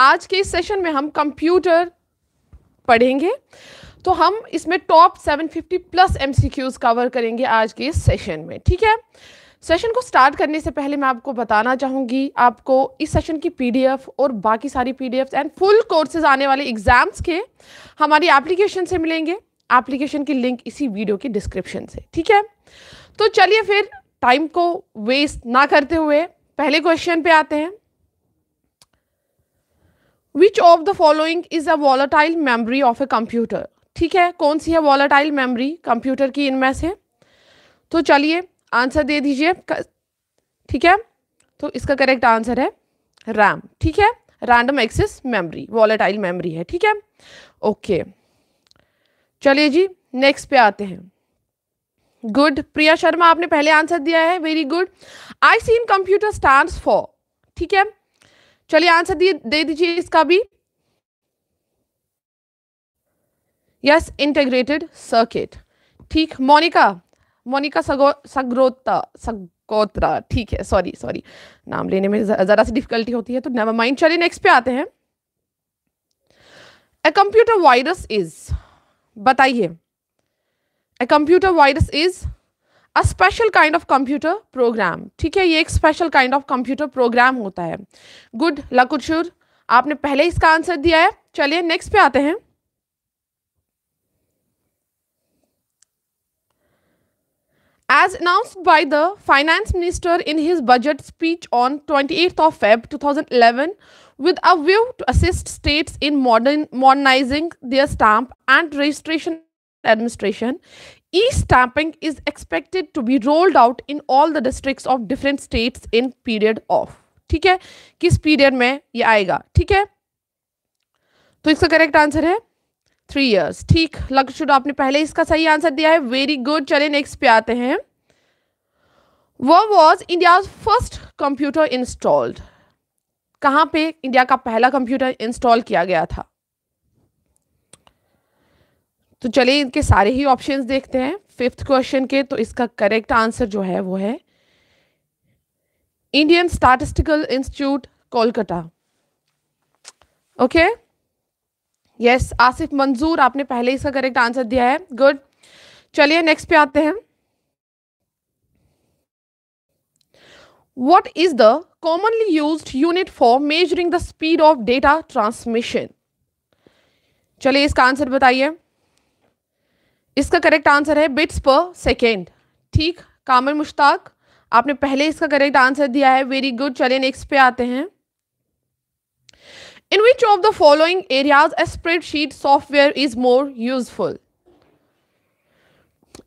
आज के इस सेशन में हम कंप्यूटर पढ़ेंगे तो हम इसमें टॉप 750 प्लस एमसीक्यूज कवर करेंगे आज के इस सेशन में ठीक है सेशन को स्टार्ट करने से पहले मैं आपको बताना चाहूँगी आपको इस सेशन की पीडीएफ और बाकी सारी पीडीएफ एंड फुल कोर्सेज आने वाले एग्जाम्स के हमारी एप्लीकेशन से मिलेंगे एप्लीकेशन की लिंक इसी वीडियो के डिस्क्रिप्शन से ठीक है तो चलिए फिर टाइम को वेस्ट ना करते हुए पहले क्वेश्चन पे आते हैं which of the following is a volatile memory of a computer ठीक है कौन सी है वॉलाटाइल मेमरी कंप्यूटर की इनमें से तो चलिए आंसर दे दीजिए ठीक है तो इसका करेक्ट आंसर है रैम ठीक है random access memory volatile memory है ठीक है ओके चलिए जी नेक्स्ट पे आते हैं गुड प्रिया शर्मा आपने पहले आंसर दिया है वेरी गुड आई सीन कंप्यूटर स्टैंड फॉर ठीक है चलिए आंसर दिए दे दीजिए इसका भी यस इंटीग्रेटेड सर्किट ठीक मोनिका मोनिका सगोत्ता सगोत्रा ठीक है सॉरी सॉरी नाम लेने में ज़रा सी डिफिकल्टी होती है तो नेवर माइंड चलिए नेक्स्ट पे आते हैं ए कंप्यूटर वायरस इज बताइए a computer virus is a special kind of computer program ठीक है ये एक special kind of computer program होता है गुड लकुशुर आपने पहले इसका आंसर दिया है चलिए नेक्स्ट पे आते हैं As announced by the finance minister in his budget speech on 28th of Feb 2011, with a view to assist states in modern, modernizing their stamp and registration administration, e-stamping is expected to be rolled out in all the districts of different states in period of ठीक है किस period में ये आएगा ठीक है तो इसका करेक्ट आंसर है थ्री इयर्स ठीक लक्षुड आपने पहले इसका सही आंसर दिया है वेरी गुड चले नेक्स्ट पे आते हैं वो was India first computer installed कहाँ पे इंडिया का पहला कंप्यूटर इंस्टॉल किया गया था तो चलिए इनके सारे ही ऑप्शंस देखते हैं फिफ्थ क्वेश्चन के तो इसका करेक्ट आंसर जो है वो है Indian Statistical Institute Kolkata okay yes Asif Manzoor आपने पहले इसका करेक्ट आंसर दिया है गुड चलिए नेक्स्ट पे आते हैं what is the commonly use unit for measuring the speed of data transmission चलिए इसका आंसर बताइए इसका करेक्ट आंसर है बिट्स पर सेकेंड ठीक कामर मुश्ताक आपने पहले इसका करेक्ट आंसर दिया है वेरी गुड चलिए नेक्स्ट पे आते हैं in which of the following areas a spreadsheet software is more useful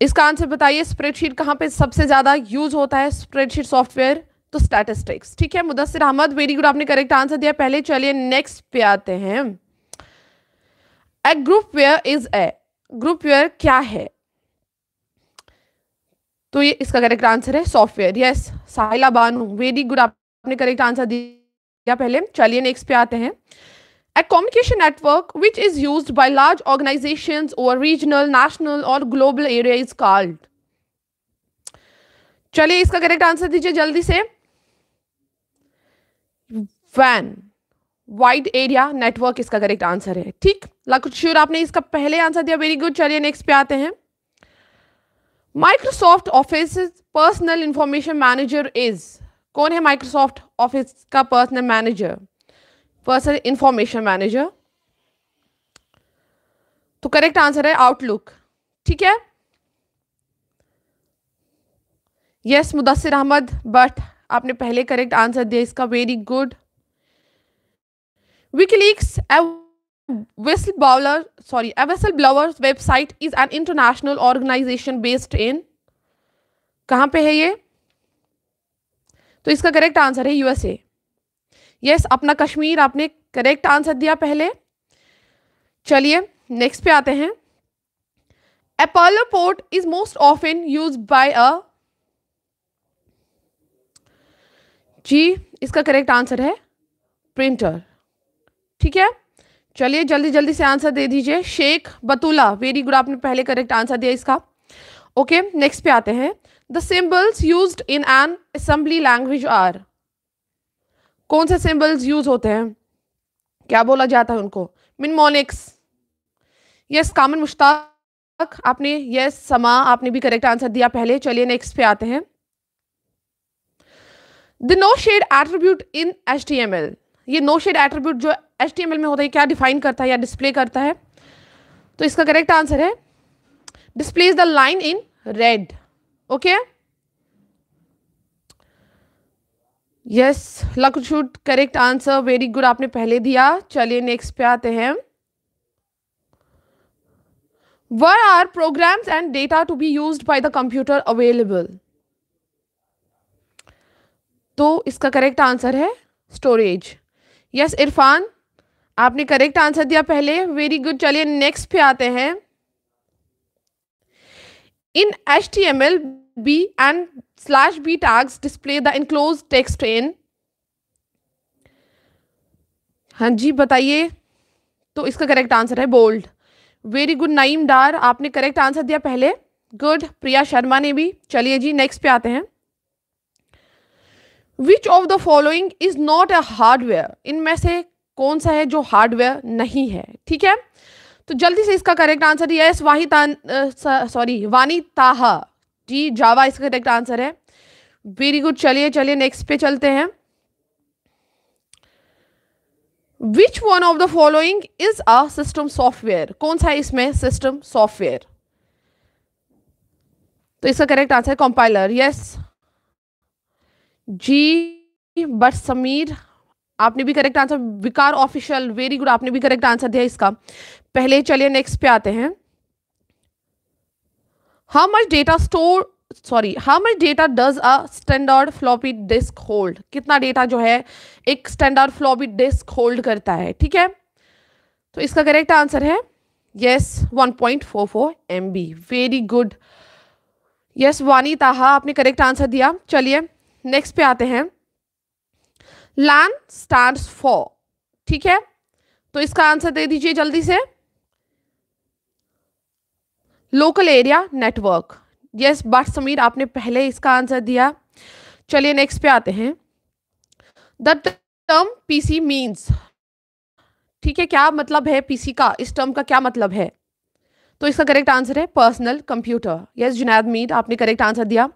इसका आंसर बताइए स्प्रेडशीट कहाँ पे सबसे ज़्यादा यूज होता है स्प्रेडशीट सॉफ्टवेयर तो स्टैटिस्टिक्स ठीक है मुदसर अहमद वेरी गुड आपने करेक्ट आंसर दिया पहले चलिए नेक्स्ट पे आते हैं a groupware is a groupware क्या है तो ये इसका करेक्ट आंसर है software yes Sahila Banu very good आपने करेक्ट आंसर दिया पहले चलिए नेक्स्ट पे आते हैं a communication network which is use by large organisation और रीजनल नेशनल और ग्लोबल एरिया इज कॉल्ड चलिए इसका करेक्ट आंसर दीजिए जल्दी से वैन वाइड एरिया नेटवर्क इसका करेक्ट आंसर है ठीक लकुशूर आपने इसका पहले आंसर दिया वेरी गुड चलिए नेक्स्ट पे आते हैं Microsoft Office personal information manager is कौन है माइक्रोसॉफ्ट ऑफिस का personal manager personal information manager तो करेक्ट आंसर है आउटलुक ठीक है यस मुदसर अहमद बट आपने पहले करेक्ट आंसर दिया इसका very good WikiLeaks, a whistleblower, sorry, a whistleblower's website is an international organization based in कहाँ पे है ये तो इसका करेक्ट आंसर है यूएसए यस अपना कश्मीर आपने करेक्ट आंसर दिया पहले चलिए नेक्स्ट पे आते हैं Apollo port is most in use by a जी इसका करेक्ट आंसर है प्रिंटर ठीक है चलिए जल्दी जल्दी से आंसर दे दीजिए शेख बतूला वेरी गुड आपने पहले करेक्ट आंसर दिया इसका ओके नेक्स्ट पे आते हैं the symbols use in an assembly language are कौन से सिंबल्स यूज होते हैं क्या बोला जाता है उनको मिनमोनिक्स यस कामन मुश्ताक आपने यस समा आपने भी करेक्ट आंसर दिया पहले चलिए नेक्स्ट पे आते हैं the noshade attribute in H ये नो शेड एट्रीब्यूट जो एच में होता है क्या डिफाइन करता है या डिस्प्ले करता है तो इसका करेक्ट आंसर है display is the line in red okay yes शूट करेक्ट आंसर वेरी गुड आपने पहले दिया चलिए नेक्स्ट पे आते हैं where are programs and data to be use by the computer available तो इसका करेक्ट आंसर है स्टोरेज यस इरफान आपने करेक्ट आंसर दिया पहले वेरी गुड चलिए नेक्स्ट पे आते हैं in H T M L B and slash B tags display the enclose text in हाँ जी बताइए तो इसका करेक्ट आंसर है bold very good Naeem Dar आपने करेक्ट आंसर दिया पहले गुड प्रिया शर्मा ने भी चलिए जी नेक्स्ट पे आते हैं which of the following is not a hardware इनमें से कौन सा है जो हार्डवेयर नहीं है ठीक है तो जल्दी से इसका correct answer yes Wahi sorry Wani Taha ji Java इसका करेक्ट आंसर है वेरी गुड चलिए चलिए नेक्स्ट पे चलते हैं which one of the following is a system software कौन सा है इसमें सिस्टम सॉफ्टवेयर तो इसका करेक्ट आंसर है कंपाइलर यस जी बट समीर आपने भी करेक्ट आंसर विकार ऑफिशियल वेरी गुड आपने भी करेक्ट आंसर दिया इसका पहले चलिए नेक्स्ट पे आते हैं how much data store sorry how much data does a standard floppy disk hold कितना डेटा जो है एक स्टैंडर्ड फ्लॉपी डिस्क होल्ड करता है ठीक है तो इसका करेक्ट आंसर है yes one point four four M B very good yes Wani Taha आपने करेक्ट आंसर दिया चलिए नेक्स्ट पे आते हैं लान स्टार फॉर ठीक है तो इसका आंसर दे दीजिए जल्दी से local area network yes Bhat Sameer आपने पहले इसका आंसर दिया चलिए नेक्स्ट पे आते हैं द टर्म पीसी मींस ठीक है क्या मतलब है पीसी का इस टर्म का क्या मतलब है तो इसका करेक्ट आंसर है personal computer yes Junaid Mir आपने करेक्ट आंसर दिया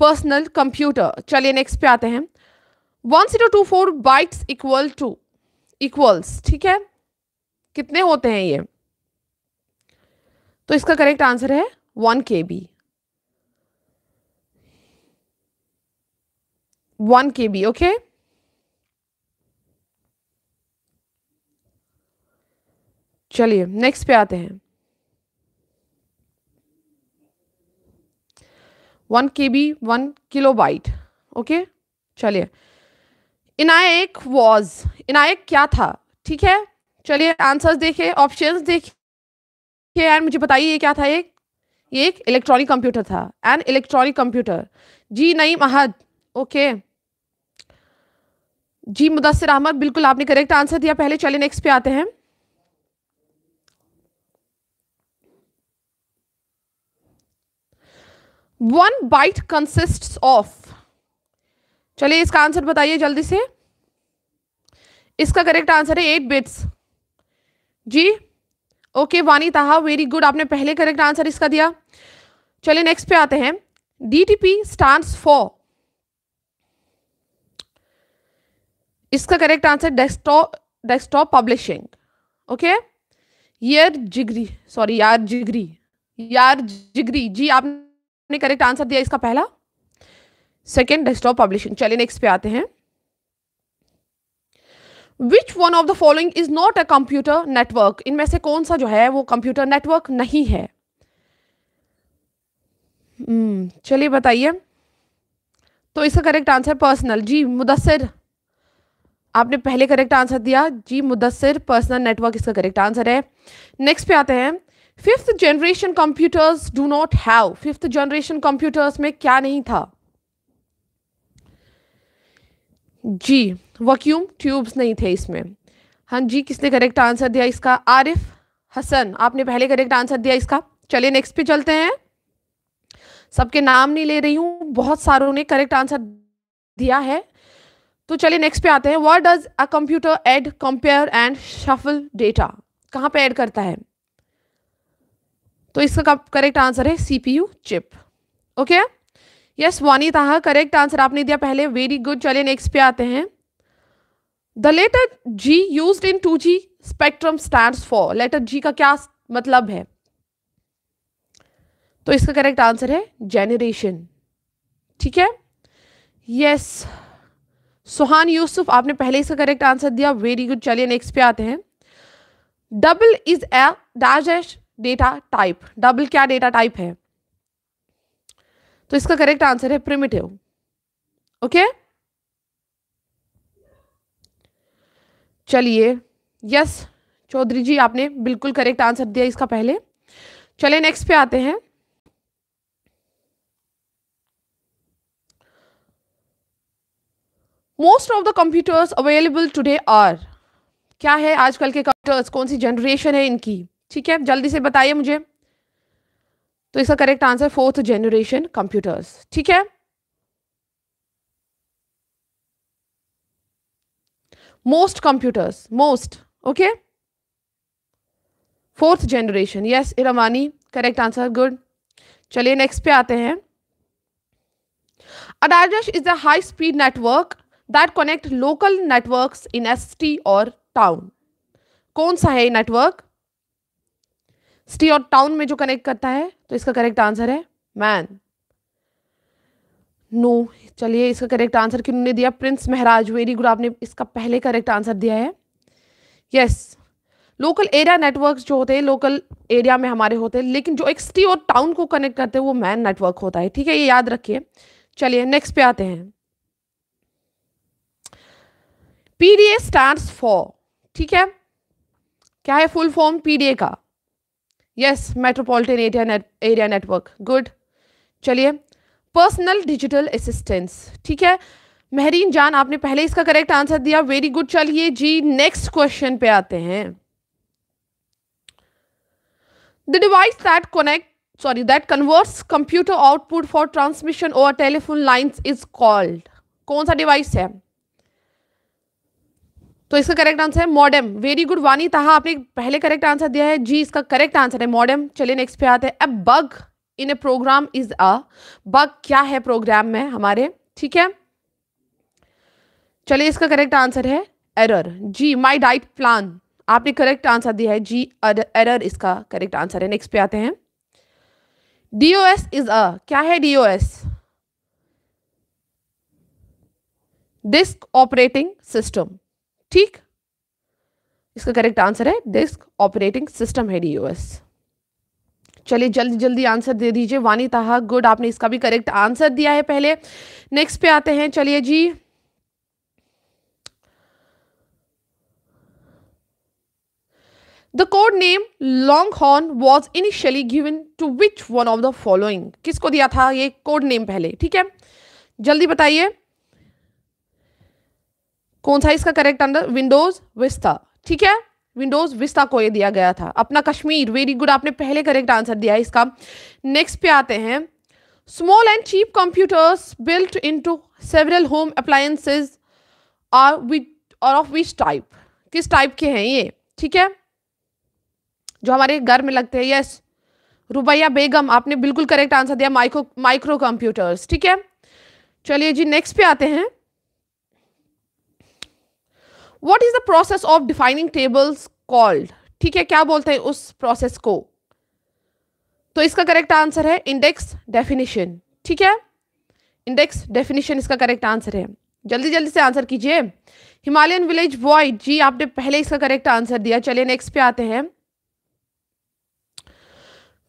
पर्सनल कंप्यूटर चलिए नेक्स्ट पे आते हैं one zero two four bytes equal to equals ठीक है कितने होते हैं ये तो इसका करेक्ट आंसर है one K B one K B okay चलिए नेक्स्ट पे आते हैं one K B one kilobyte okay चलिए इनायक वॉज इनायक क्या था ठीक है चलिए आंसर्स देखे ऑप्शंस देखे एंड मुझे बताइए ये क्या था एक ये एक इलेक्ट्रॉनिक कंप्यूटर था एन इलेक्ट्रॉनिक कंप्यूटर जी नहीं महद ओके जी मुदसर अहमद बिल्कुल आपने करेक्ट आंसर दिया पहले चलिए नेक्स्ट पे आते हैं वन बाइट कंसिस्ट ऑफ चलिए इसका आंसर बताइए जल्दी से इसका करेक्ट आंसर है एट बिट्स जी okay Wani Taha very good आपने पहले करेक्ट आंसर इसका दिया चलिए नेक्स्ट पे आते हैं D T P stand for इसका correct answer desktop desktop publishing okay यार जिगरी सॉरी यार जिगरी यार जिगरी जी आपने करेक्ट आंसर दिया इसका पहला सेकेंड डेस्कटॉप पब्लिशिंग चलिए नेक्स्ट पे आते हैं which one of the following is not a computer network इनमें से कौन सा जो है वो कंप्यूटर नेटवर्क नहीं है hmm, चलिए बताइए तो इसका करेक्ट आंसर पर्सनल जी मुदसर आपने पहले करेक्ट आंसर दिया जी मुदसर पर्सनल नेटवर्क इसका करेक्ट आंसर है नेक्स्ट पे आते हैं fifth generation computers do not have fifth generation computers में क्या नहीं था जी वक्यूम ट्यूब्स नहीं थे इसमें हाँ जी किसने करेक्ट आंसर दिया इसका आरिफ हसन आपने पहले करेक्ट आंसर दिया इसका चलिए नेक्स्ट पे चलते हैं सबके नाम नहीं ले रही हूँ बहुत सारों ने करेक्ट आंसर दिया है तो चलिए नेक्स्ट पे आते हैं what does a computer add compare and shuffle data कहाँ पे ऐड करता है तो इसका करेक्ट आंसर है CPU chip okay yes Wani Taha correct answer आपने दिया पहले वेरी गुड चलिए नेक्स्ट पे आते हैं The letter G use in two G spectrum stand for letter G का क्या मतलब है तो इसका करेक्ट आंसर है जेनरेशन ठीक है यस सुहान यूसुफ आपने पहले इसका करेक्ट आंसर दिया वेरी गुड चलिए नेक्स्ट पे आते हैं double is a dash data type double क्या डेटा टाइप है तो इसका करेक्ट आंसर है प्रिमिटिव ओके okay? चलिए यस चौधरी जी आपने बिल्कुल करेक्ट आंसर दिया इसका पहले चलिए नेक्स्ट पे आते हैं most of the computers available today are क्या है आजकल के कंप्यूटर्स कौन सी जनरेशन है इनकी ठीक है जल्दी से बताइए मुझे तो इसका correct answer fourth generation computers ठीक है most computers most okay fourth generation yes इरावानी करेक्ट आंसर गुड चलिए नेक्स्ट पे आते हैं अडाडश is a high speed network that connect local networks in city और टाउन कौन सा है नेटवर्क सिटी और टाउन में जो कनेक्ट करता है तो इसका करेक्ट आंसर है मैन नो चलिए इसका करेक्ट आंसर किन्होंने दिया प्रिंस महराज वेरी गुड आपने इसका पहले करेक्ट आंसर दिया है यस लोकल एरिया नेटवर्क जो होते हैं लोकल एरिया में हमारे होते हैं लेकिन जो एक सिटी और टाउन को कनेक्ट करते हैं वो मैन नेटवर्क होता है ठीक है ये याद रखिए चलिए नेक्स्ट पे आते हैं पीडीए स्टैंड फॉर ठीक है क्या है फुल फॉर्म पीडीए का yes metropolitan area area network good चलिए पर्सनल डिजिटल असिस्टेंस ठीक है महरीन जान आपने पहले इसका करेक्ट आंसर दिया वेरी गुड चलिए जी नेक्स्ट क्वेश्चन पे आते हैं the device that connect sorry that converts computer output for transmission और टेलीफोन लाइन इज कॉल्ड कौन सा डिवाइस है तो इसका करेक्ट आंसर है modem very good Wani Taha आपने पहले करेक्ट आंसर दिया है जी इसका करेक्ट आंसर है मॉडर्म चलिए नेक्स्ट पे आते हैं अब bug in a program is a bug क्या है प्रोग्राम में हमारे ठीक है चलिए इसका करेक्ट आंसर है एरर जी माई डाइट प्लान आपने करेक्ट आंसर दिया है जी एरर इसका करेक्ट आंसर है नेक्स्ट पे आते हैं डीओएस इज अ क्या है डीओएस डिस्क ऑपरेटिंग सिस्टम ठीक इसका करेक्ट आंसर है डिस्क ऑपरेटिंग सिस्टम है डीओएस चलिए जल्दी जल्दी आंसर दे दीजिए वानी ताहा गुड आपने इसका भी करेक्ट आंसर दिया है पहले नेक्स्ट पे आते हैं चलिए जी the code name Longhorn was initially given to which one of the following किसको दिया था ये कोड नेम पहले ठीक है जल्दी बताइए कौन सा इसका करेक्ट आंसर विंडोज विस्ता ठीक है विंडोज विस्ता को ये दिया गया था अपना कश्मीर वेरी गुड आपने पहले करेक्ट आंसर दिया है इसका नेक्स्ट पे आते हैं small and cheap computers built to several home appliances are और ऑफ विच टाइप किस टाइप के हैं ये ठीक है जो हमारे घर में लगते हैं यस रुबैया बेगम आपने बिल्कुल करेक्ट आंसर दिया माइक्रो माइक्रो कंप्यूटर्स ठीक है चलिए जी नेक्स्ट पे आते हैं what is the process of defining tables called ठीक है क्या बोलते हैं उस प्रोसेस को तो इसका करेक्ट आंसर है इंडेक्स डेफिनेशन ठीक है इंडेक्स डेफिनेशन इसका करेक्ट आंसर है जल्दी जल्दी से आंसर कीजिए हिमालयन विलेज वॉइड जी आपने पहले इसका करेक्ट आंसर दिया चलिए नेक्स्ट पे आते हैं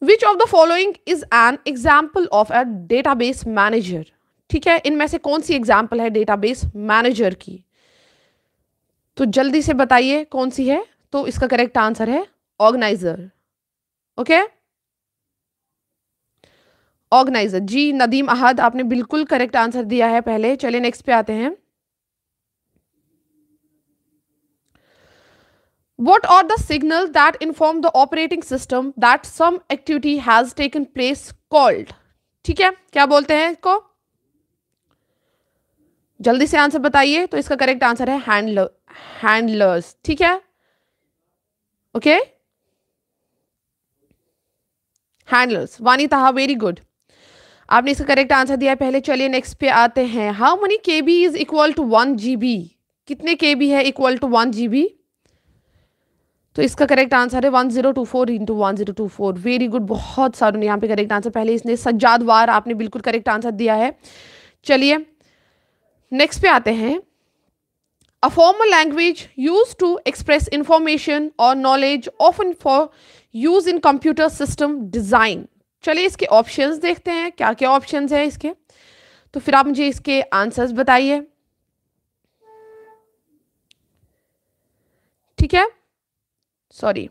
which of the following is an example of a database manager ठीक है इनमें से कौन सी एग्जाम्पल है डेटाबेस मैनेजर की तो जल्दी से बताइए कौन सी है तो इसका करेक्ट आंसर है ऑर्गेनाइजर ओके ऑर्गेनाइजर जी नदीम अहद आपने बिल्कुल करेक्ट आंसर दिया है पहले चलिए नेक्स्ट पे आते हैं what are the signal that inform the operating system that some activity has taken place called ठीक है क्या बोलते हैं इसको जल्दी से आंसर बताइए तो इसका करेक्ट आंसर है हैंडलर हैंडलर्स ठीक है ओके हैंडलर्स वानी तहा वेरी गुड आपने इसका करेक्ट आंसर दिया है पहले चलिए नेक्स्ट पे आते हैं how many K B is equal to one G B कितने के बी है equal to one G B तो इसका करेक्ट आंसर है one zero two four into one zero two four very good बहुत सारों ने यहाँ पे करेक्ट आंसर पहले इसने सज्जाद वार आपने बिल्कुल करेक्ट आंसर दिया है चलिए नेक्स्ट पे आते हैं A formal language used to express information or knowledge often for use in computer system design. चलिए इसके ऑप्शंस देखते हैं क्या क्या ऑप्शंस हैं इसके तो फिर आप मुझे इसके आंसर्स बताइए ठीक है सॉरी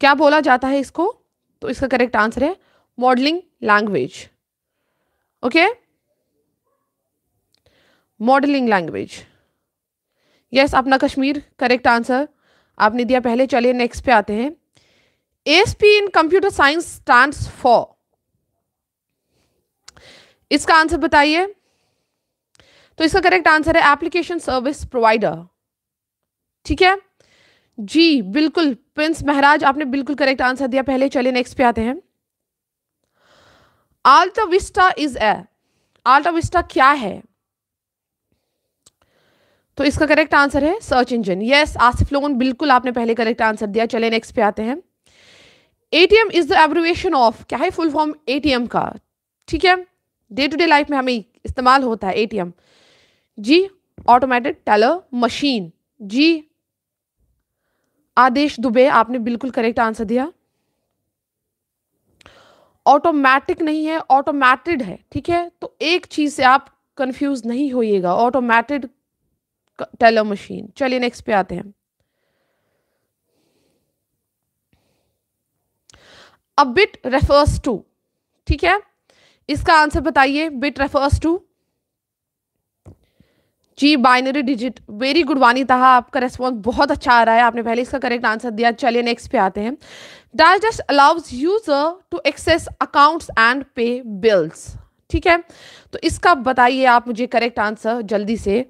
क्या बोला जाता है इसको तो इसका करेक्ट आंसर है modelling language okay modelling language yes अपना कश्मीर करेक्ट आंसर आपने दिया पहले चलिए नेक्स्ट पे आते हैं S P in computer science stand for इसका आंसर बताइए तो इसका करेक्ट आंसर है एप्लीकेशन सर्विस प्रोवाइडर ठीक है जी बिल्कुल प्रिंस महराज आपने बिल्कुल करेक्ट आंसर दिया पहले चलिए नेक्स्ट पे आते हैं AltaVista is a AltaVista क्या है तो इसका करेक्ट आंसर है search engine yes Asif Lone बिल्कुल आपने पहले करेक्ट आंसर दिया चले नेक्स्ट पे आते हैं A T M is the abbreviation of क्या है full form A T M का ठीक है डे टू डे लाइफ में हमें इस्तेमाल होता है ए टी एम जी ऑटोमेटेड टेलर मशीन जी आदेश दुबे आपने बिल्कुल करेक्ट आंसर दिया ऑटोमेटिक नहीं है ऑटोमेटेड है ठीक है तो एक चीज़ से आप कंफ्यूज नहीं होइएगा ऑटोमेटेड टेलो मशीन चलिए नेक्स्ट पे आते हैं अब बिट रेफर्स टू ठीक है इसका आंसर बताइए बिट रेफर्स टू जी binary digit very good Wani Taha आपका रेस्पॉन्स बहुत अच्छा आ रहा है आपने पहले इसका करेक्ट आंसर दिया चलिए नेक्स्ट पे आते हैं dash allows user to access accounts and pay bills ठीक है तो इसका बताइए आप मुझे करेक्ट आंसर जल्दी से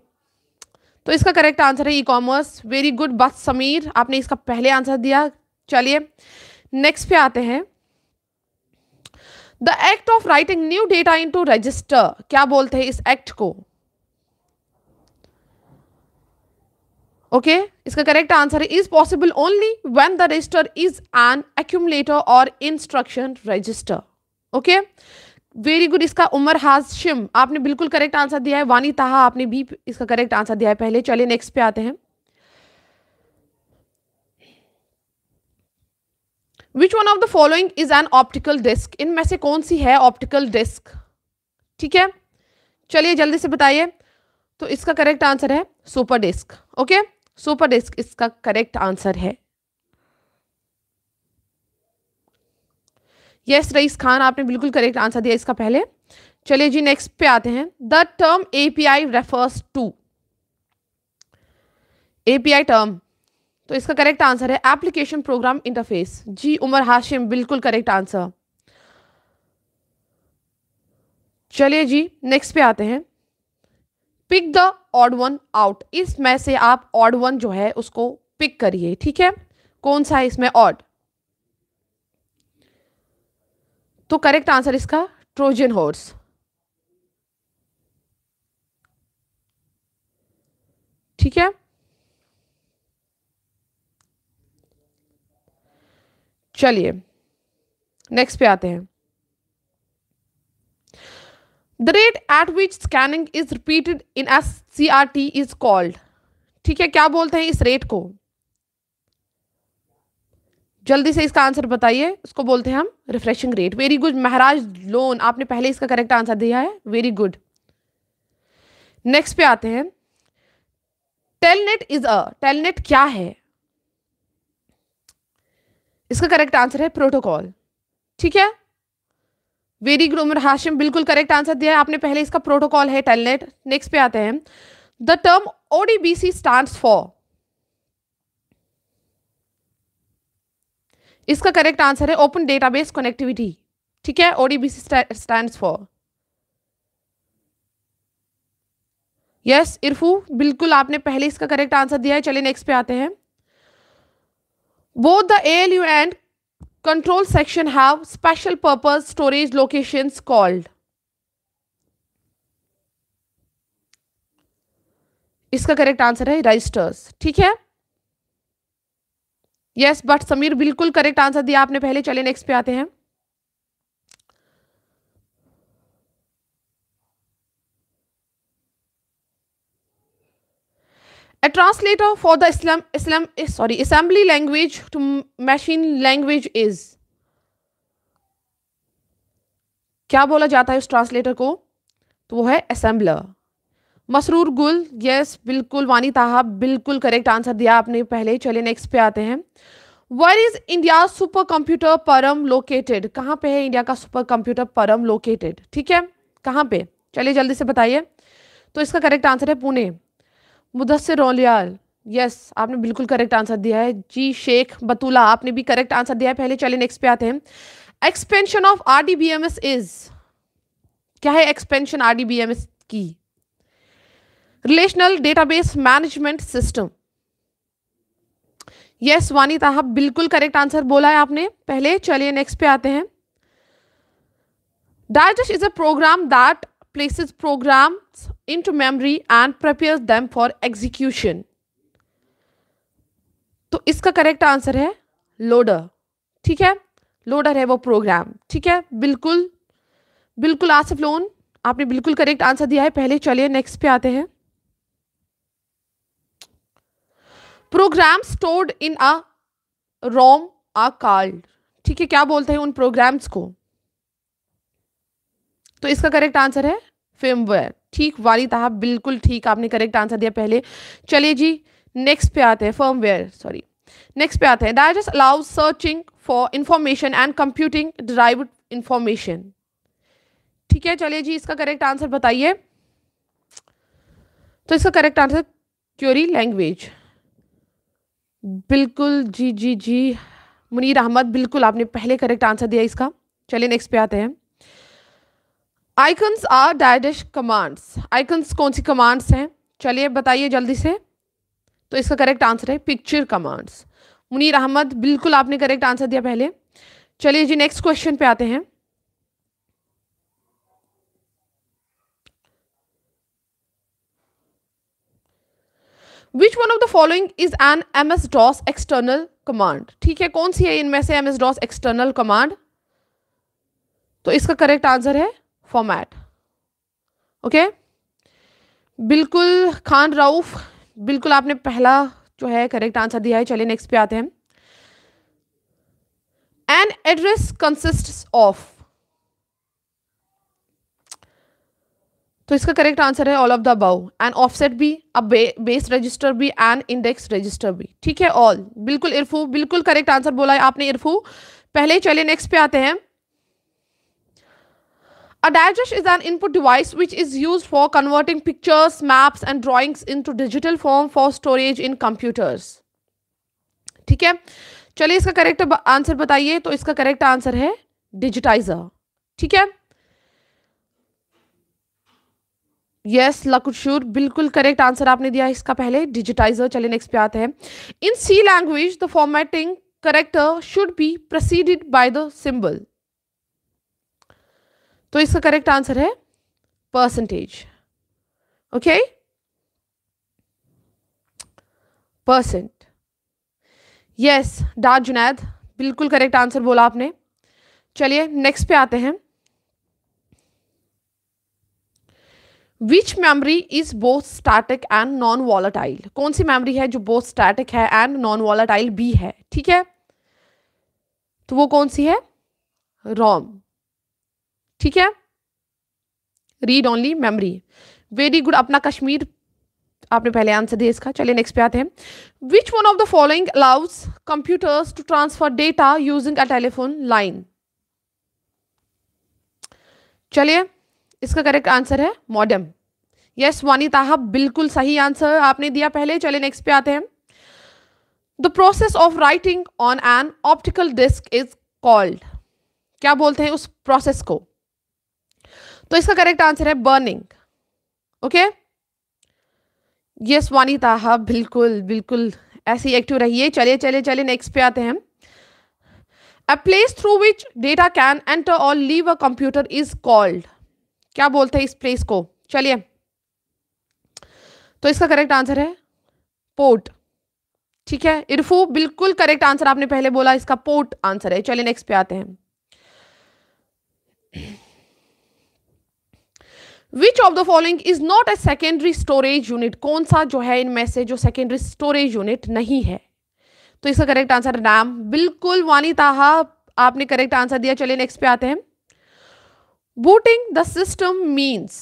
तो इसका करेक्ट आंसर है ई कॉमर्स वेरी गुड बस समीर आपने इसका पहले आंसर दिया चलिए नेक्स्ट पे आते हैं the act of writing new data into register क्या बोलते हैं इस एक्ट को ओके okay? इसका करेक्ट आंसर है is possible only when the register is an accumulator or instruction register okay very good इसका उमर हाशिम आपने बिल्कुल करेक्ट आंसर दिया है वानी ताहा आपने भी इसका करेक्ट आंसर दिया है पहले चलिए नेक्स्ट पे आते हैं which one of the following is an optical disk इनमें से कौन सी है ऑप्टिकल डिस्क ठीक है चलिए जल्दी से बताइए तो इसका करेक्ट आंसर है super disk okay super disk इसका करेक्ट आंसर है यस रईस खान आपने बिल्कुल करेक्ट आंसर दिया इसका पहले चलिए जी नेक्स्ट पे आते हैं the term API refers to API term तो इसका करेक्ट आंसर है एप्लीकेशन प्रोग्राम इंटरफेस जी उमर हाशिम बिल्कुल करेक्ट आंसर चलिए जी नेक्स्ट पे आते हैं pick the odd one out इसमें से आप ऑड वन जो है उसको पिक करिए ठीक है कौन सा है इसमें ऑड तो करेक्ट आंसर इसका ट्रोजन हॉर्स ठीक है चलिए नेक्स्ट पे आते हैं the rate at which scanning is repeated in S C R T is called ठीक है क्या बोलते हैं इस रेट को जल्दी से इसका आंसर बताइए उसको बोलते हैं हम refreshing rate very good Maharaj Lone आपने पहले इसका करेक्ट आंसर दिया है वेरी गुड नेक्स्ट पे आते हैं टेलनेट इज अ टेलनेट क्या है इसका करेक्ट आंसर है प्रोटोकॉल ठीक है वेरी गुड उमर हाशिम बिल्कुल करेक्ट आंसर दिया है आपने पहले इसका प्रोटोकॉल है टेलनेट नेक्स्ट पे आते हैं the term ODBC stands for इसका करेक्ट आंसर है ओपन डेटाबेस कनेक्टिविटी ठीक है ओडीबीसी स्टैंड फॉर यस इरफू बिल्कुल आपने पहले इसका करेक्ट आंसर दिया है चलिए नेक्स्ट पे आते हैं both the L U and control section have special purpose storage location called इसका करेक्ट आंसर है रजिस्टर्स ठीक है यस बट समीर बिल्कुल करेक्ट आंसर दिया आपने पहले चले नेक्स्ट पे आते हैं A translator for the Islam, Islam, sorry, assembly language to machine language is. क्या बोला जाता है उस ट्रांसलेटर को तो वो है असेंबलर मसरूर गुल यस बिल्कुल वानी ताहब बिल्कुल करेक्ट आंसर दिया आपने पहले चलिए चले नेक्स्ट पे आते हैं where is India super computer Param located कहाँ पे है इंडिया का सुपर कंप्यूटर परम लोकेटेड ठीक है कहाँ पे चलिए जल्दी से बताइए तो इसका करेक्ट आंसर है पुणे मुदस्सर रोलियाल यस आपने बिल्कुल करेक्ट आंसर दिया है जी शेख बतूला आपने भी करेक्ट आंसर दिया है पहले चले नेक्स्ट पे आते हैं expansion of R D B M S is क्या है expansion R D B M S की relational database management system yes Wani साहब बिल्कुल करेक्ट आंसर बोला है आपने पहले चलिए नेक्स्ट पे आते हैं is a program that places program in to memory and prepare them for execution तो इसका करेक्ट आंसर है लोडर ठीक है लोडर है वो प्रोग्राम ठीक है बिल्कुल बिल्कुल आसिफ लोन आपने बिल्कुल करेक्ट आंसर दिया है पहले चलिए नेक्स्ट पे आते हैं program stored in a ROM ah card ठीक है क्या बोलते हैं उन प्रोग्राम्स को तो इसका करेक्ट आंसर है फिल्मवेयर ठीक वाली था बिल्कुल ठीक आपने करेक्ट आंसर दिया पहले चलिए जी नेक्स्ट पे आते हैं फर्मवेयर सॉरी नेक्स्ट पे आते हैं that just allow searching for information and computing drive information ठीक है चलिए जी इसका करेक्ट आंसर बताइए तो इसका करेक्ट आंसर क्योरी लैंग्वेज बिल्कुल जी जी जी मुनीर अहमद बिल्कुल आपने पहले करेक्ट आंसर दिया इसका चलिए नेक्स्ट पे आते हैं आइकन्स आर डायडिश कमांड्स आइकन्स कौन सी कमांड्स हैं चलिए बताइए जल्दी से तो इसका करेक्ट आंसर है पिक्चर कमांड्स मुनीर अहमद बिल्कुल आपने करेक्ट आंसर दिया पहले चलिए जी नेक्स्ट क्वेश्चन पे आते हैं which one of the following is an M S DOS external command ठीक है कौन सी है इनमें से M S DOS external command तो इसका करेक्ट आंसर है फॉर्मैट ओके बिल्कुल खान राउफ बिल्कुल आपने पहला जो है करेक्ट आंसर दिया है चलिए नेक्स्ट पे आते हैं एन एड्रेस कंसिस्ट ऑफ तो इसका करेक्ट आंसर है all of the above and offset भी अब बेस रजिस्टर भी एंड इंडेक्स रजिस्टर भी ठीक है ऑल बिल्कुल इरफू बिल्कुल करेक्ट आंसर बोला है आपने इरफू पहले चलिए नेक्स्ट पे आते हैं A is an input device which is use for converting pictures maps and and into digital form for storage in computers ठीक है चलिए इसका करेक्ट आंसर बताइए तो इसका करेक्ट आंसर है डिजिटाइजर ठीक है यस लकुशूर बिल्कुल करेक्ट आंसर आपने दिया इसका पहले डिजिटाइजर चले नेक्स्ट पे आते हैं in C language the formatting character should be proceeded by the symbol तो इसका करेक्ट आंसर है percentage okay percent yes Dar Junaid बिल्कुल करेक्ट आंसर बोला आपने चलिए नेक्स्ट पे आते हैं which memory is both static and non volatile कौन सी मेमरी है जो बोथ स्टैटिक है एंड नॉन वॉलाटाइल भी है ठीक है तो वो कौन सी है रॉम ठीक है read only memory very good अपना कश्मीर आपने पहले आंसर दिया इसका चलिए नेक्स्ट पे आते हैं which one of the following allows computers to transfer data using a telephone line चलिए इसका करेक्ट आंसर है मॉडम यस ताहब बिल्कुल सही आंसर आपने दिया पहले चले नेक्स्ट पे आते हैं the process of writing on an optical disk is called क्या बोलते हैं उस प्रोसेस को तो इसका करेक्ट आंसर है बर्निंग ओके यस वानी ताहब बिल्कुल बिल्कुल ऐसे एक्टिव रहिए चले चले चले नेक्स्ट पे आते हैं a place through which data can enter or leave a computer is called क्या बोलते हैं इस प्लेस को चलिए तो इसका करेक्ट आंसर है पोर्ट ठीक है इरफू बिल्कुल करेक्ट आंसर आपने पहले बोला इसका पोर्ट आंसर है चलिए नेक्स्ट पे आते हैं which of the following is not a secondary storage unit कौन सा जो है इनमें से जो सेकेंडरी स्टोरेज यूनिट नहीं है तो इसका करेक्ट आंसर रैम बिल्कुल वानी ताहा आपने करेक्ट आंसर दिया चलिए नेक्स्ट पे आते हैं बूटिंग द सिस्टम मीन्स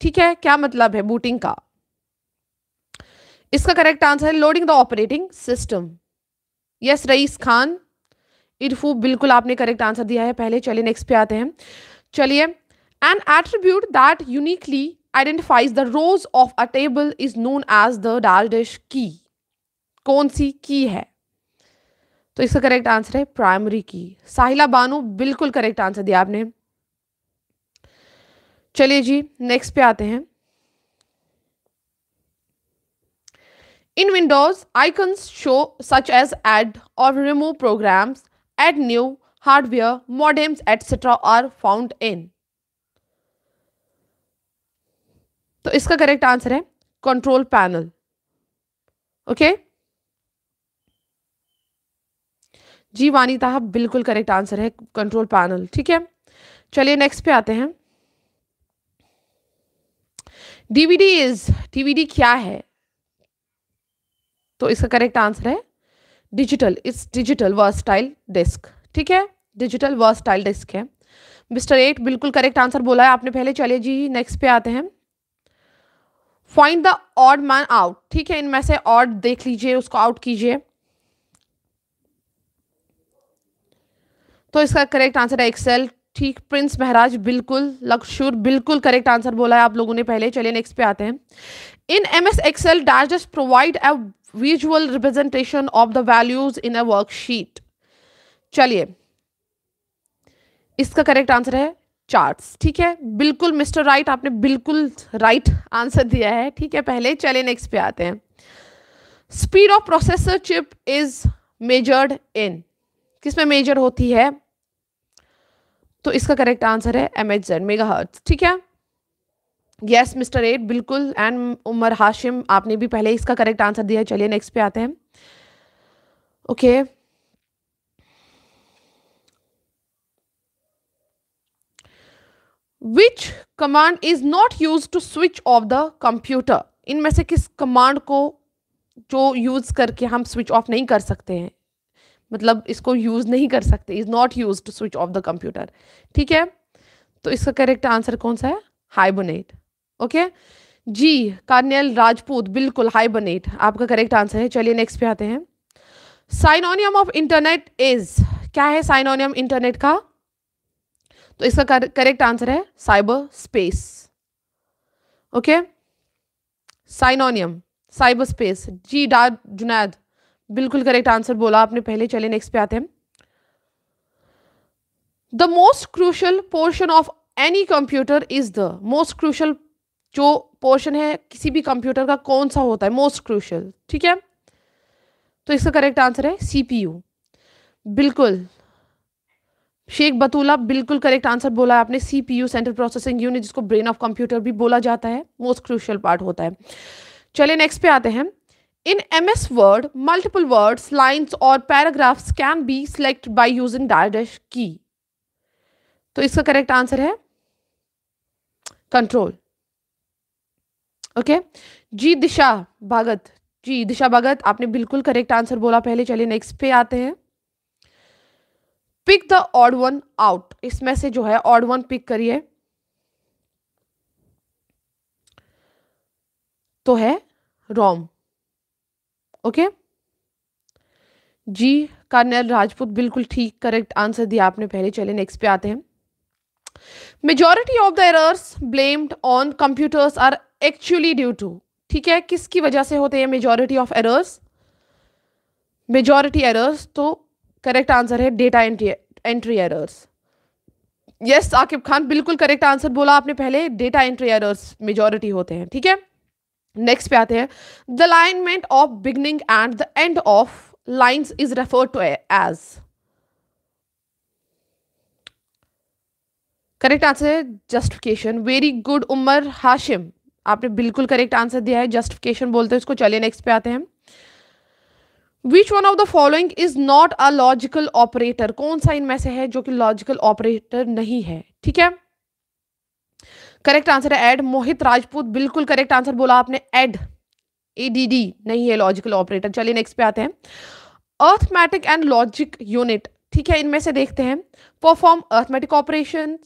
ठीक है क्या मतलब है बूटिंग का इसका करेक्ट आंसर है loading the operating system yes rice Khan इरफू बिल्कुल आपने करेक्ट आंसर दिया है पहले चलिए नेक्स्ट पे आते हैं चलिए an attribute that uniquely identifies the rows of a table is known as the डाल डिश की कौन सी की है तो इसका करेक्ट आंसर है प्राइमरी की साहिला बानो बिल्कुल करेक्ट आंसर दिया आपने चलिए जी नेक्स्ट पे आते हैं in Windows icons show such as add or remove programs add new hardware modems etcetera are found in तो इसका करेक्ट आंसर है कंट्रोल पैनल ओके जी वानिता बिल्कुल करेक्ट आंसर है कंट्रोल पैनल ठीक है चलिए नेक्स्ट पे आते हैं डीवीडी इज डीवीडी क्या है तो इसका करेक्ट आंसर है digital it's digital versatile disk ठीक है डिजिटल वर्सटाइल डिस्क है मिस्टर एट बिल्कुल करेक्ट आंसर बोला है आपने पहले चलिए जी नेक्स्ट पे आते हैं find the odd man out ठीक है इनमें से ऑड देख लीजिए उसको आउट कीजिए तो इसका करेक्ट आंसर है एक्सेल ठीक प्रिंस महराज बिल्कुल लक्षुर बिल्कुल करेक्ट आंसर बोला है आप लोगों ने पहले चलिए नेक्स्ट पे आते हैं in M S Excel dash provide a visual representation of the values in a worksheet चलिए इसका करेक्ट आंसर है चार्ट्स ठीक है बिल्कुल मिस्टर राइट आपने बिल्कुल राइट आंसर दिया है ठीक है पहले चले नेक्स्ट पे आते हैं speed of processor chip is measured in किसमें मेजर होती है तो इसका करेक्ट आंसर है M H Z megahertz ठीक है यस मिस्टर एट बिल्कुल एंड उमर हाशिम आपने भी पहले इसका करेक्ट आंसर दिया चलिए नेक्स्ट पे आते हैं okay which command is not use to switch off the computer इनमें से किस कमांड को जो यूज़ करके हम स्विच ऑफ नहीं कर सकते हैं मतलब इसको यूज़ नहीं कर सकते is not use to switch off the computer ठीक है तो इसका करेक्ट आंसर कौन सा है हाइबोनेट ओके जी कार्नियल राजपूत बिल्कुल हाइबोनेट आपका करेक्ट आंसर है चलिए नेक्स्ट पे आते हैं साइनोनियम ऑफ इंटरनेट इज क्या है साइनोनियम इंटरनेट का तो इसका करेक्ट आंसर है cyberspace okay synonym cyberspace जी डार जुनैद बिल्कुल करेक्ट आंसर बोला आपने पहले चले नेक्स्ट पे आते हैं the most crucial portion of any computer is the most crucial जो पोर्शन है किसी भी कंप्यूटर का कौन सा होता है मोस्ट क्रूशल ठीक है तो इसका करेक्ट आंसर है सीपीयू बिल्कुल शेख बतूला बिल्कुल करेक्ट आंसर बोला है आपने सीपीयू सेंट्रल प्रोसेसिंग यूनिट जिसको ब्रेन ऑफ कंप्यूटर भी बोला जाता है मोस्ट क्रूशल पार्ट होता है चले नेक्स्ट पे आते हैं In MS Word, multiple words, lines or paragraphs can be selected by using dash key. तो इसका करेक्ट आंसर है कंट्रोल ओके जी दिशा भगत जी दिशा भगत आपने बिल्कुल करेक्ट आंसर बोला पहले चलिए नेक्स्ट पे आते हैं pick the odd one out इसमें से जो है ऑड वन पिक करिए तो है रॉम ओके जी कर्नल राजपूत बिल्कुल ठीक करेक्ट आंसर दिया आपने पहले चले नेक्स्ट पे आते हैं majority of the errors blamed on computers are actually due to ठीक है किसकी वजह से होते हैं majority of errors majority errors तो करेक्ट आंसर है data entry entry errors yes Aqib Khan बिल्कुल करेक्ट आंसर बोला आपने पहले डेटा एंट्री एरर्स मेजोरिटी होते हैं ठीक है नेक्स्ट पे आते हैं the alignment of beginning and the end of lines is refer to as correct answer है justification very good Umar Hashim आपने बिल्कुल करेक्ट आंसर दिया है जस्टिफिकेशन बोलते हैं इसको चलिए नेक्स्ट पे आते हैं which one of the following is not a logical operator कौन सा इनमें से है जो कि लॉजिकल ऑपरेटर नहीं है ठीक है करेक्ट आंसर है एड मोहित राजपूत बिल्कुल करेक्ट आंसर बोला आपने एड एडीडी नहीं है लॉजिकल ऑपरेटर चलिए नेक्स्ट पे आते हैं अर्थमेटिक एंड लॉजिक यूनिट ठीक है इनमें से देखते हैं perform arithmetic operation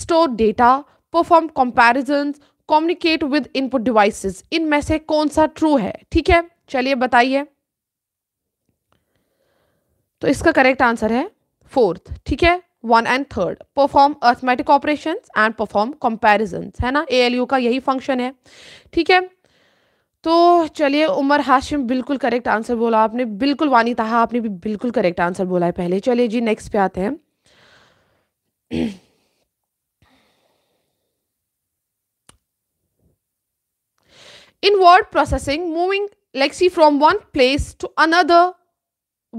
store data perform comparison communicate with input devices इनमें से कौन सा ट्रू है ठीक है चलिए बताइए तो इसका करेक्ट आंसर है फोर्थ ठीक है one and third perform arithmetic operation and perform comparison है ना ए का यही फंक्शन है ठीक है तो चलिए उमर हाशिम बिल्कुल करेक्ट आंसर बोला आपने बिल्कुल वानी तहा आपने भी बिल्कुल करेक्ट आंसर बोला है पहले चलिए जी नेक्स्ट पे आते हैं इन वर्ड प्रोसेसिंग मूविंग लेक्सी from one place to another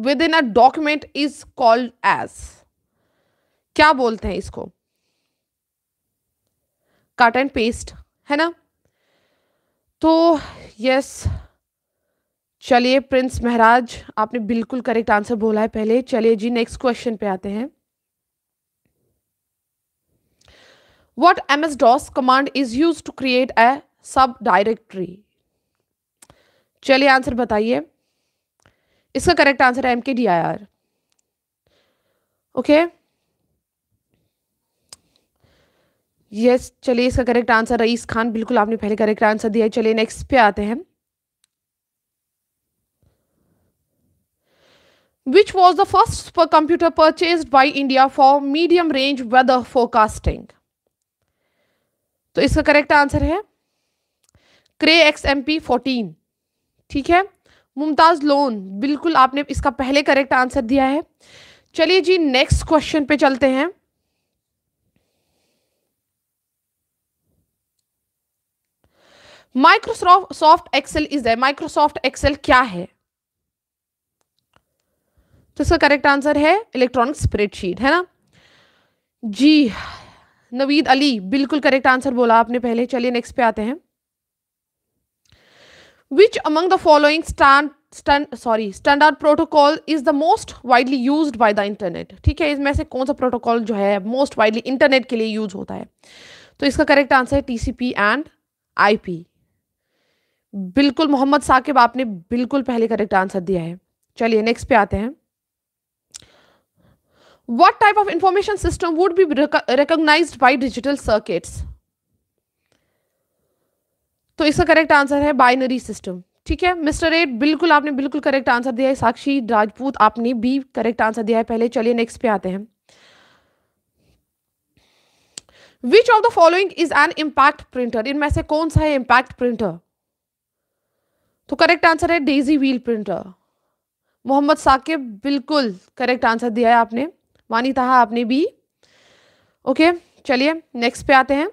within a document is called as क्या बोलते हैं इसको कट एंड पेस्ट है ना तो यस चलिए प्रिंस महराज आपने बिल्कुल करेक्ट आंसर बोला है पहले चलिए जी नेक्स्ट क्वेश्चन पे आते हैं what M S DOS command is use to create a subdirectory चलिए आंसर बताइए इसका करेक्ट आंसर है M K D I R okay yes yes, चलिए इसका करेक्ट आंसर रईस खान बिल्कुल आपने पहले करेक्ट आंसर दिया है चलिए नेक्स्ट पे आते हैं which was the first computer purchase by India for medium range weather forecasting तो इसका करेक्ट आंसर है Cray X M P fourteen ठीक है मुमताज लोन बिल्कुल आपने इसका पहले करेक्ट आंसर दिया है चलिए जी नेक्स्ट क्वेश्चन पे चलते हैं Microsoft Excel is a Microsoft Excel क्या है तो इसका करेक्ट आंसर है इलेक्ट्रॉनिक स्प्रेडशीट है ना जी नवीद अली बिल्कुल करेक्ट आंसर बोला आपने पहले चलिए नेक्स्ट पे आते हैं which among the following stand stand sorry standard protocol is the most widely use by the internet ठीक है इसमें से कौन सा प्रोटोकॉल जो है मोस्ट वाइडली इंटरनेट के लिए यूज होता है तो इसका करेक्ट आंसर है टीसीपी एंड आईपी बिल्कुल मोहम्मद साकिब आपने बिल्कुल पहले करेक्ट आंसर दिया है चलिए नेक्स्ट पे आते हैं what type of information system would be recognise by digital circuits तो इसका करेक्ट आंसर है बाइनरी सिस्टम ठीक है मिस्टर एट बिल्कुल आपने बिल्कुल करेक्ट आंसर दिया है साक्षी राजपूत आपने भी करेक्ट आंसर दिया है पहले चलिए नेक्स्ट पे आते हैं which of the following is an impact printer इनमें से कौन सा है इम्पैक्ट प्रिंटर तो करेक्ट आंसर है daisy wheel printer Mohammad Saqib बिल्कुल करेक्ट आंसर दिया है आपने मानी था आपने भी ओके चलिए नेक्स्ट पे आते हैं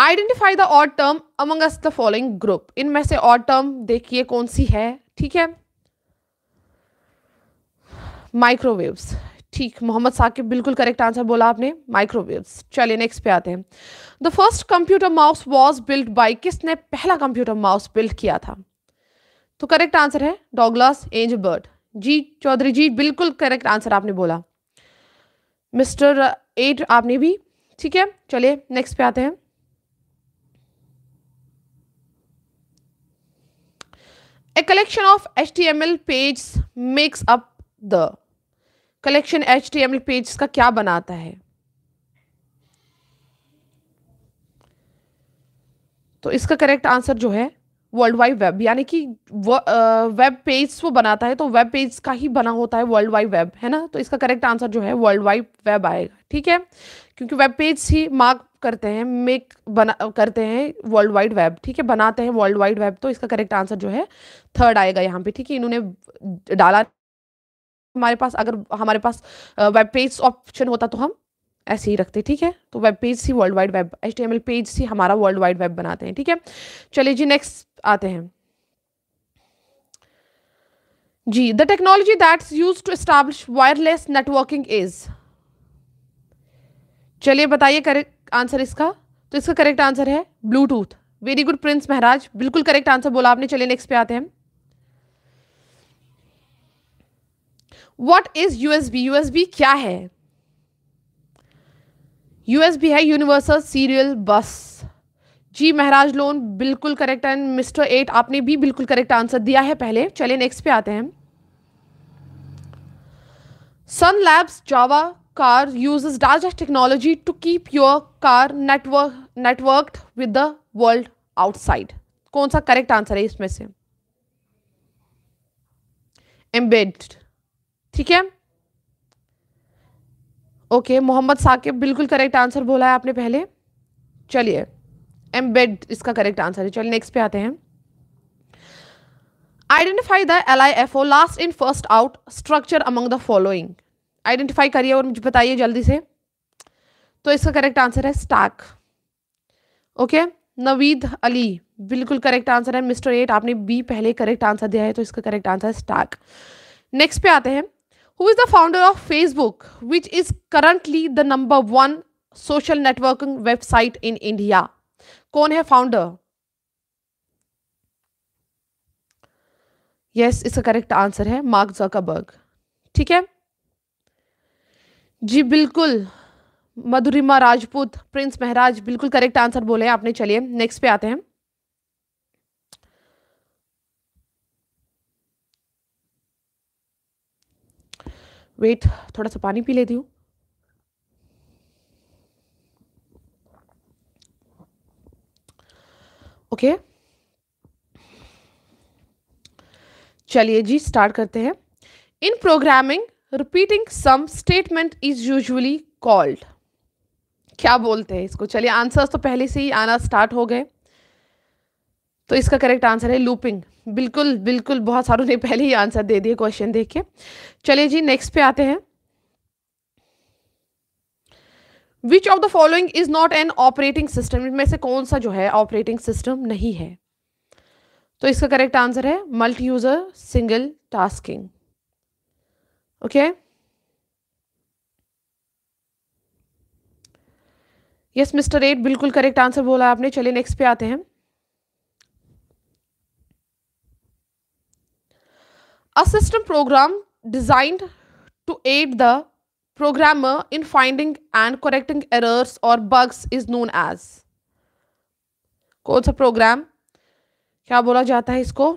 identify the odd term amongst the following group इनमें से ऑड टर्म देखिए कौन सी है ठीक है माइक्रोवेव्स ठीक मोहम्मद साकिब बिल्कुल करेक्ट आंसर बोला आपने माइक्रोवेव्स चलिए नेक्स्ट पे आते हैं the first computer mouse was built by किसने पहला कंप्यूटर माउस बिल्ट किया था तो करेक्ट आंसर है Douglas Engelbart ji Chaudhary ji बिल्कुल करेक्ट आंसर आपने बोला मिस्टर एट आपने भी ठीक है चलिए नेक्स्ट पे आते हैं collection of H of M L page makes up collection H T M L page का क्या बनाता है तो इसका करेक्ट आंसर जो है वर्ल्ड वाइड वेब यानी कि वेब पेज वो बनाता है तो वेब पेज का ही बना होता है वर्ल्ड वाइड वेब है ना तो इसका करेक्ट आंसर जो है वर्ल्ड वाइड वेब आएगा ठीक है क्योंकि वेब पेज ही मार्क करते हैं मेक बना करते हैं वर्ल्ड वाइड वेब ठीक है बनाते हैं वर्ल्ड वाइड वेब तो इसका करेक्ट आंसर जो है थर्ड आएगा यहाँ पे ठीक है इन्होंने डाला हमारे पास अगर हमारे पास वेब पेज ऑप्शन होता तो हम ऐसे ही रखते ठीक है तो वेब पेज ही world wide web H page ही हमारा वर्ल्ड वाइड वेब बनाते हैं ठीक है चलिए जी नेक्स्ट आते हैं जी the technology that's use to establish wireless networking is चलिए बताइए करेक्ट आंसर इसका तो इसका करेक्ट आंसर है Bluetooth very good Prince Maharaj बिल्कुल करेक्ट आंसर बोला आपने चलिए नेक्स्ट पे आते हैं वॉट इज यूएसबी यूएसबी क्या है यूएसबी है यूनिवर्सल सीरियल बस जी महाराज लोन बिल्कुल करेक्ट एंड मिस्टर एट आपने भी बिल्कुल करेक्ट आंसर दिया है पहले चलिए नेक्स्ट पे आते हैं Sun Labs Java car use Dajah technology to keep your car network network with the world outside कौन सा करेक्ट आंसर है इसमें से एम्बेड ठीक है ओके मोहम्मद साकिब बिल्कुल करेक्ट आंसर बोला है आपने पहले चलिए एम्बेड इसका करेक्ट आंसर है चलिए नेक्स्ट पे आते हैं identify the L I F O last in first out structure among the following identify करिए और मुझे बताइए जल्दी से तो इसका करेक्ट आंसर है स्टाक ओके नवीद अली बिल्कुल करेक्ट आंसर है मिस्टर एट आपने बी पहले करेक्ट आंसर दिया है तो इसका करेक्ट आंसर है स्टाक नेक्स्ट पे आते हैं who is the founder of Facebook, which is currently the number one social networking website in India. कौन है फाउंडर यस इसका करेक्ट आंसर है मार्क जकबर्ग ठीक है जी बिल्कुल मधुरिमा राजपूत प्रिंस महराज बिल्कुल करेक्ट आंसर बोले आपने चलिए नेक्स्ट पे आते हैं वेट थोड़ा सा पानी पी लेती हूँ ओके चलिए जी स्टार्ट करते हैं in programming repeating some statement is usually called क्या बोलते हैं इसको चलिए आंसर्स तो पहले से ही आना स्टार्ट हो गए तो इसका करेक्ट आंसर है लूपिंग बिल्कुल बिल्कुल बहुत सारों ने पहले ही आंसर दे दिए क्वेश्चन देख के चलिए जी नेक्स्ट पे आते हैं which of the following is not an operating system इनमें से कौन सा जो है ऑपरेटिंग सिस्टम नहीं है तो इसका करेक्ट आंसर है multi user single tasking okay yes mister eight बिल्कुल करेक्ट आंसर बोला आपने चलिए नेक्स्ट पे आते हैं A system program designed to aid the programmer in finding and correcting errors or bugs is known as कौन सा प्रोग्राम क्या बोला जाता है इसको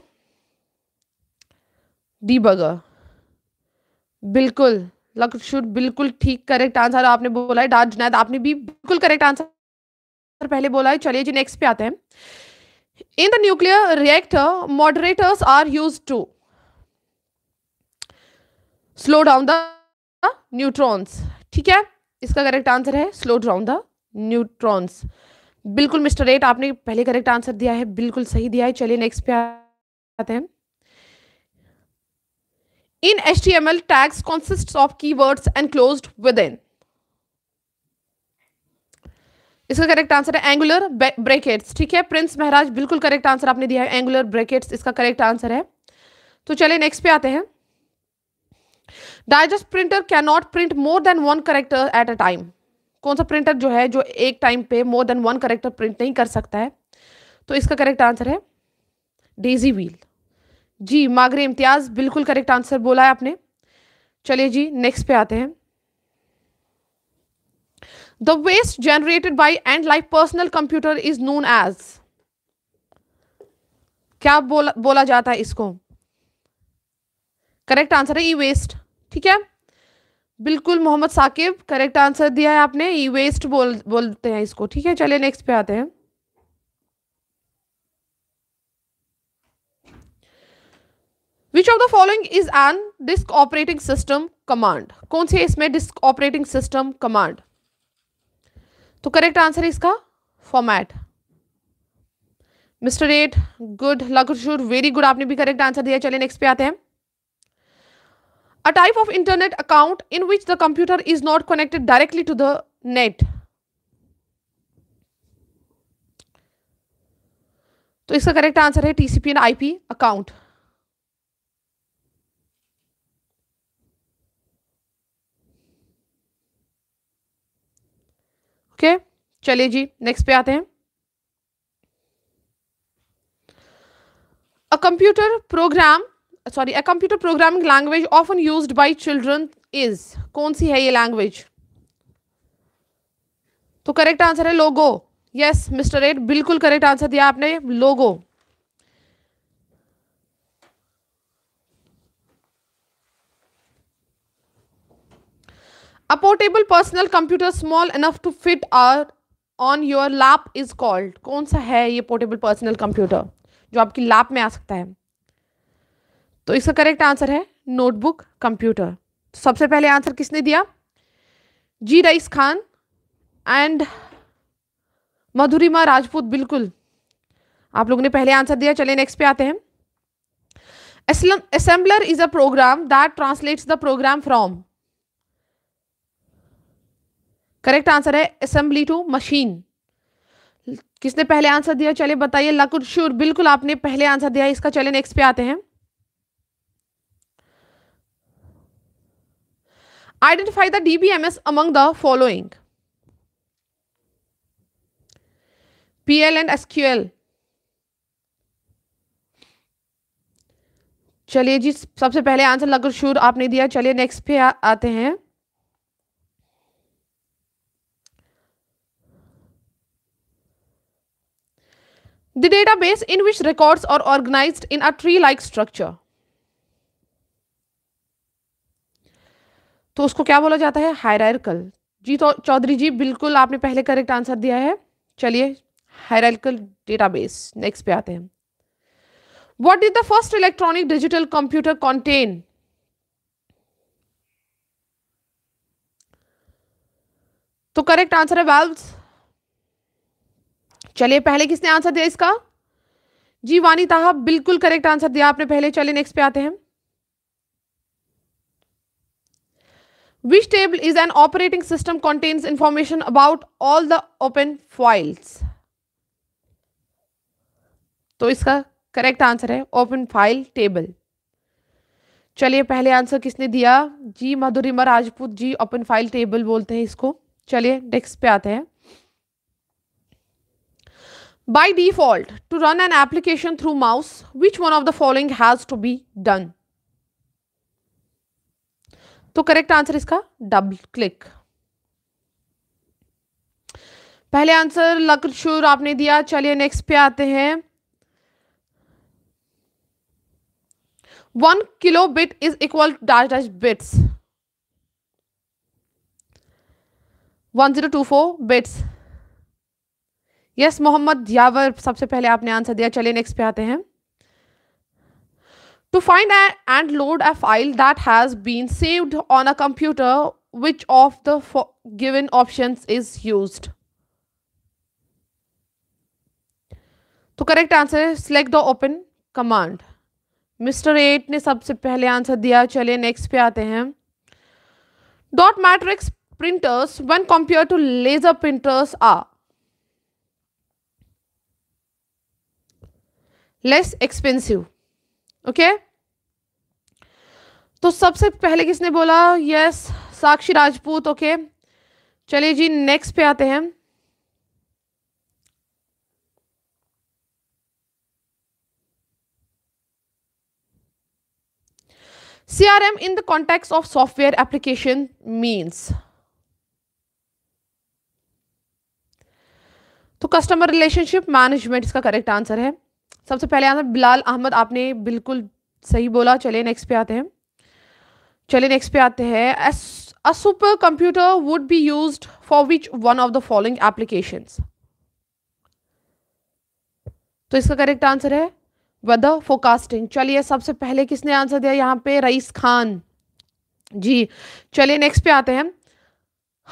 डीबगर बिल्कुल लक शुड बिल्कुल ठीक करेक्ट आंसर आपने बोला है डाट जुनैद आपने भी बिल्कुल करेक्ट आंसर पहले बोला है चलिए जी नेक्स्ट पे आते हैं in the nuclear reactor moderators are use to slow down the neutrons ठीक है इसका करेक्ट आंसर है स्लो डाउन द न्यूट्रॉन्स बिल्कुल मिस्टर एट आपने पहले करेक्ट आंसर दिया है बिल्कुल सही दिया है चलिए नेक्स्ट पे आते हैं in H T M L tags consist of की words and close within इसका करेक्ट आंसर है एंगुलर ब्रेकेट्स ठीक है प्रिंस महाराज बिल्कुल करेक्ट आंसर आपने दिया है एंगुलर ब्रेकेट्स इसका करेक्ट आंसर है तो चलिए नेक्स्ट पे आते हैं डाइजेस्ट printer cannot print more than one character at a time कौन सा प्रिंटर जो है जो एक टाइम पे more than one character print नहीं कर सकता है तो इसका करेक्ट आंसर है डेजी व्हील जी मागरे इम्तियाज बिल्कुल करेक्ट आंसर बोला है आपने चलिए जी नेक्स्ट पे आते हैं the waste generated by end life personal computer is known as क्या बोला बोला जाता है इसको करेक्ट आंसर है ई वेस्ट ठीक है बिल्कुल मोहम्मद साकिब करेक्ट आंसर दिया है आपने ई e वेस्ट बोल बोलते हैं इसको ठीक है चलिए नेक्स्ट पे आते हैं which of the following is an disk operating system command कौन सी है इसमें डिस्क ऑपरेटिंग सिस्टम कमांड तो करेक्ट आंसर है इसका फॉर्मैट मिस्टर एट गुड लक वेरी गुड आपने भी करेक्ट आंसर दिया चलिए नेक्स्ट पे आते हैं a type of internet account in which the computer is not connected directly to the net तो इसका करेक्ट आंसर है TCP and IP account okay okay, चलिए जी नेक्स्ट पे आते हैं a computer program sorry a computer programming language often use by children is कौन सी है ये लैंग्वेज तो करेक्ट आंसर है लोगो यस मिस्टर एट बिल्कुल करेक्ट आंसर दिया आपने Logo a portable personal computer small enough to fit or on your lap is called कौन सा है ये पोर्टेबल पर्सनल कंप्यूटर जो आपकी लैप में आ सकता है तो इसका करेक्ट आंसर है नोटबुक तो कंप्यूटर सबसे पहले आंसर किसने दिया जी रईस खान एंड मधुरिमा राजपूत बिल्कुल आप लोगों ने पहले आंसर दिया चले नेक्स्ट पे आते हैं assembler is a program that translates the program from correct answer है असेंबली टू मशीन किसने पहले आंसर दिया चले बताइए लकुर बिल्कुल आपने पहले आंसर दिया इसका चले नेक्स्ट पे आते हैं identify the identify the dbms among the following pl and sql चलिए जी सबसे पहले आंसर लग शुर आपने दिया चलिए नेक्स्ट पे आ, आते हैं the data database in which records are organized in a tree like structure तो उसको क्या बोला जाता है हायरकल जी तो चौधरी जी बिल्कुल आपने पहले करेक्ट आंसर दिया है चलिए हायरकल डेटाबेस नेक्स्ट पे आते हैं what does the first electronic digital computer contain तो करेक्ट आंसर है वेल्व चलिए पहले किसने आंसर दिया इसका जी वानी ताहा बिल्कुल करेक्ट आंसर दिया आपने पहले चलिए नेक्स्ट पे आते हैं Which table is an operating system contains information about all the open files? तो इसका करेक्ट आंसर है ओपन फाइल टेबल चलिए पहले आंसर किसने दिया जी Madhurima Rajput ji open file table बोलते हैं इसको चलिए नेक्स्ट पे आते हैं By default, to run an application through mouse, which one of the following has to be done? तो करेक्ट आंसर इसका डबल क्लिक पहले आंसर लकशूर आपने दिया चलिए नेक्स्ट पे आते हैं one kilobit is equal dash dash bits one zero two four bits yes Mohammad Yawar सबसे पहले आपने आंसर दिया चलिए नेक्स्ट पे आते हैं To find a, and load a file that has been saved on a computer, which of the given options is used? The correct answer is select the open command. Mr. 8 ne sabse pehle answer diya. Chale, next pe aate hain. Dot matrix printers when compared to laser printers are less expensive. Okay तो सबसे पहले किसने बोला yes साक्षी Rajput okay चलिए जी next पे आते हैं CRM in the context of software application means तो कस्टमर रिलेशनशिप मैनेजमेंट इसका करेक्ट आंसर है सबसे पहले आंसर बिलाल अहमद आपने बिल्कुल सही बोला चलिए नेक्स्ट पे आते हैं चलिए नेक्स्ट पे आते हैं supercomputer would be use for which one of the following application तो इसका करेक्ट आंसर है वेदर फोकास्टिंग चलिए सबसे पहले किसने आंसर दिया यहाँ पे रईस खान जी चलिए नेक्स्ट पे आते हैं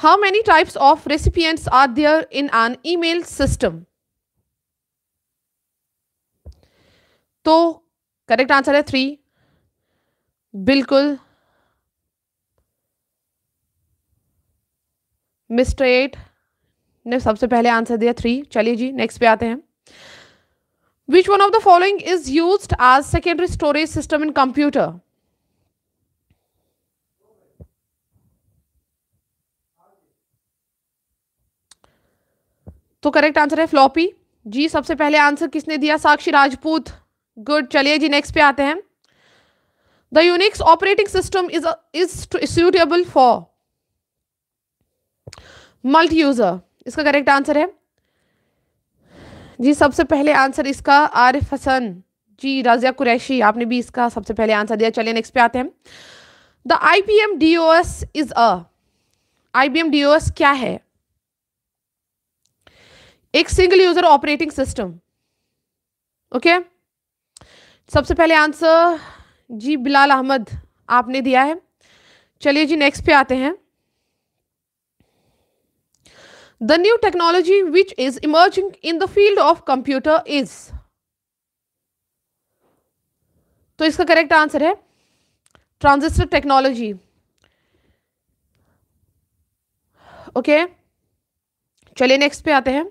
how many types of recipients are there in an mail system तो करेक्ट आंसर है थ्री बिल्कुल मिस्टर एट ने सबसे पहले आंसर दिया थ्री चलिए जी नेक्स्ट पे आते हैं which one of the following is use as secondary storage system in computer तो करेक्ट आंसर है फ्लॉपी जी सबसे पहले आंसर किसने दिया साक्षी राजपूत गुड चलिए जी नेक्स्ट पे आते हैं the Unix operating system is is suitable for multi user इसका करेक्ट आंसर है जी सबसे पहले आंसर इसका आरिफ हसन जी राजिया कुरैशी आपने भी इसका सबसे पहले आंसर दिया चलिए नेक्स्ट पे आते हैं the I P M D O S is a I P M D O S क्या है एक single user operating system okay okay? सबसे पहले आंसर जी बिलाल अहमद आपने दिया है चलिए जी नेक्स्ट पे आते हैं the new technology which is emerging in the field of computer is तो इसका करेक्ट आंसर है ट्रांजिस्टर टेक्नोलॉजी ओके चलिए नेक्स्ट पे आते हैं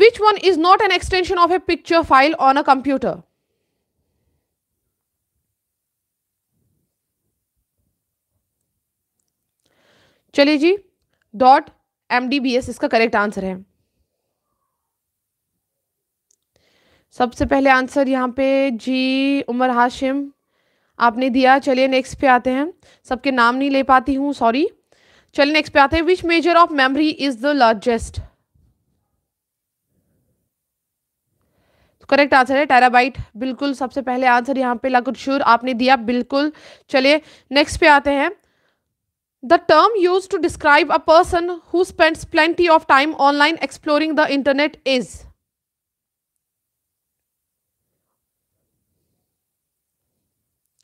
which one is not an extension of a picture file on a computer? चलिए जी dot M D B S इसका करेक्ट आंसर है सबसे पहले आंसर यहाँ पे जी उमर हाशिम आपने दिया चलिए नेक्स्ट पे आते हैं सबके नाम नहीं ले पाती हूँ सॉरी चलिए नेक्स्ट पे आते हैं which measure of memory is the largest correct answer है टेराबाइट बिल्कुल सबसे पहले आंसर यहाँ पे लाकुशूर आपने दिया बिल्कुल चलिए नेक्स्ट पे आते हैं the term use to describe a person who spends plenty of time online exploring the internet is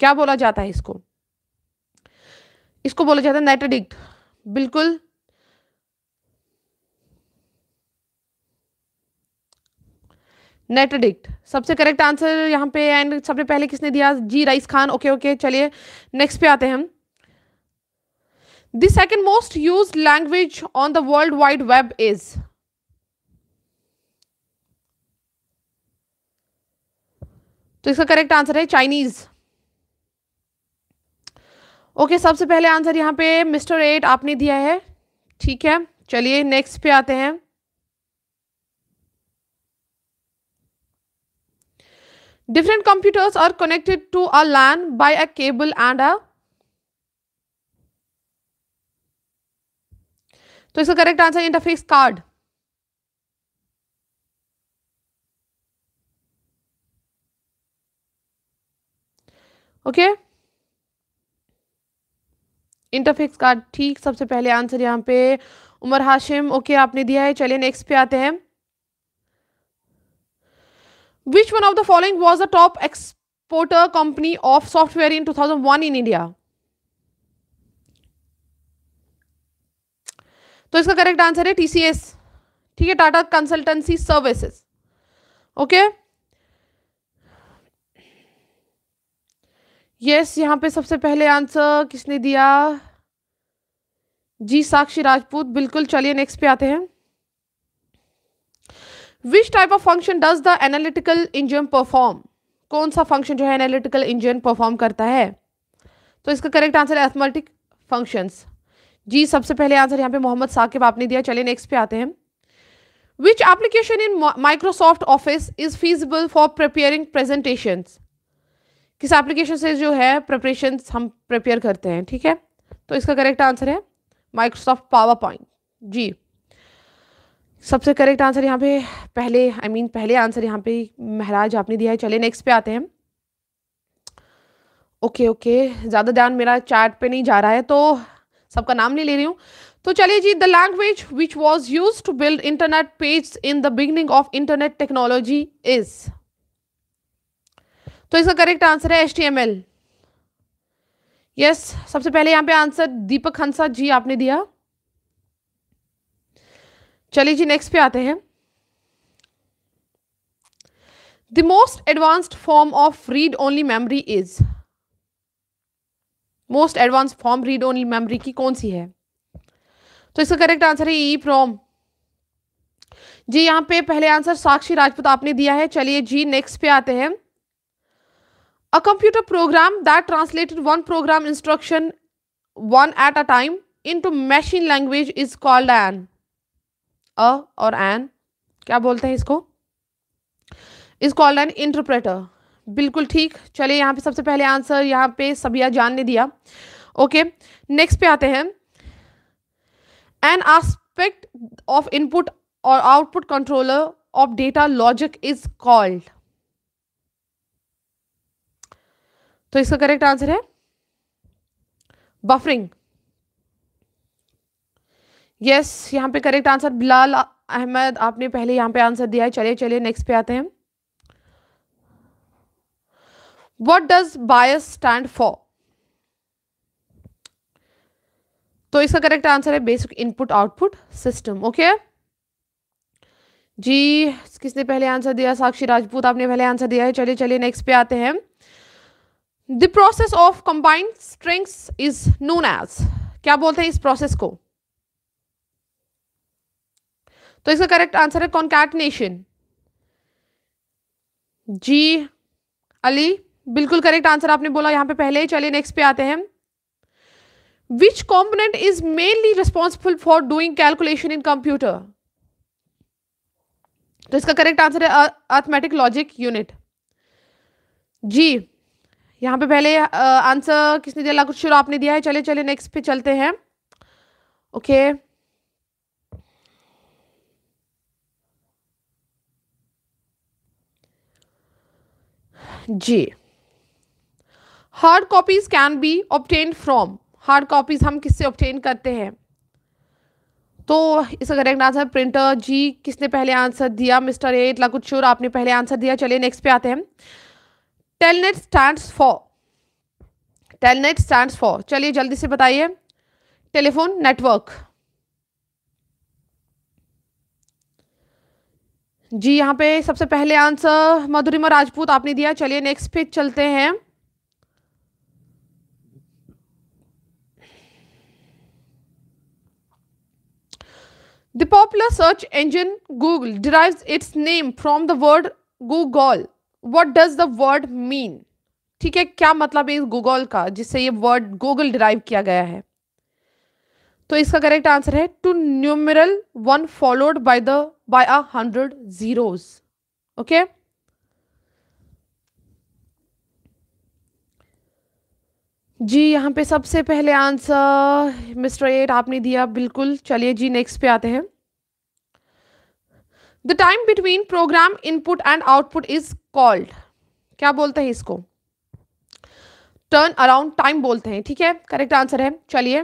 क्या बोला जाता है इसको इसको बोला जाता है नेट एडिक्ट बिल्कुल नेटडिक्ट सबसे करेक्ट आंसर यहाँ पे एंड सबसे पहले किसने दिया जी राइस खान ओके ओके चलिए नेक्स्ट पे आते हैं हम the second most use language on the world wide web is तो इसका करेक्ट आंसर है चाइनीज ओके okay, सबसे पहले आंसर यहाँ पे मिस्टर एट आपने दिया है ठीक है चलिए नेक्स्ट पे आते हैं Different computers are connected to a LAN by a cable and a तो इसका correct answer interface card okay interface card ठीक सबसे पहले आंसर यहां पे उमर हाशिम ओके okay, आपने दिया है चलिए नेक्स्ट पे आते हैं which one of the following was the top exporter company of software in 2001 in India? तो इसका करेक्ट आंसर है टीसीएस ठीक है Tata consultancy services okay yes यहां पे सबसे पहले आंसर किसने दिया जी साक्षी राजपूत बिल्कुल चलिए नेक्स्ट पे आते हैं which type of function does the analytical engine perform कौन सा फंक्शन जो है एनालिटिकल इंजन परफॉर्म करता है तो इसका करेक्ट आंसर है एथमेटिक फंक्शंस जी सबसे पहले आंसर यहाँ पे मोहम्मद साकिब आपने दिया चलिए नेक्स्ट पे आते हैं which application in Microsoft Office is feasible for preparing presentation किस एप्लीकेशन से जो है प्रिपरेशन हम प्रिपेयर करते हैं ठीक है तो इसका करेक्ट आंसर है माइक्रोसॉफ्ट पावर पॉइंट जी सबसे करेक्ट आंसर यहाँ पे पहले आई I मीन mean, पहले आंसर यहाँ पे महराज आपने दिया है चले नेक्स्ट पे आते हैं ओके ओके ज़्यादा ध्यान मेरा चार्ट पे नहीं जा रहा है तो सबका नाम नहीं ले रही हूँ तो चलिए जी the language which was use to build internet page in the beginning of internet technology is तो इसका करेक्ट आंसर है S T M L yes सबसे पहले यहाँ पे आंसर दीपक हंसा जी आपने दिया चलिए जी नेक्स्ट पे आते हैं the most advanced form of read only memory is most advance form read only memory की कौन सी है तो इसका करेक्ट आंसर है ई e प्रॉम जी यहां पे पहले आंसर साक्षी राजपूत आपने दिया है चलिए जी नेक्स्ट पे आते हैं a computer program that translated one program instruction one at a time into machine language is called an a और एन क्या बोलते हैं इसको इज कॉल्ड एन इंटरप्रेटर बिल्कुल ठीक चलिए यहाँ पे सबसे पहले आंसर यहाँ पे सबिया जान ने दिया ओके नेक्स्ट पे आते हैं एन आस्पेक्ट ऑफ इनपुट और output controller of data logic is called तो इसका करेक्ट आंसर है बफरिंग यस yes, यहाँ पे करेक्ट आंसर बिलाल अहमद आपने पहले यहाँ पे आंसर दिया है चलिए चलिए नेक्स्ट पे आते हैं what does BIOS stand for तो इसका करेक्ट आंसर है basic input output system okay जी किसने पहले आंसर दिया साक्षी राजपूत आपने पहले आंसर दिया है चलिए चलिए नेक्स्ट पे आते हैं the process of combined strings is known as क्या बोलते हैं इस प्रोसेस को तो इसका करेक्ट आंसर है कॉन्कैटनेशन जी अली बिल्कुल करेक्ट आंसर आपने बोला यहां पे पहले ही चलिए नेक्स्ट पे आते हैं which component is mainly responsible for doing calculation in computer तो इसका करेक्ट आंसर है अर्थमेटिक लॉजिक यूनिट जी यहां पे पहले आंसर किसने दिया लाकुशुर आपने दिया है चले चले नेक्स्ट पे चलते हैं ओके okay. जे hard copies can be obtain from hard copies हम किससे ऑप्टेन करते हैं तो इसका करेक्ट आंसर प्रिंटर जी किसने पहले आंसर दिया मिस्टर ए लाकुचुर आपने पहले आंसर दिया चलिए नेक्स्ट पे आते हैं telnet stand for telnet stand for चलिए जल्दी से बताइए टेलीफोन नेटवर्क जी यहाँ पे सबसे पहले आंसर मधुरिमा राजपूत आपने दिया चलिए नेक्स्ट पेज चलते हैं the popular search engine Google derive its name from the word Google what does the word mean ठीक है क्या मतलब है इस गूगल का जिससे ये वर्ड गूगल डिराइव किया गया है तो इसका करेक्ट आंसर है to numeral one followed by the by a hundred zeros okay जी यहां पे सबसे पहले आंसर मिस्टर एट आपने दिया बिल्कुल चलिए जी नेक्स्ट पे आते हैं the time between program input and output is called क्या बोलते हैं इसको टर्न अराउंड टाइम बोलते हैं ठीक है करेक्ट आंसर है चलिए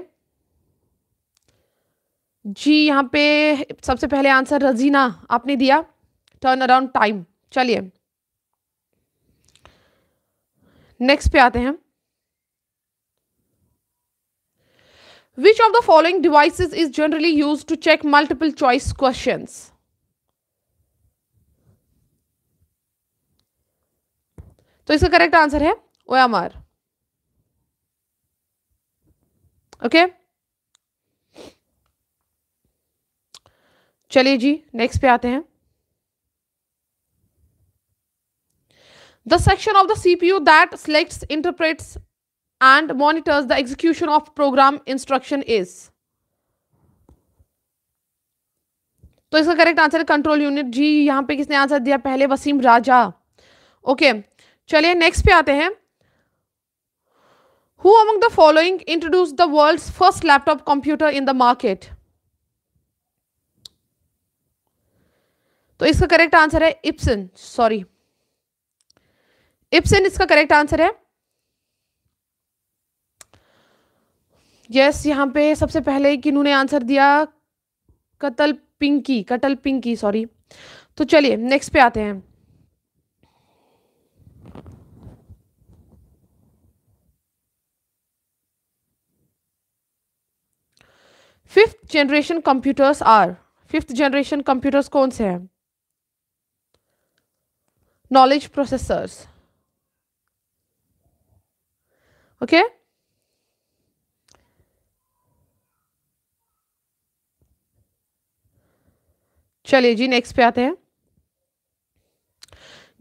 जी यहाँ पे सबसे पहले आंसर रजीना आपने दिया टर्न अराउंड टाइम चलिए नेक्स्ट पे आते हैं which of the following devices is generally use to check multiple choice questions तो इसका करेक्ट आंसर है O M R okay okay? चलिए जी नेक्स्ट पे आते हैं the section of the CPU that select interprets and monitors the execution of program instruction is तो इसका करेक्ट आंसर है कंट्रोल यूनिट जी यहां पे किसने आंसर दिया पहले वसीम राजा ओके okay, चलिए नेक्स्ट पे आते हैं who among the following introduce the world first laptop computer in the market तो इसका करेक्ट आंसर है इप्सन सॉरी इप्सन इसका करेक्ट आंसर है यस yes, यहां पे सबसे पहले किन्होंने आंसर दिया कतल पिंकी कटल पिंकी सॉरी तो चलिए नेक्स्ट पे आते हैं fifth generation computers are fifth generation computers कौन से हैं knowledge processors. Okay. चलिए जी नेक्स्ट पे आते हैं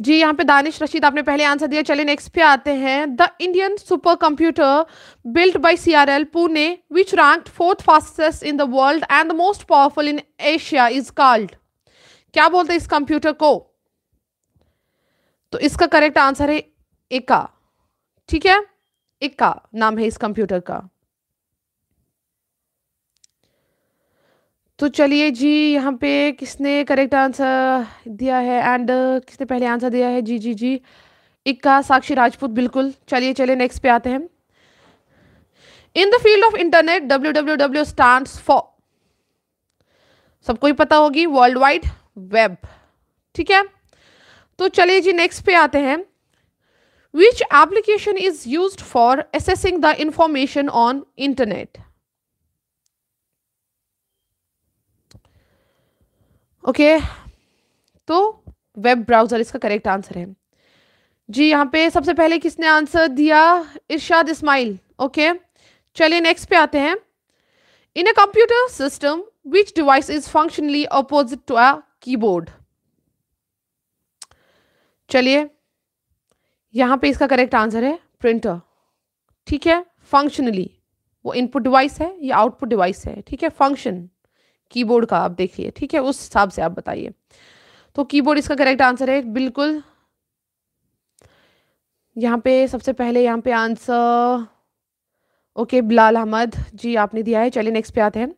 जी यहाँ पे दानिश रशीद आपने पहले आंसर दिया चलिए नेक्स्ट पे आते हैं the Indian super computer build by CRL Pune which ranked fourth fastest in the world and the most powerful in Asia is called क्या बोलते हैं इस कंप्यूटर को तो इसका करेक्ट आंसर है इका ठीक है इका नाम है इस कंप्यूटर का तो चलिए जी यहाँ पे किसने करेक्ट आंसर दिया है एंड uh, किसने पहले आंसर दिया है जी जी जी इक्का साक्षी राजपूत बिल्कुल चलिए चलिए नेक्स्ट पे आते हैं in the field of internet W W W stand for सबको ही पता होगी वर्ल्ड वाइड वेब ठीक है तो चलिए जी नेक्स्ट पे आते हैं which application is use for accessing the information on internet okay तो वेब ब्राउजर इसका करेक्ट आंसर है जी यहां पे सबसे पहले किसने आंसर दिया इर्शाद इस्माइल ओके चलिए नेक्स्ट पे आते हैं in a computer system which device is functionally opposite to a keyboard चलिए यहाँ पे इसका करेक्ट आंसर है प्रिंटर ठीक है फंक्शनली वो इनपुट डिवाइस है या आउटपुट डिवाइस है ठीक है फंक्शन कीबोर्ड का आप देखिए ठीक है उस हिसाब से आप बताइए तो कीबोर्ड इसका करेक्ट आंसर है बिल्कुल यहाँ पे सबसे पहले यहाँ पे आंसर ओके बिलाल अहमद जी आपने दिया है चलिए नेक्स्ट पे आते हैं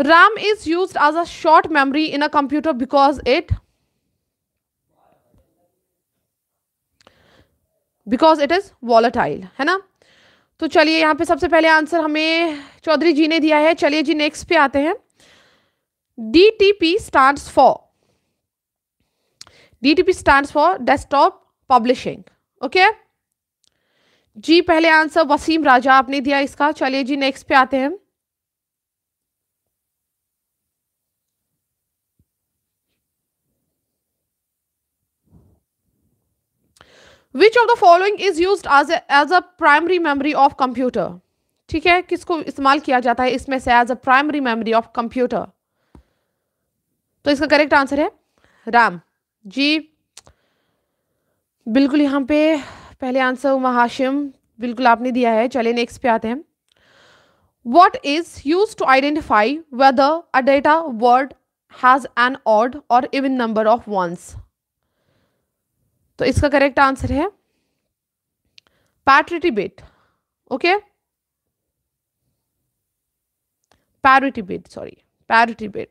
RAM is use as a short memory in a computer because it because it is volatile है ना तो चलिए यहाँ पे सबसे पहले आंसर हमें चौधरी जी ने दिया है चलिए जी नेक्स्ट पे आते हैं D T P stand for D T P stand for desktop publishing okay जी पहले आंसर वसीम राजा आपने दिया इसका चलिए जी नेक्स्ट पे आते हैं which of the following is use as as a primary memory of computer ठीक है किसको इस्तेमाल किया जाता है इसमें से as a primary memory of computer तो इसका करेक्ट आंसर है राम जी बिल्कुल यहाँ पे पहले आंसर हुआ हाशिम बिल्कुल आपने दिया है चले नेक्स्ट पे आते हैं what is use to identify whether a data word has an odd और इवन नंबर ऑफ वंस तो इसका करेक्ट आंसर है parity bit okay parity bit sorry parity bit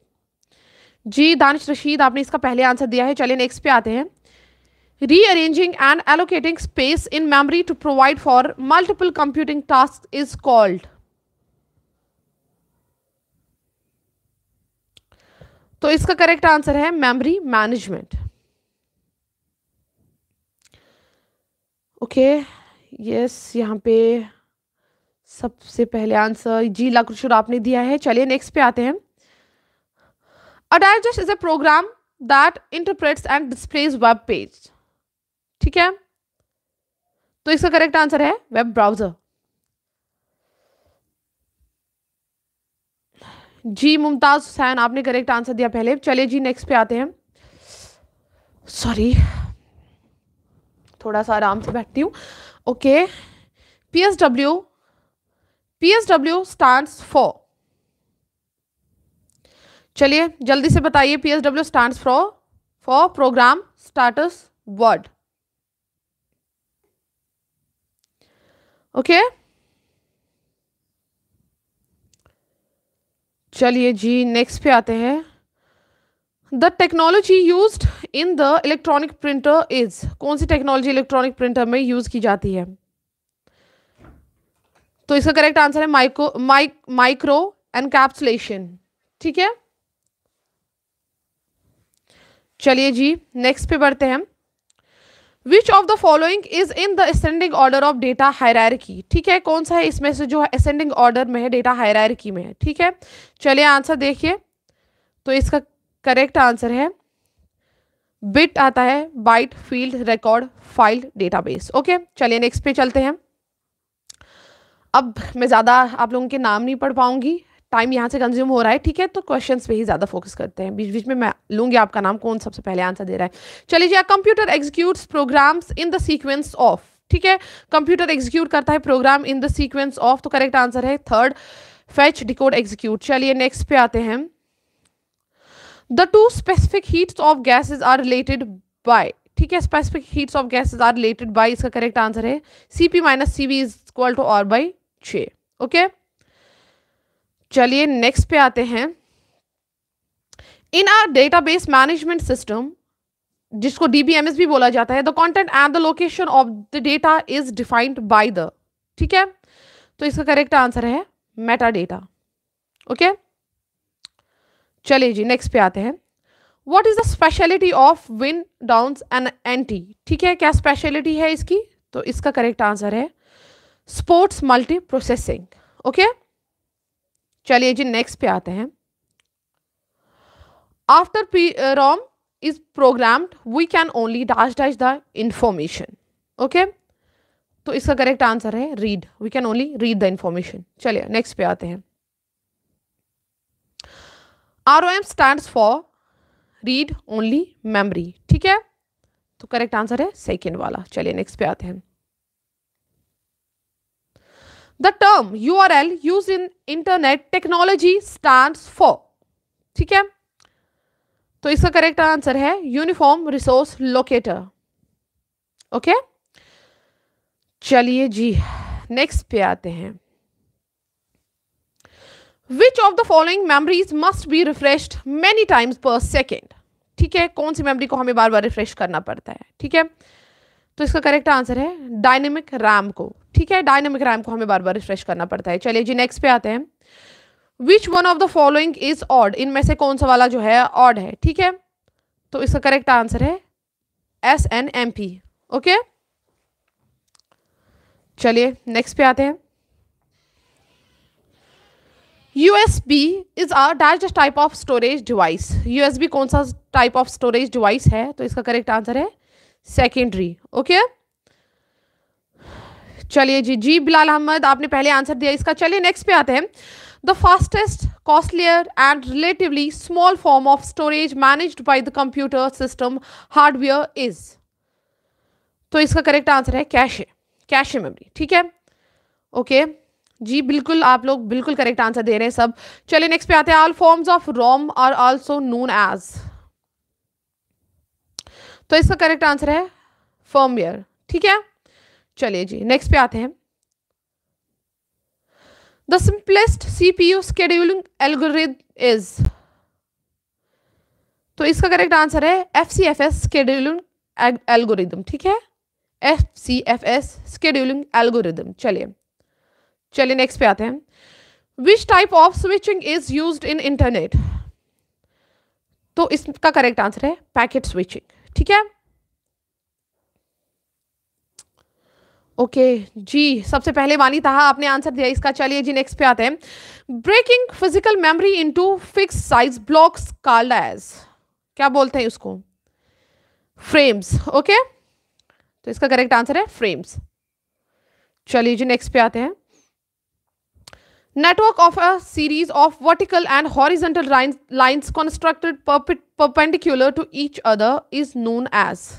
जी दानिश रशीद आपने इसका पहले आंसर दिया है चलिए नेक्स्ट पे आते हैं rearranging and allocating space in memory to provide for multiple computing task is called तो इसका करेक्ट आंसर है मेमोरी मैनेजमेंट ओके यस यहाँ पे सबसे पहले आंसर जी लाकृष्ण आपने दिया है चलिए नेक्स्ट पे आते हैं a digest is a program that interprets and displays web page ठीक है तो इसका करेक्ट आंसर है वेब ब्राउजर जी मुमताज हुसैन आपने करेक्ट आंसर दिया पहले चलिए जी नेक्स्ट पे आते हैं सॉरी थोड़ा सा आराम से बैठती हूँ okay P S W P S W stand for चलिए जल्दी से बताइए P S W stand for for program status word okay चलिए जी नेक्स्ट पे आते हैं the technology use in the electronic printer is कौन सी टेक्नोलॉजी इलेक्ट्रॉनिक प्रिंटर में यूज की जाती है तो इसका करेक्ट आंसर है माइक्रो माइक माइक्रो एनकैप्सुलेशन ठीक है चलिए जी नेक्स्ट पे बढ़ते हैं which of the following is in the ascending order of data hierarchy ठीक है कौन सा है इसमें से जो है असेंडिंग ऑर्डर में है डेटा हायरार्की में है ठीक है चलिए आंसर देखिए तो इसका करेक्ट आंसर है बिट आता है byte field record file database okay चलिए नेक्स्ट पे चलते हैं अब मैं ज़्यादा आप लोगों के नाम नहीं पढ़ पाऊंगी टाइम यहाँ से कंज्यूम हो रहा है ठीक है तो क्वेश्चंस पे ही ज़्यादा फोकस करते हैं बीच बीच में मैं लूँगी आपका नाम कौन सबसे पहले आंसर दे रहा है चलिए जी computer executes programs in the sequence of ठीक है कंप्यूटर एग्जीक्यूट करता है program in the sequence of तो करेक्ट आंसर है थर्ड फैच डिकोड एग्जीक्यूट चलिए नेक्स्ट पे आते हैं the two specific heats of gases are related by ठीक है specific heats of gases are related by इसका करेक्ट आंसर है C P minus C V is equal to R by छ okay चलिए नेक्स्ट पे आते हैं in R database management system जिसको डीबीएमएस भी बोला जाता है the content and the location of the data is defined by the ठीक है तो इसका करेक्ट आंसर है मेटा डेटा ओके okay? चलिए जी नेक्स्ट पे आते हैं what is the speciality of win down and anti ठीक है क्या स्पेशलिटी है इसकी तो इसका करेक्ट आंसर है स्पोर्ट्स मल्टी प्रोसेसिंग ओके चलिए जी नेक्स्ट पे आते हैं after P ROM is programmed we can only dash dash the information okay तो इसका करेक्ट आंसर है read we can only read the information चलिए नेक्स्ट पे आते हैं R O M stand for read only memory ठीक है तो करेक्ट आंसर है सेकेंड वाला चलिए नेक्स्ट पे आते हैं the term U R L use in internet technology stand for ठीक है तो इसका करेक्ट आंसर है यूनिफॉर्म रिसोर्स लोकेटर ओके चलिए जी नेक्स्ट पे आते हैं which of the following memories must be refreshed many times per second ठीक है कौन सी मेमरी को हमें बार बार रिफ्रेश करना पड़ता है ठीक है तो इसका करेक्ट आंसर है डायनेमिक रैम को ठीक है डायनेमिक रैम को हमें बार बार रिफ्रेश करना पड़ता है चलिए जी नेक्स्ट पे आते हैं which one of the following is odd इनमें से कौन सा वाला जो है ऑड है ठीक है तो इसका करेक्ट आंसर है S N M P okay चलिए नेक्स्ट पे आते हैं USB is a dash type of storage device USB कौन सा टाइप ऑफ स्टोरेज डिवाइस है तो इसका करेक्ट आंसर है सेकेंडरी ओके चलिए जी जी बिलाल अहमद आपने पहले आंसर दिया इसका चलिए नेक्स्ट पे आते हैं the fastest costlier and relatively small form of storage managed by the computer system hardware is तो इसका करेक्ट आंसर है कैशे कैशे मेमोरी ठीक है ओके okay. जी बिल्कुल आप लोग बिल्कुल करेक्ट आंसर दे रहे हैं सब चलिए नेक्स्ट पे आते हैं all forms of ROM are also known as तो इसका करेक्ट आंसर है फर्मवेयर ठीक है चलिए जी नेक्स्ट पे आते हैं the simplest CPU scheduling algorithm is तो इसका करेक्ट आंसर है F C F S scheduling algorithm ठीक है F C F S scheduling algorithm चलिए चलिए नेक्स्ट पे आते हैं which type of switching is use in internet तो इसका करेक्ट आंसर है पैकेट स्विचिंग ठीक है ओके okay, जी सबसे पहले वाली था आपने आंसर दिया इसका चलिए जी नेक्स्ट पे आते हैं breaking physical memory into fix size blocks called as क्या बोलते हैं उसको फ्रेम्स ओके okay? तो इसका करेक्ट आंसर है फ्रेम्स चलिए जी नेक्स्ट पे आते हैं network of a series of vertical and horizontal lines, lines constructed perp perpendicular to each other is known as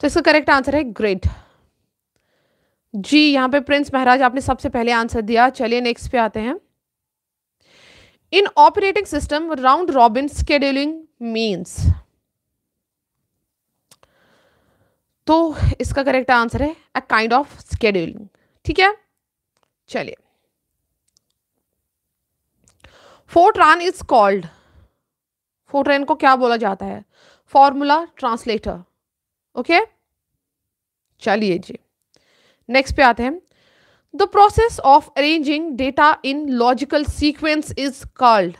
तो इसका करेक्ट आंसर है ग्रिड जी यहां पे प्रिंस महाराज आपने सबसे पहले आंसर दिया चलिए नेक्स्ट पे आते हैं in operating system round robin scheduling means तो इसका करेक्ट आंसर है अ काइंड ऑफ स्केड्यूलिंग ठीक है चलिए फोर्ट्रान इज कॉल्ड फोर्ट्रेन को क्या बोला जाता है फॉर्मूला ट्रांसलेटर ओके चलिए जी नेक्स्ट पे आते हैं the process of arranging data in logical sequence is called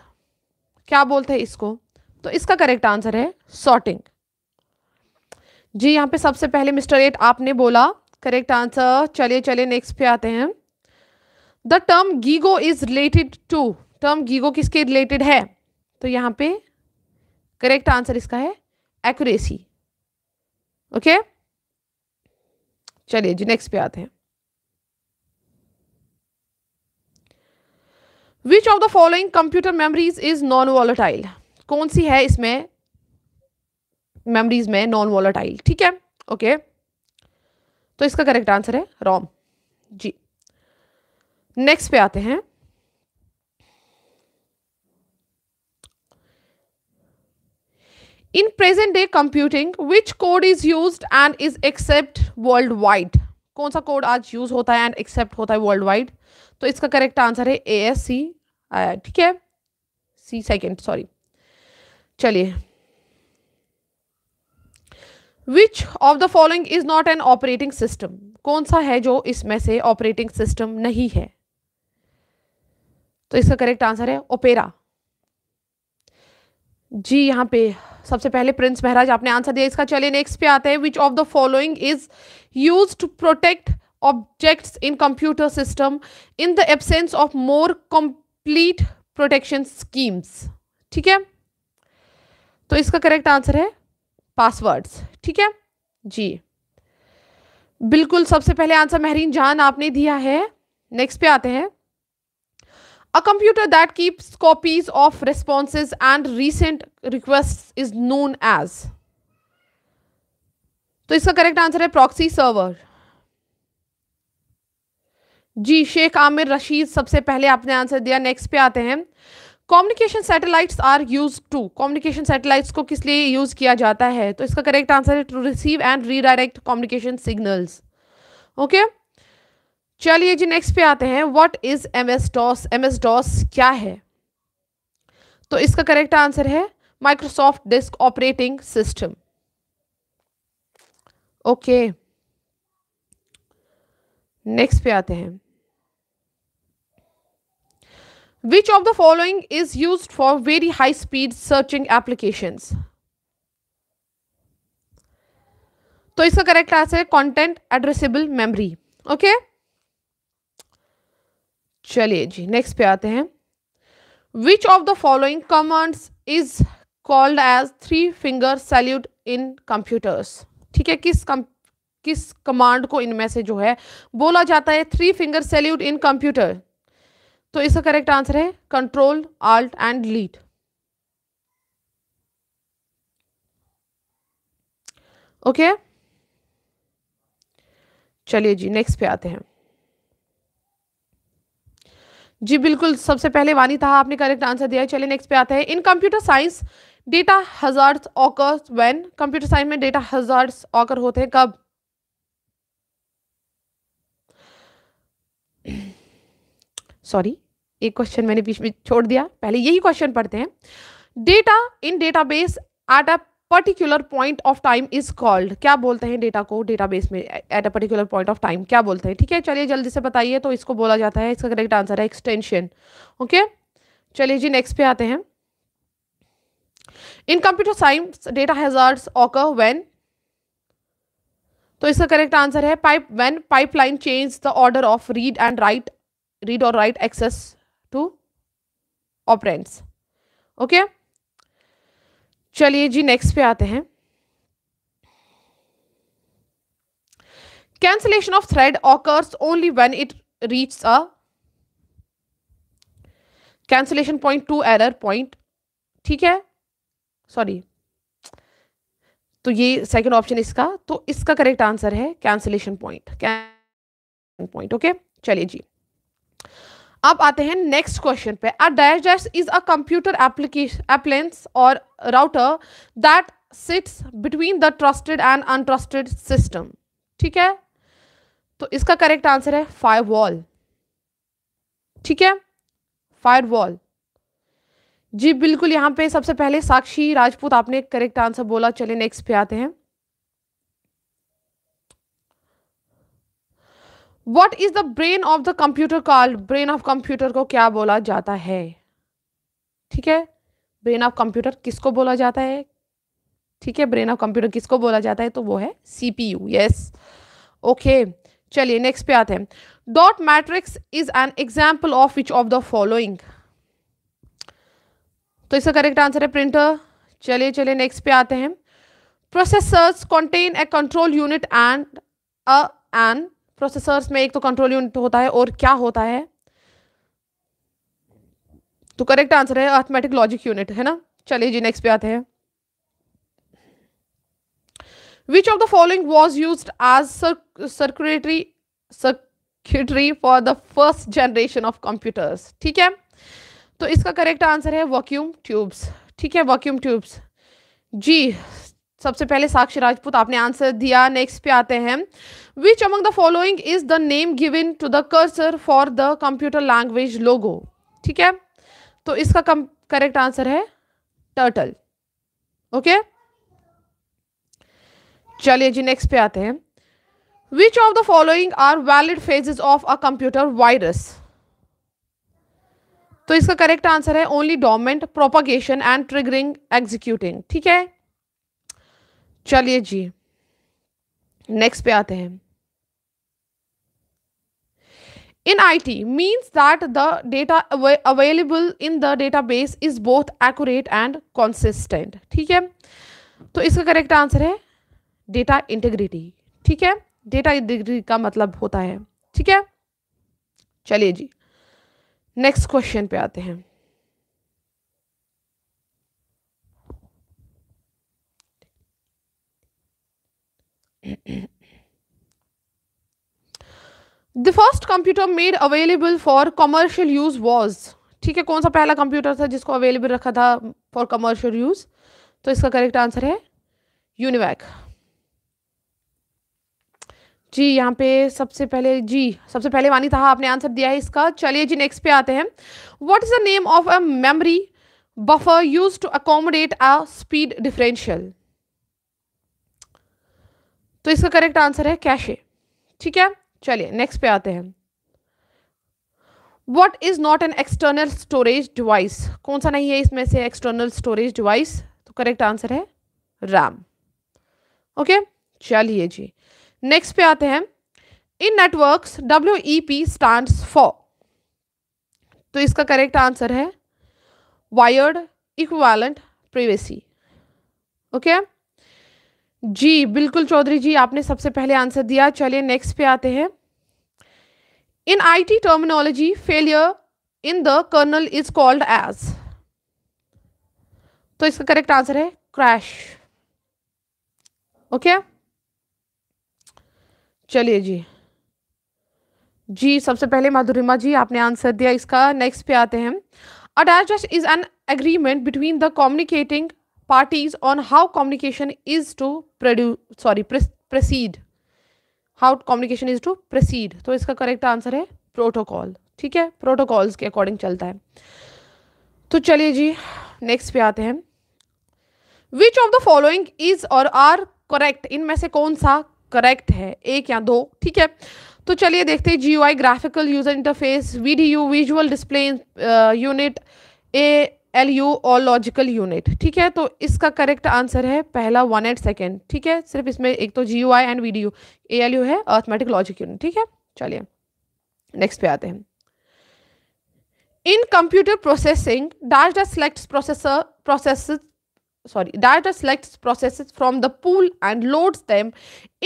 क्या बोलते हैं इसको तो इसका करेक्ट आंसर है सॉर्टिंग जी यहां पे सबसे पहले मिस्टर एट आपने बोला करेक्ट आंसर चलिए चलिए नेक्स्ट पे आते हैं the term GIGO is related to term GIGO किसके रिलेटेड है तो यहां पे करेक्ट आंसर इसका है एक्यूरेसी ओके चलिए जी नेक्स्ट पे आते हैं which of the following computer memories is non volatile कौन सी है इसमें मेमरीज में नॉन वॉलेटाइल ठीक है ओके okay. तो इसका करेक्ट आंसर है रॉम जी नेक्स्ट पे आते हैं in present day computing which code is use and is accept world wide कौन सा कोड आज यूज होता है एंड एक्सेप्ट होता है वर्ल्ड वाइड तो इसका करेक्ट आंसर है ए एस सी ठीक है सी सेकेंड सॉरी चलिए which of the following is not an operating system कौन सा है जो इसमें से ऑपरेटिंग सिस्टम नहीं है तो इसका करेक्ट आंसर है ओपेरा जी यहाँ पे सबसे पहले प्रिंस महराज आपने आंसर दिया इसका चलिए नेक्स्ट पे आते हैं which of the following is use to protect objects in computer system in the absence of more complete protection schemes ठीक है तो इसका करेक्ट आंसर है पासवर्ड्स ठीक है जी बिल्कुल सबसे पहले आंसर महरीन जान आपने दिया है नेक्स्ट पे आते हैं A computer that keeps copies of responses and recent requests is known as. तो इसका करेक्ट आंसर है प्रॉक्सी सर्वर जी शेख आमिर रशीद सबसे पहले आपने आंसर दिया नेक्स्ट पे आते हैं communication satellites are use to communication satellites को किस लिए यूज किया जाता है तो इसका करेक्ट आंसर है to receive and redirect communication signals okay okay? चलिए जी नेक्स्ट पे आते हैं what is M S DOS M S DOS क्या है तो इसका करेक्ट आंसर है Microsoft disk operating system okay next पे आते हैं which of the following is use for very high speed searching application तो इसका करेक्ट आंसर है कॉन्टेंट एड्रेसेबल मेमरी ओके चलिए जी नेक्स्ट पे आते हैं which of the following commands is called as three finger salute in computers ठीक है किस कम, किस कमांड को इनमें से जो है बोला जाता है three finger salute in computer तो इसका करेक्ट आंसर है control alt and delete okay चलिए जी नेक्स्ट पे आते हैं जी बिल्कुल सबसे पहले वानी था आपने करेक्ट आंसर दिया है चलिए नेक्स्ट पे आते हैं in computer science data hazards occur when computer science में डेटा हजार्स ऑकर होते हैं कब सॉरी एक क्वेश्चन मैंने बीच में छोड़ दिया पहले यही क्वेश्चन पढ़ते हैं data in database at a particular point of time is called क्या बोलते हैं डेटा को डेटाबेस में at a particular point of time क्या बोलते हैं ठीक है चलिए जल्दी से बताइए तो इसको बोला जाता है इसका करेक्ट आंसर है एक्सटेंशन ओके चलिए जी नेक्स्ट पे आते हैं in computer science data hazard occur when तो इसका करेक्ट आंसर है pipe pipe pipeline change the order of read and write read और write access to operands okay okay? चलिए जी नेक्स्ट पे आते हैं cancellation of thread occurs only when it reach a cancellation point to error point ठीक है sorry तो ये सेकंड ऑप्शन इसका तो इसका करेक्ट आंसर है cancellation point cancel point okay चलिए जी अब आते हैं नेक्स्ट क्वेश्चन पे a dash dash is a computer appliance और router that sits between the trusted and untrusted system ठीक है तो इसका करेक्ट आंसर है फायर वॉल ठीक है फायर वॉल जी बिल्कुल यहाँ पे सबसे पहले साक्षी राजपूत आपने करेक्ट आंसर बोला चले नेक्स्ट पे आते हैं what is the brain of the computer call brain of computer को क्या बोला जाता है ठीक है ब्रेन ऑफ कंप्यूटर किसको बोला जाता है ठीक है ब्रेन ऑफ कंप्यूटर किसको बोला जाता है तो वो है सीपीयू यस ओके चलिए नेक्स्ट पे आते हैं dot matrix is an example of which of the following तो इसका करेक्ट आंसर है प्रिंटर चलिए चलिए नेक्स्ट पे आते हैं processors contain a control unit and a and processors में एक तो कंट्रोल यूनिट होता है और क्या होता है तो करेक्ट आंसर है अर्थमेटिक लॉजिक यूनिट है ना चलिए जी नेक्स्ट पे आते हैं which of the following was use as circuitry circuitry for the first generation of computers ठीक है तो इसका करेक्ट आंसर है वॉक्यूम ट्यूब्स ठीक है वॉक्यूम ट्यूब्स जी सबसे पहले साक्षी राजपूत आपने आंसर दिया नेक्स्ट पे आते हैं which among the following is the name given to the cursor for the computer language Logo ठीक है तो इसका कम करेक्ट आंसर है टर्टल ओके चलिए जी नेक्स्ट पे आते हैं which of the following are valid phases of a computer virus तो इसका करेक्ट आंसर है only dormant propagation and triggering executing ठीक है चलिए जी नेक्स्ट पे आते हैं in I T means that the data available in the data base is both accurate and consistent ठीक है तो इसका करेक्ट आंसर है डेटा इंटेग्रिटी ठीक है डेटा इंटेग्रिटी का मतलब होता है ठीक है चलिए जी नेक्स्ट क्वेश्चन पे आते हैं the first computer made available for commercial use was ठीक है कौन सा पहला कंप्यूटर था जिसको अवेलेबल रखा था फॉर कमर्शियल यूज तो इसका करेक्ट आंसर है यूनिवैक जी यहाँ पे सबसे पहले जी सबसे पहले वानी था आपने आंसर दिया है इसका चलिए जी नेक्स्ट पे आते हैं what is the name of a memory buffer used to accommodate a speed differential तो इसका करेक्ट आंसर है कैशे ठीक है चलिए नेक्स्ट पे आते हैं what is not an external storage device कौन सा नहीं है इसमें से एक्सटर्नल स्टोरेज डिवाइस तो करेक्ट आंसर है रैम ओके चलिए जी नेक्स्ट पे आते हैं in networks W E P stand for तो इसका करेक्ट आंसर है wired equivalent privacy okay okay? जी बिल्कुल चौधरी जी आपने सबसे पहले आंसर दिया चलिए नेक्स्ट पे आते हैं in IT terminology failure in the kernel is called as तो इसका करेक्ट आंसर है क्रैश ओके चलिए जी जी सबसे पहले माधुरिमा जी आपने आंसर दिया इसका नेक्स्ट पे आते हैं attach is an agreement between the communicating parties on how communication is to produce sorry proceed how communication is to proceed तो इसका correct answer है protocol ठीक है protocols के according चलता है तो चलिए जी next पे आते हैं which of the following is और आर करेक्ट इनमें से कौन सा करेक्ट है एक या दो ठीक है तो चलिए देखते हैं जी graphical user interface V D U visual display unit A L U और लॉजिकल यूनिट ठीक है तो इसका करेक्ट आंसर है पहला वन एंड सेकेंड ठीक है सिर्फ इसमें एक तो G U I and V D U A L U है अर्थमेटिक लॉजिक यूनिट ठीक है चलिए नेक्स्ट पे आते हैं in computer processing data select processor process sorry data select process from the pool and and them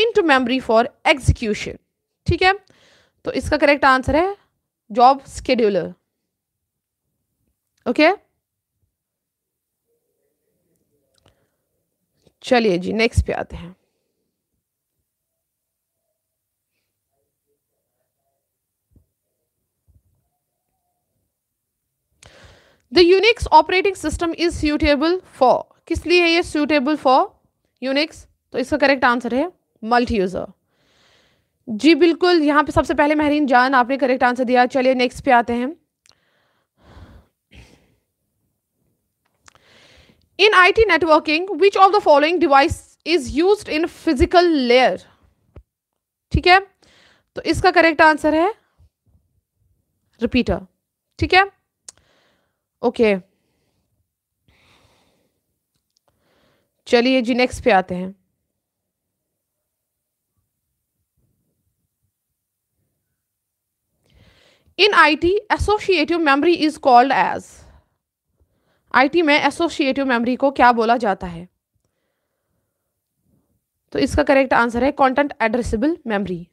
in to memory for execution ठीक है तो इसका करेक्ट आंसर है जॉब स्केड्यूलर ओके okay? चलिए जी नेक्स्ट पे आते हैं the Unix operating system is suitable for किस लिए है ये सूटेबल फॉर यूनिक्स तो इसका करेक्ट आंसर है मल्टी यूजर जी बिल्कुल यहाँ पे सबसे पहले महरीन जान आपने करेक्ट आंसर दिया चलिए नेक्स्ट पे आते हैं In IT networking, which of the following device is used in physical layer? ठीक है तो इसका करेक्ट आंसर है रिपीटर ठीक है ओके चलिए जी नेक्स्ट पे आते हैं In IT, associative memory is called as IT में एसोसिएटिव मेमोरी को क्या बोला जाता है तो इसका करेक्ट आंसर है कंटेंट एड्रेसेबल मेमोरी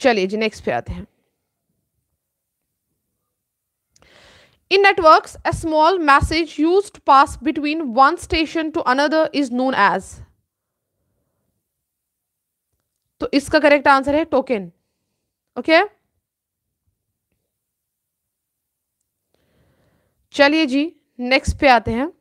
चलिए जी नेक्स्ट पे आते हैं in network a small message use pass between one station to another is known as तो इसका करेक्ट आंसर है टोकन ओके okay? चलिए जी नेक्स्ट पे आते हैं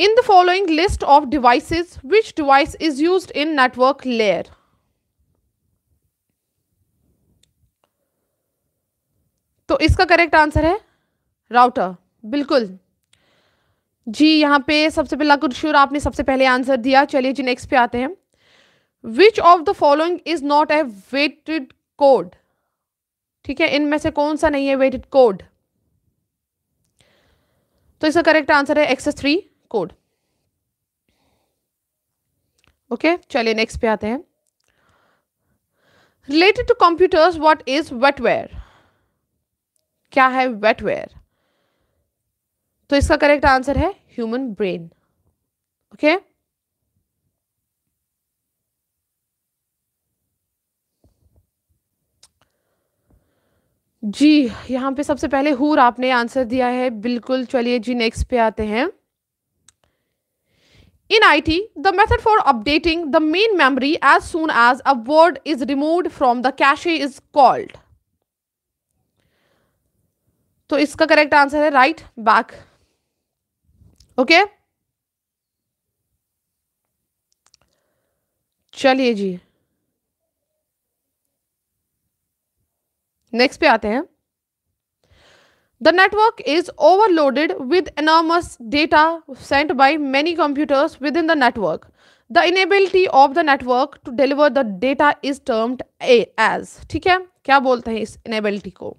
in the following list of devices which device is use in network layer तो इसका करेक्ट आंसर है राउटर बिल्कुल जी यहां पे सबसे पहला गुरशुर आपने सबसे पहले आंसर दिया चलिए जी नेक्स्ट पे आते हैं which of the following is not a weighted code ठीक है इनमें से कौन सा नहीं है वेटेड कोड तो इसका करेक्ट आंसर है एक्सेस थ्री कोड ओके चलिए नेक्स्ट पे आते हैं related to computers what is wetware क्या है वेटवेयर तो इसका करेक्ट आंसर है ह्यूमन ब्रेन ओके okay? जी यहाँ पे सबसे पहले हूर आपने आंसर दिया है बिल्कुल चलिए जी नेक्स्ट पे आते हैं in I T the method for updating the main memory as soon as a word is remove from the cache is called तो इसका करेक्ट आंसर है राइट बैक ओके चलिए जी नेक्स्ट पे आते हैं the network is overloaded with enormous data sent by many computers within the network the inability of the network to deliver the data is termed as ठीक है क्या बोलते हैं इस इनेबिलिटी को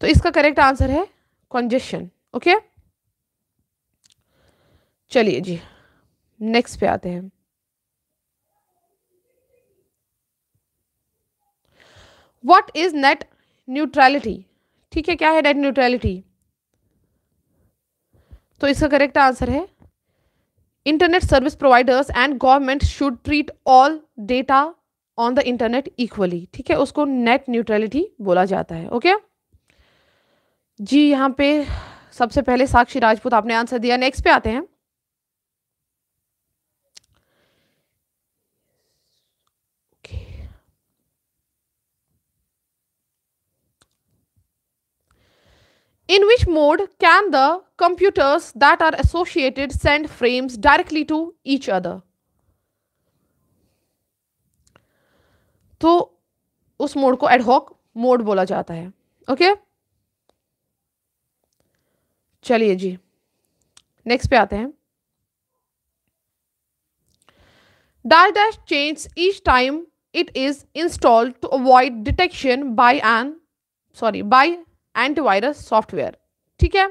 तो इसका करेक्ट आंसर है कंजेशन ओके चलिए जी नेक्स्ट पे आते हैं वट इज नेट न्यूट्रैलिटी ठीक है क्या है नेट न्यूट्रैलिटी तो इसका करेक्ट आंसर है internet service providers and government should treat all data on the internet equally ठीक है उसको नेट न्यूट्रलिटी बोला जाता है ओके जी यहाँ पे सबसे पहले साक्षी राजपूत आपने आंसर दिया नेक्स्ट पे आते हैं In which mode can the computers that are associated send frames directly to each other? तो उस मोड को एडहॉक मोड बोला जाता है ओके okay? चलिए जी नेक्स्ट पे आते हैं डाल dash change each time it is installed to avoid detection by an sorry by antivirus software ठीक है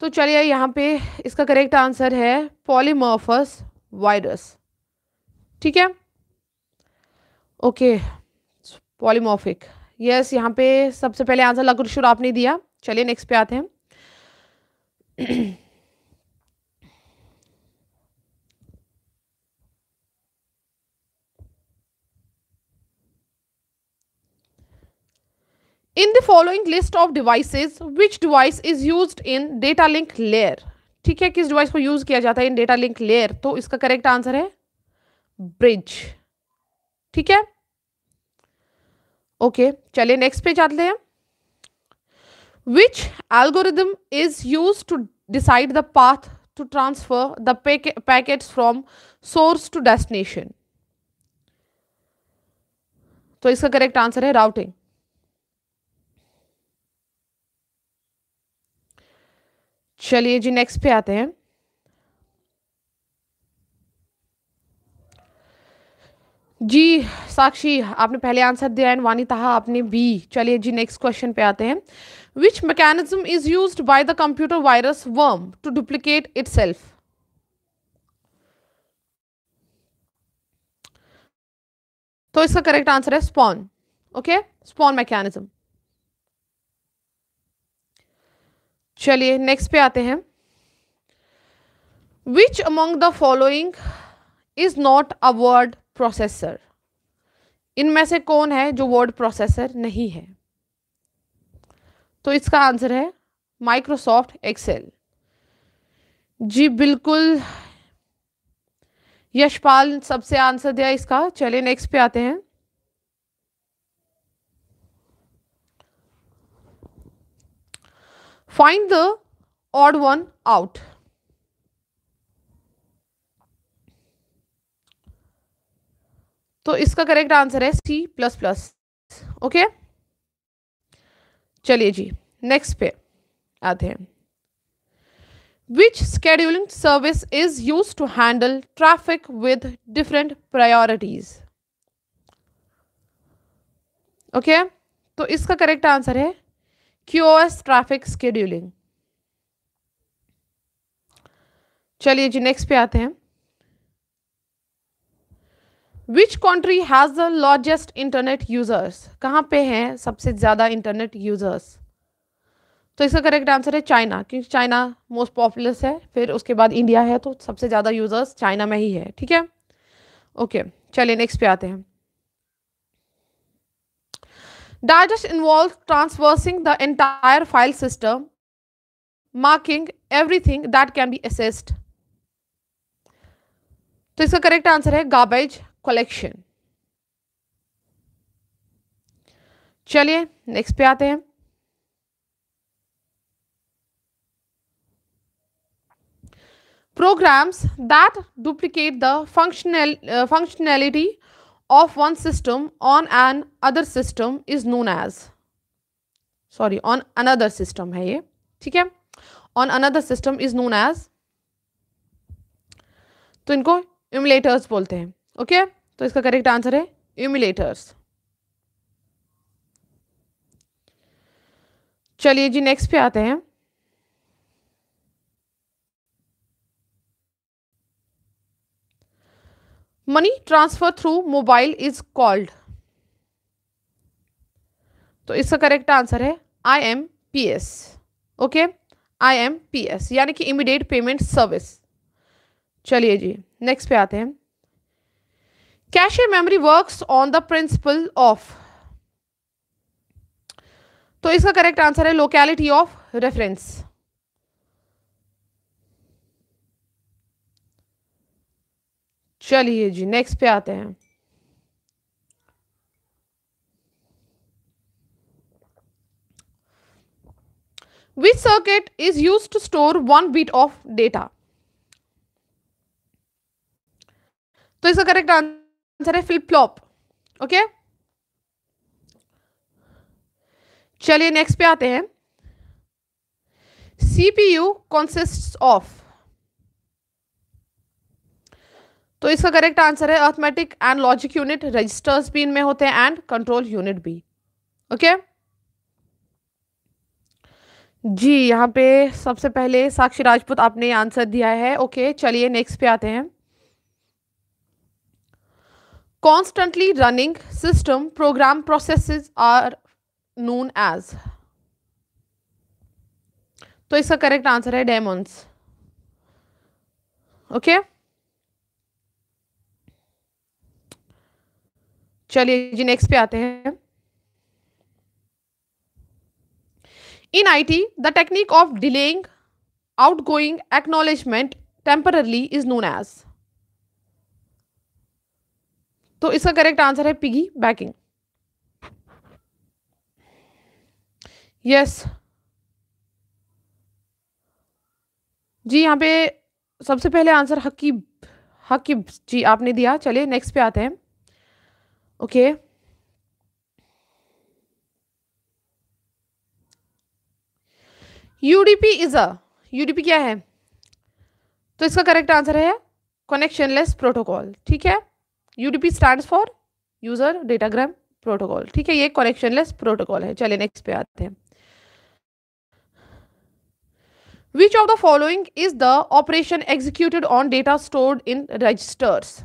तो चलिए यहाँ पे इसका करेक्ट आंसर है पॉलीमोफस वायरस ठीक है ओके पॉलीमोफिक यस यहाँ पे सबसे पहले आंसर लकुर आपने दिया चलिए नेक्स्ट पे आते हैं in the following list of devices which device is use in data link layer ठीक है किस डिवाइस को यूज किया जाता है इन डेटा लिंक लेयर तो इसका करेक्ट आंसर है ब्रिज ठीक है ओके चलिए नेक्स्ट पे जाते हैं which algorithm is use to decide the path to transfer the packet from source to destination तो इसका करेक्ट आंसर है राउटिंग चलिए जी नेक्स्ट पे आते हैं जी साक्षी आपने पहले आंसर दिया एंड वानी तहा आपने बी चलिए जी नेक्स्ट क्वेश्चन पे आते हैं which mechanism is use by the computer virus worm to duplicate itself तो इसका करेक्ट आंसर है स्पॉन ओके स्पॉन मैकेनिज्म चलिए नेक्स्ट पे आते हैं which among the following is not a word processor इनमें से कौन है जो वर्ड प्रोसेसर नहीं है तो इसका आंसर है माइक्रोसॉफ्ट एक्सेल जी बिल्कुल यशपाल सबसे आंसर दिया इसका चलिए नेक्स्ट पे आते हैं find the odd one out तो इसका करेक्ट आंसर है सी प्लस प्लस ओके चलिए जी नेक्स्ट पे आते हैं which scheduling service is use to handle traffic with different priorities okay तो इसका करेक्ट आंसर है क्यूओएस ट्रैफिक स्केड्यूलिंग चलिए जी नेक्स्ट पे आते हैं which country has the largest internet users कहाँ पे हैं सबसे ज़्यादा इंटरनेट यूज़र्स तो इसका करेक्ट आंसर है चाइना क्योंकि चाइना मोस्ट पॉपुलस है फिर उसके बाद इंडिया है तो सबसे ज़्यादा यूज़र्स चाइना में ही है ठीक है ओके चलिए नेक्स्ट पे आते हैं Digest involves traversing the entire file system, marking everything that can be accessed. तो इसका करेक्ट आंसर है गार्बेज कलेक्शन चलिए नेक्स्ट पे आते हैं programs that duplicate the functional functionality of one system on an other system is known as sorry on another system है ये ठीक है on another system is known as तो इनको इम्युलेटर्स बोलते हैं ओके okay? तो इसका करेक्ट आंसर है इम्युलेटर्स चलिए जी नेक्स्ट पे आते हैं money transfer through mobile is called तो इसका करेक्ट आंसर है I M P S okay I M P S यानी कि इमीडिएट पेमेंट सर्विस चलिए जी नेक्स्ट पे आते हैं cache a memory works on the principle of तो इसका करेक्ट आंसर है लोकेलिटी ऑफ रेफरेंस चलिए जी नेक्स्ट पे आते हैं which circuit is use to store one bit of data तो इसका करेक्ट आंसर है फ्लिप फ्लॉप ओके चलिए नेक्स्ट पे आते हैं सीपीयू कॉन्सिस्ट ऑफ तो इसका करेक्ट आंसर है arithmetic and logic unit registers भी इनमें होते हैं एंड कंट्रोल यूनिट भी ओके जी यहाँ पे सबसे पहले साक्षी राजपूत आपने आंसर दिया है ओके चलिए नेक्स्ट पे आते हैं constantly running system program process are known as तो इसका करेक्ट आंसर है डेमोन्स ओके okay? चलिए जी नेक्स्ट पे आते हैं in I T the technique of delaying outgoing acknowledgement temporarily is known as तो इसका करेक्ट आंसर है पिगी बैकिंग यस जी यहां पे सबसे पहले आंसर हकीब हकीब जी आपने दिया चलिए नेक्स्ट पे आते हैं okay UDP is a UDP क्या है तो इसका करेक्ट आंसर है कनेक्शनलेस प्रोटोकॉल ठीक है UDP stand for user datagram protocol ठीक है ये कनेक्शनलेस प्रोटोकॉल है चलिए नेक्स्ट पे आते हैं which of the following is the operation executed on data stored in registers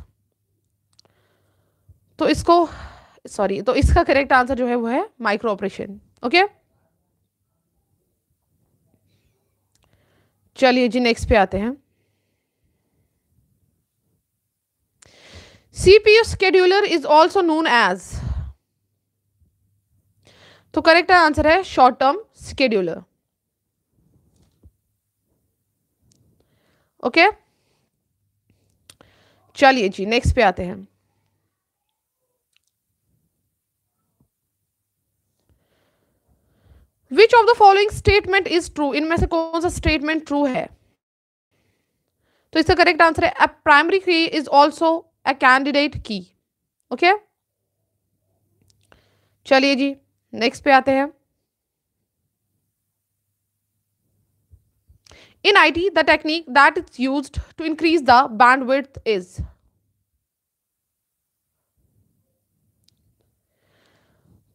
तो इसको सॉरी तो इसका करेक्ट आंसर जो है वो है माइक्रो ऑपरेशन ओके चलिए जी नेक्स्ट पे आते हैं CPU scheduler is also known as तो करेक्ट आंसर है शॉर्ट टर्म स्केड्यूलर ओके चलिए जी नेक्स्ट पे आते हैं which of the following statement is true इनमें से कौन सा स्टेटमेंट ट्रू है तो इसका करेक्ट आंसर है a primary key is also a candidate key okay चलिए जी नेक्स्ट पे आते हैं in I T the technique that is use to increase the bandwidth is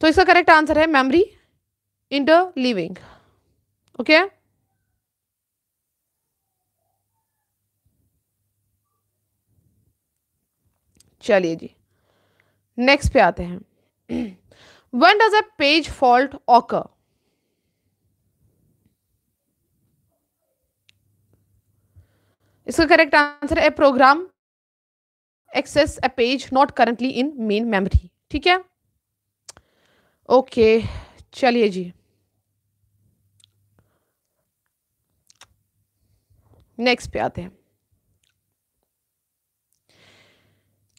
तो इसका करेक्ट आंसर है मेमोरी interleaving okay चलिए जी नेक्स्ट पे आते हैं when does a page fault occur इसका करेक्ट आंसर है program access a page not currently in main memory ठीक है ओके चलिए जी नेक्स्ट पे आते हैं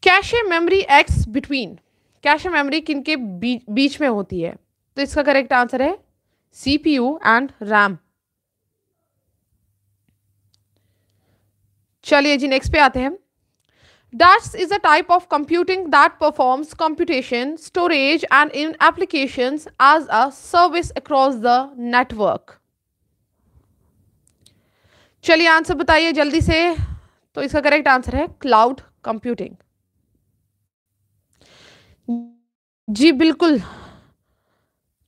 cache memory exists between cache memory किनके बीच में होती है तो इसका करेक्ट आंसर है सीपीयू एंड रैम चलिए जी नेक्स्ट पे आते हैं dash is a type of computing that performs computation storage and in applications as a service across the network चलिए आंसर बताइए जल्दी से तो इसका करेक्ट आंसर है क्लाउड कंप्यूटिंग जी बिल्कुल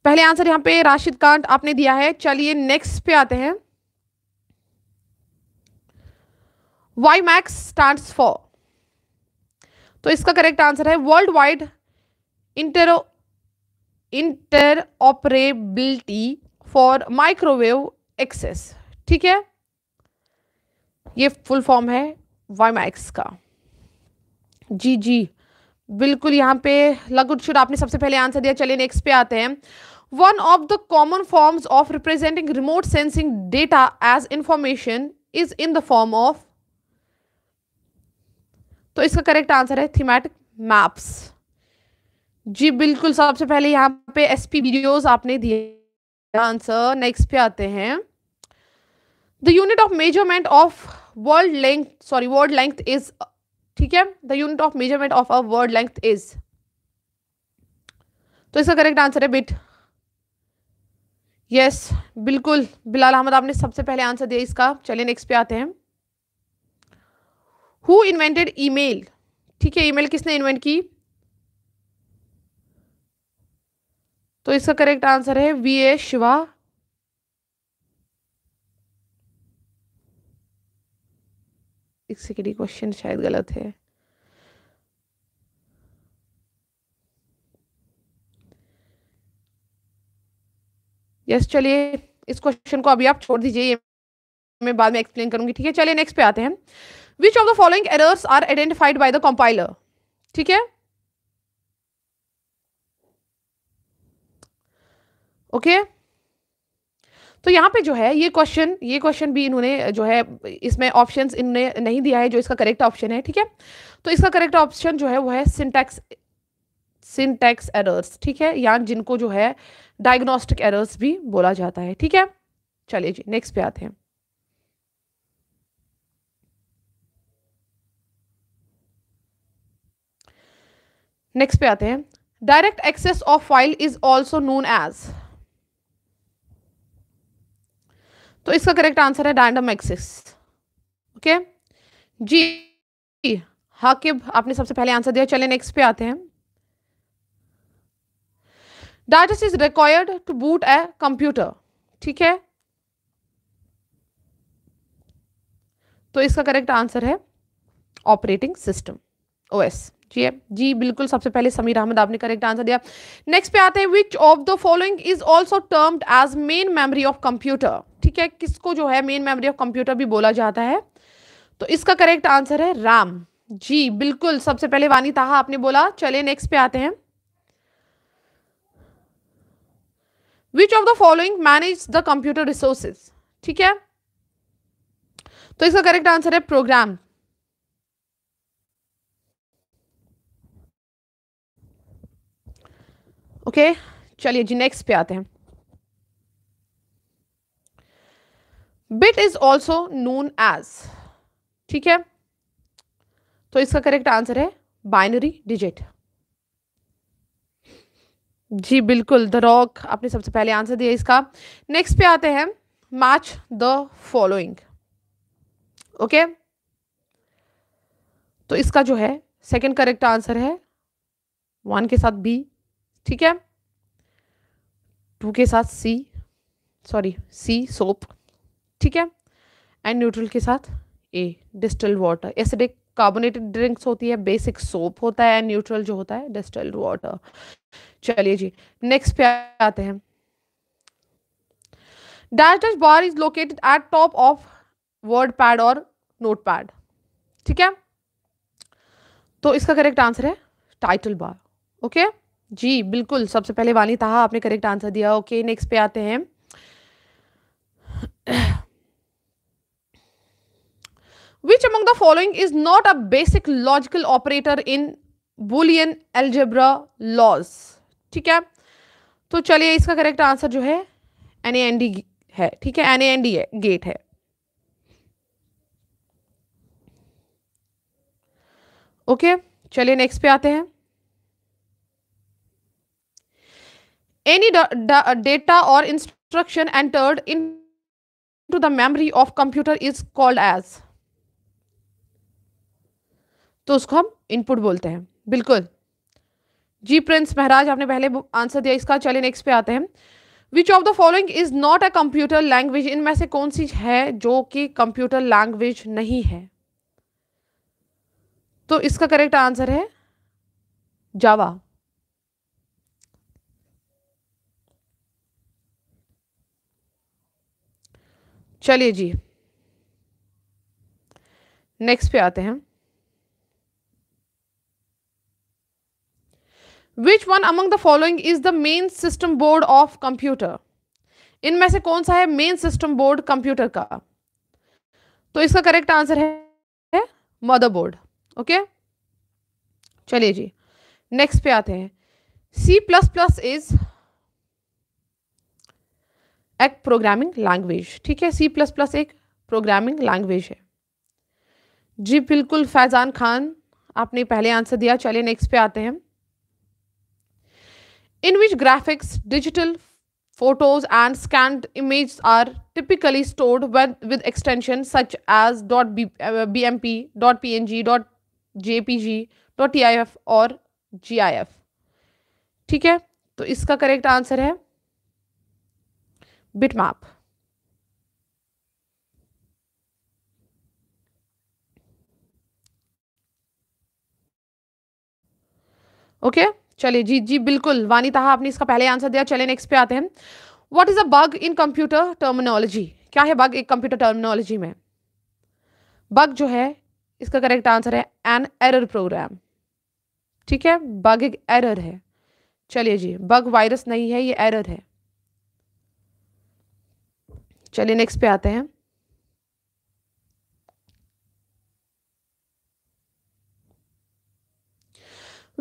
पहले आंसर यहां पे राशिद कांत आपने दिया है चलिए नेक्स्ट पे आते हैं वाई मैक्स स्टैंड फॉर तो इसका करेक्ट आंसर है world wide interoperability for microwave access ठीक है ये फुल फॉर्म है वाई मैक्स का जी जी बिल्कुल यहाँ पे लग शुड आपने सबसे पहले आंसर दिया चलिए नेक्स्ट पे आते हैं one of the common forms of representing remote sensing data as information is in the form of तो इसका करेक्ट आंसर है थीमेटिक मैप्स जी बिल्कुल सबसे पहले यहाँ पे एसपी वीडियोस आपने दिए आंसर नेक्स्ट पे आते हैं the unit of measurement of world length sorry world length is ठीक है the unit of measurement of a world length is तो इसका करेक्ट आंसर है बिट यस yes, बिल्कुल बिलाल अहमद आपने सबसे पहले आंसर दिया इसका चलिए नेक्स्ट पे आते हैं हु इन्वेंटेड ईमेल ठीक है ईमेल किसने इन्वेंट की तो इसका करेक्ट आंसर है वी ए शिवा एक सेकेंड क्वेश्चन शायद गलत है यस चलिए इस क्वेश्चन को अभी आप छोड़ दीजिए ये मैं बाद में एक्सप्लेन करूंगी ठीक है चलिए नेक्स्ट पे आते हैं which of the following errors are identified by the compiler ठीक है ओके okay? तो यहाँ पे जो है ये क्वेश्चन ये क्वेश्चन भी इन्होंने जो है इसमें ऑप्शन इन्होंने नहीं दिया है जो इसका करेक्ट ऑप्शन है ठीक है तो इसका करेक्ट ऑप्शन जो है वो है सिंटैक्स सिंटैक्स एरर्स ठीक है या जिनको जो है डायग्नोस्टिक एरर्स भी बोला जाता है ठीक है चलिए जी नेक्स्ट पे आते हैं नेक्स्ट पे आते हैं direct access of file is also known as तो इसका करेक्ट आंसर है डायंडम एक्सिस ओके जी हाकिब आपने सबसे पहले आंसर दिया चले नेक्स्ट पे आते हैं dash is required to boot a computer ठीक है तो इसका करेक्ट आंसर है ऑपरेटिंग सिस्टम ओएस जी है जी बिल्कुल सबसे पहले समीर अहमद आपने करेक्ट आंसर दिया नेक्स्ट पे आते हैं which of the following is also termed as main memory of computer ठीक है किसको जो है मेन मेमोरी ऑफ कंप्यूटर भी बोला जाता है तो इसका करेक्ट आंसर है राम जी बिल्कुल सबसे पहले वानी ताहा आपने बोला चले नेक्स्ट पे आते हैं which of the following manage the computer resources ठीक है तो इसका करेक्ट आंसर है प्रोग्राम ओके okay, चलिए जी नेक्स्ट पे आते हैं bit is also known as ठीक है तो इसका करेक्ट आंसर है बाइनरी डिजिट जी बिल्कुल द रॉक आपने सबसे पहले आंसर दिया इसका नेक्स्ट पे आते हैं मैच द फॉलोइंग ओके तो इसका जो है सेकंड करेक्ट आंसर है वन के साथ बी ठीक है टू के साथ सी सॉरी सी सोप ठीक है एंड न्यूट्रल के साथ A distilled water acidic carbonated drinks होती है बेसिक सोप होता है न्यूट्रल जो होता है डिस्टल्ड वाटर चलिए जी नेक्स्ट पे आते हैं dash bar is located at top of wordpad और नोट पैड ठीक है तो इसका करेक्ट आंसर है टाइटल बार ओके जी बिल्कुल सबसे पहले वाली था आपने करेक्ट आंसर दिया ओके नेक्स्ट पे आते हैं Which among the following is not a basic logical operator in Boolean algebra laws ठीक है तो चलिए इसका करेक्ट आंसर जो है एन एन डी है ठीक है एन एन डी है गेट है ओके चलिए नेक्स्ट पे आते हैं any data or instruction entered into the memory of computer is called as तो उसको हम इनपुट बोलते हैं बिल्कुल जी प्रिंस महाराज आपने पहले आंसर दिया इसका चलिए नेक्स्ट पे आते हैं which of the following is not a computer language इनमें से कौन सी है जो कि कंप्यूटर लैंग्वेज नहीं है तो इसका करेक्ट आंसर है जावा चलिए जी नेक्स्ट पे आते हैं which one among the following is the main system board of computer इनमें से कौन सा है मेन सिस्टम बोर्ड कंप्यूटर का तो इसका करेक्ट आंसर है मदरबोर्ड ओके चलिए जी नेक्स्ट पे आते हैं सी प्लस प्लस इज एक प्रोग्रामिंग लैंग्वेज ठीक है सी प्लस प्लस एक प्रोग्रामिंग लैंग्वेज है जी बिल्कुल फैजान खान आपने पहले आंसर दिया चलिए नेक्स्ट पे आते हैं in which graphics, digital photos and scanned images are typically stored with, with extensions such as .bmp, .png, .jpg, .tif or gif. ठीक है तो इसका करेक्ट आंसर है बिटमैप ओके okay? चलिए जी जी बिल्कुल वानी तहा आपने इसका पहले आंसर दिया चलिए नेक्स्ट पे आते हैं what is a bug in computer terminology क्या है बग एक कंप्यूटर टर्मिनोलॉजी में बग जो है इसका करेक्ट आंसर है एन एरर प्रोग्राम ठीक है बग एक एरर है चलिए जी बग वायरस नहीं है ये एरर है चलिए नेक्स्ट पे आते हैं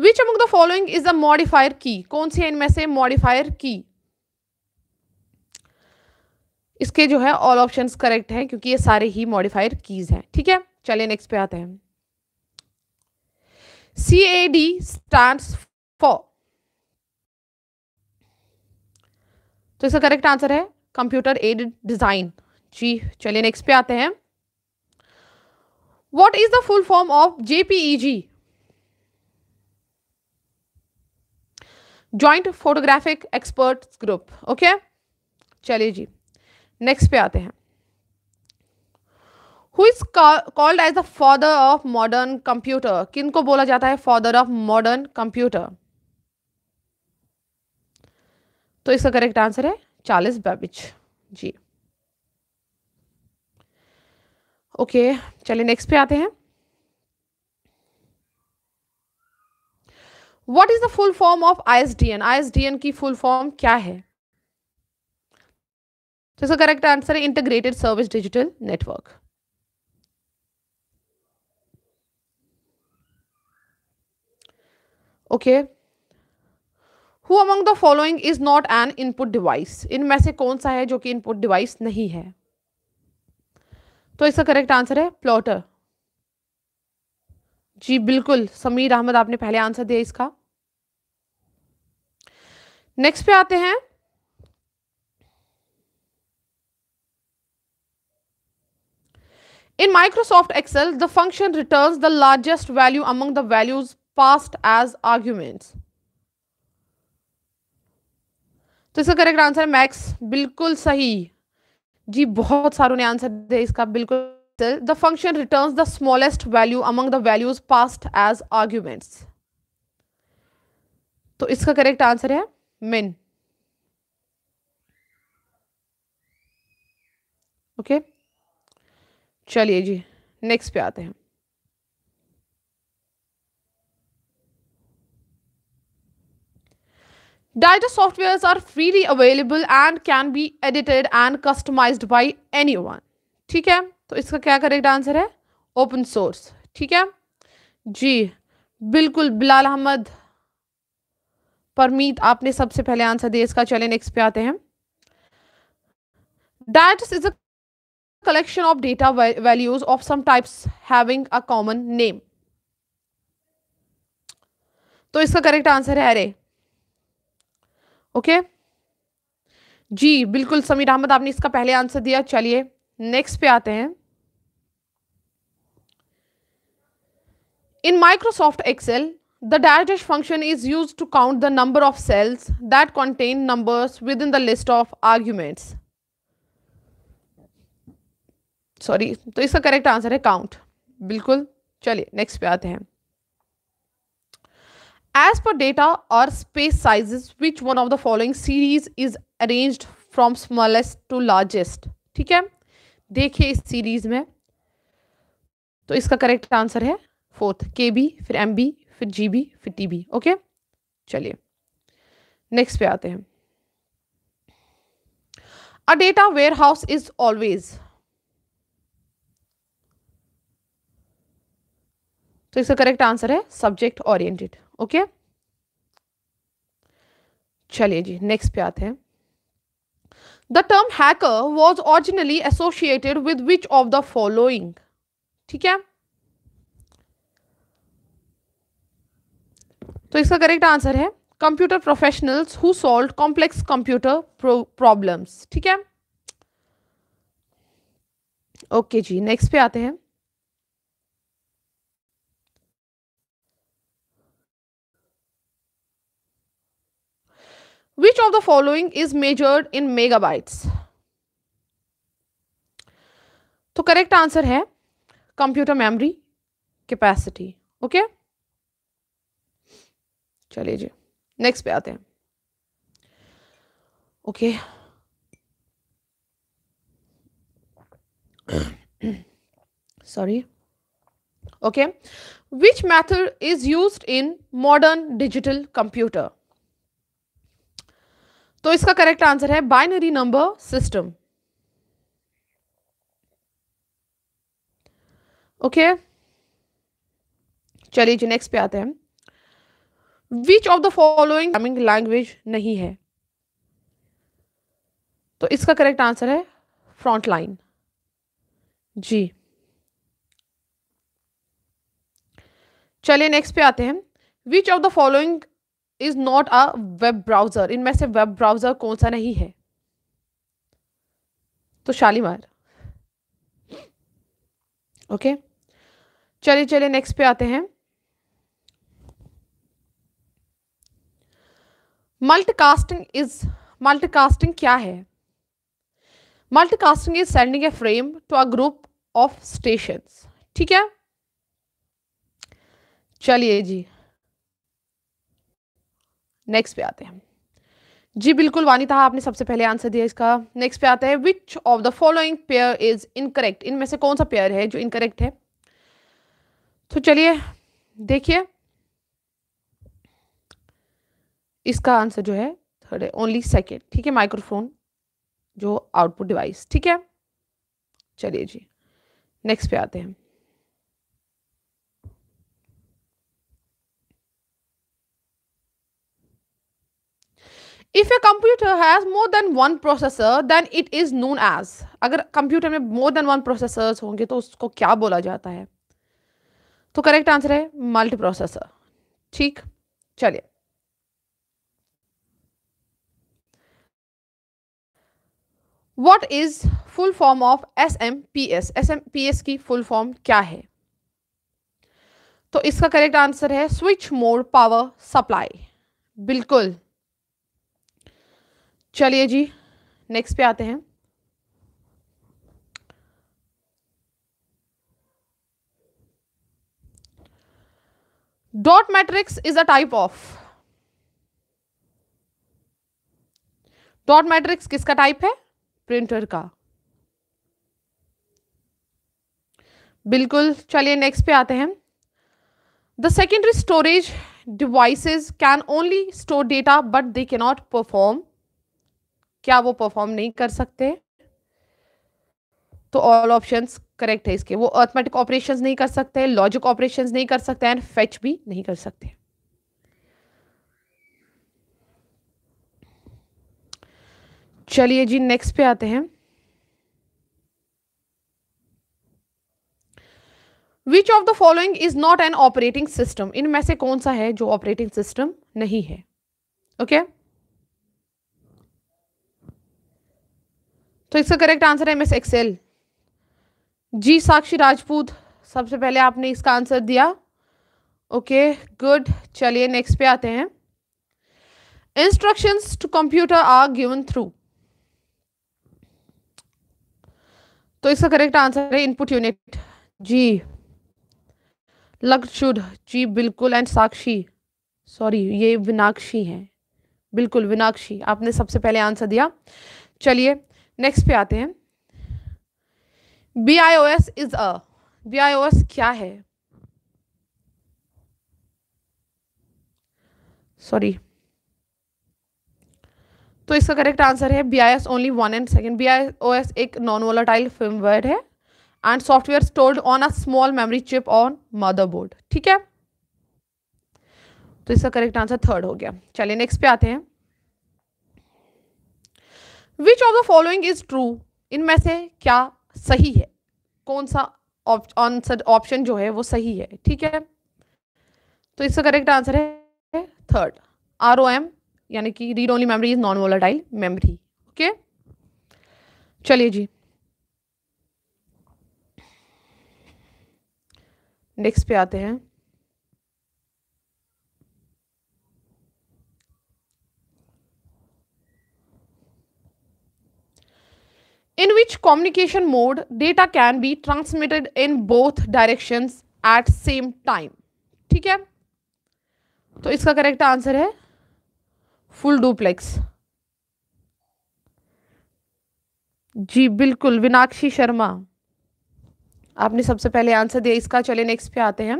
which among the following is the modifier की कौन सी है इनमें से मॉडिफायर की इसके जो है ऑल ऑप्शन करेक्ट हैं क्योंकि ये सारे ही मॉडिफायर कीज हैं ठीक है चलिए नेक्स्ट पे आते हैं C A D stand for तो इसका करेक्ट आंसर है कंप्यूटर एडेड डिजाइन जी चलिए नेक्स्ट पे आते हैं what is the full form of जी joint photographic expert group okay चलिए जी नेक्स्ट पे आते हैं who is called as the father of modern computer किन को बोला जाता है फादर ऑफ मॉडर्न कंप्यूटर तो इसका करेक्ट आंसर है चार्लिस बेबिच जी ओके चलिए नेक्स्ट पे आते हैं what is the full form of ISDN ISDN की फुल फॉर्म क्या है तो इसका करेक्ट आंसर है integrated service digital network okay who among the following is not an input device इनमें से कौन सा है जो कि इनपुट डिवाइस नहीं है तो इसका करेक्ट आंसर है प्लॉटर जी बिल्कुल समीर अहमद आपने पहले आंसर दिया इसका नेक्स्ट पे आते हैं in Microsoft Excel the function return the largest value among the values passed as arguments तो इसका करेक्ट आंसर है मैक्स बिल्कुल सही जी बहुत सारों ने आंसर दिया इसका बिल्कुल till the function returns the smallest value among the values passed as arguments तो इसका करेक्ट आंसर है मिन ओके चलिए जी नेक्स्ट पे आते हैं data software are freely available and can be edited and customised by anyone ठीक है तो इसका क्या करेक्ट आंसर है ओपन सोर्स ठीक है जी बिल्कुल बिलाल अहमद परमीत आपने सबसे पहले आंसर दिया इसका चले नेक्स्ट पे आते हैं diets is a collection of data values of some types having a common name तो इसका करेक्ट आंसर है अरे ओके okay? जी बिल्कुल समीर अहमद आपने इसका पहले आंसर दिया चलिए नेक्स्ट पे आते हैं In Microsoft Excel, the dash dash function is used to count the number of cells that contain numbers within the list of arguments. Sorry तो इसका करेक्ट आंसर है काउंट बिल्कुल चलिए नेक्स्ट पे आते हैं एज पर डेटा और space sizes which one of the following series is arranged from smallest to largest ठीक है देखिए इस सीरीज में तो इसका करेक्ट आंसर है फोर्थ के बी फिर एम बी फिर जी बी फिर टी बी ओके चलिए नेक्स्ट पे आते हैं a data warehouse is always तो इसका करेक्ट आंसर है सब्जेक्ट ओरिएंटेड ओके चलिए जी नेक्स्ट पे आते हैं the term hacker was originally associated with which of the following ठीक है तो इसका करेक्ट आंसर है computer professionals who solve complex computer problems ठीक है ओके okay जी नेक्स्ट पे आते हैं which of the following is measured in megabytes तो करेक्ट आंसर है कंप्यूटर मेमोरी कैपेसिटी ओके चलिए जी नेक्स्ट पे आते हैं okay sorry okay which method is use in modern digital computer तो इसका करेक्ट आंसर है बाइनरी नंबर सिस्टम ओके चलिए जी नेक्स्ट पे आते हैं which of the following programming language नहीं है तो इसका करेक्ट आंसर है फ्रंट लाइन जी चलिए नेक्स्ट पे आते हैं which of the following is not a web browser इनमें से वेब ब्राउजर कौन सा नहीं है तो शालीमार ओके चलिए चलिए नेक्स्ट पे आते हैं मल्टीकास्टिंग इज मल्टीकास्टिंग क्या है multicasting is sending a frame to a group of station ठीक है चलिए जी नेक्स्ट पे आते हैं जी बिल्कुल वानी था आपने सबसे पहले आंसर दिया इसका नेक्स्ट पे आते हैं which of the following pair is incorrect इनमें से कौन सा पेयर है जो इनकरेक्ट है तो चलिए देखिए इसका आंसर जो है थर्ड है ओनली सेकेंड ठीक है माइक्रोफोन जो आउटपुट डिवाइस ठीक है चलिए जी नेक्स्ट पे आते हैं if a computer has more than one processor then it is known as अगर कंप्यूटर में मोर देन वन प्रोसेसर होंगे तो उसको क्या बोला जाता है तो करेक्ट आंसर है मल्टी प्रोसेसर ठीक चलिए what is full form of S M P S S M P S की फुल फॉर्म क्या है तो इसका करेक्ट आंसर है स्विच मोड पावर सप्लाई बिल्कुल चलिए जी नेक्स्ट पे आते हैं dot matrix is a type of dot matrix किसका टाइप है प्रिंटर का बिल्कुल चलिए नेक्स्ट पे आते हैं the secondary storage devices can only store data but they can not perform क्या वो परफॉर्म नहीं कर सकते तो ऑल ऑप्शंस करेक्ट है इसके वो अर्थमेटिक ऑपरेशंस नहीं कर सकते लॉजिक ऑपरेशंस नहीं कर सकते एंड फेच भी नहीं कर सकते चलिए जी नेक्स्ट पे आते हैं which of the following is not an operating system इनमें से कौन सा है जो ऑपरेटिंग सिस्टम नहीं है ओके okay? तो इसका करेक्ट आंसर है मिस एक्सेल जी साक्षी राजपूत सबसे पहले आपने इसका आंसर दिया ओके गुड चलिए नेक्स्ट पे आते हैं instructions to computer are given through तो इसका करेक्ट आंसर है इनपुट यूनिट जी लक्षुड जी बिल्कुल एंड साक्षी सॉरी ये विनाक्षी हैं बिल्कुल विनाक्षी आपने सबसे पहले आंसर दिया चलिए नेक्स्ट पे आते हैं B I O S is a B I O S क्या है सॉरी तो इसका करेक्ट आंसर है B I S only one and second B I O S एक नॉन वोलाटाइल वर्ड है and software stored on a small memory chip on motherboard ठीक है तो इसका करेक्ट आंसर थर्ड हो गया चलिए नेक्स्ट पे आते हैं which of the following is true इनमें से क्या सही है कौन सा आंसर ऑप्शन जो है वो सही है ठीक है तो इसका करेक्ट आंसर है थर्ड आर ओ एम यानी कि read only memory is non volatile memory okay चलिए जी नेक्स्ट पे आते हैं in which communication mode data can be transmitted in both direction at same time ठीक है तो इसका करेक्ट आंसर है फुल डुप्लेक्स जी बिल्कुल विनाक्षी शर्मा आपने सबसे पहले आंसर दिया इसका चले नेक्स्ट पे आते हैं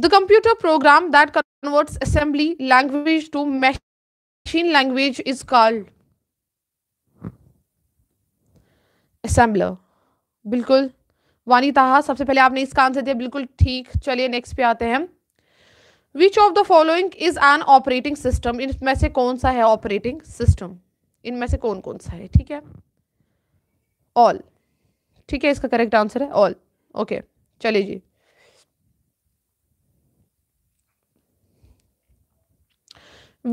the computer program that converts assembly language to machine language is called assembler बिल्कुल वानी ताहा सबसे पहले आपने इसका आंसर दिया बिल्कुल ठीक चलिए नेक्स्ट पे आते हैं which of the following is an operating system इनमें से कौन सा है ऑपरेटिंग सिस्टम इनमें से कौन कौन सा है ठीक है ऑल ठीक है इसका करेक्ट आंसर है ऑल ओके चलिए जी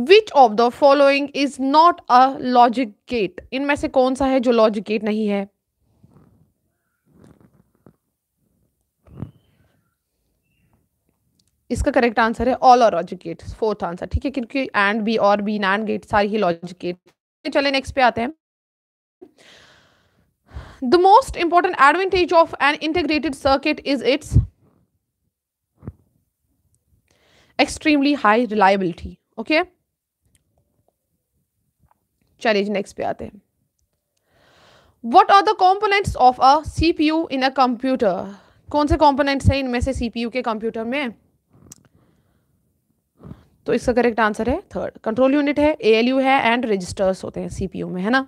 which of the following is not a logic gate इनमें से कौन सा है जो लॉजिक गेट नहीं है इसका करेक्ट आंसर है ऑल और लॉजिक गेट फोर्थ आंसर ठीक है क्योंकि एंड बी और बी नैंड गेट सारी ही लॉजिक गेट चले नेक्स्ट पे आते हैं the most important advantage of an integrated circuit is its extremely high reliability okay चलिए जी नेक्स्ट पे आते हैं what are the components of a C P U in a computer कौन से कॉम्पोनेंट्स हैं इनमें से सी पी यू के कंप्यूटर में तो इसका करेक्ट आंसर है थर्ड कंट्रोल यूनिट है ए है एंड रजिस्टर्स होते हैं सी में है ना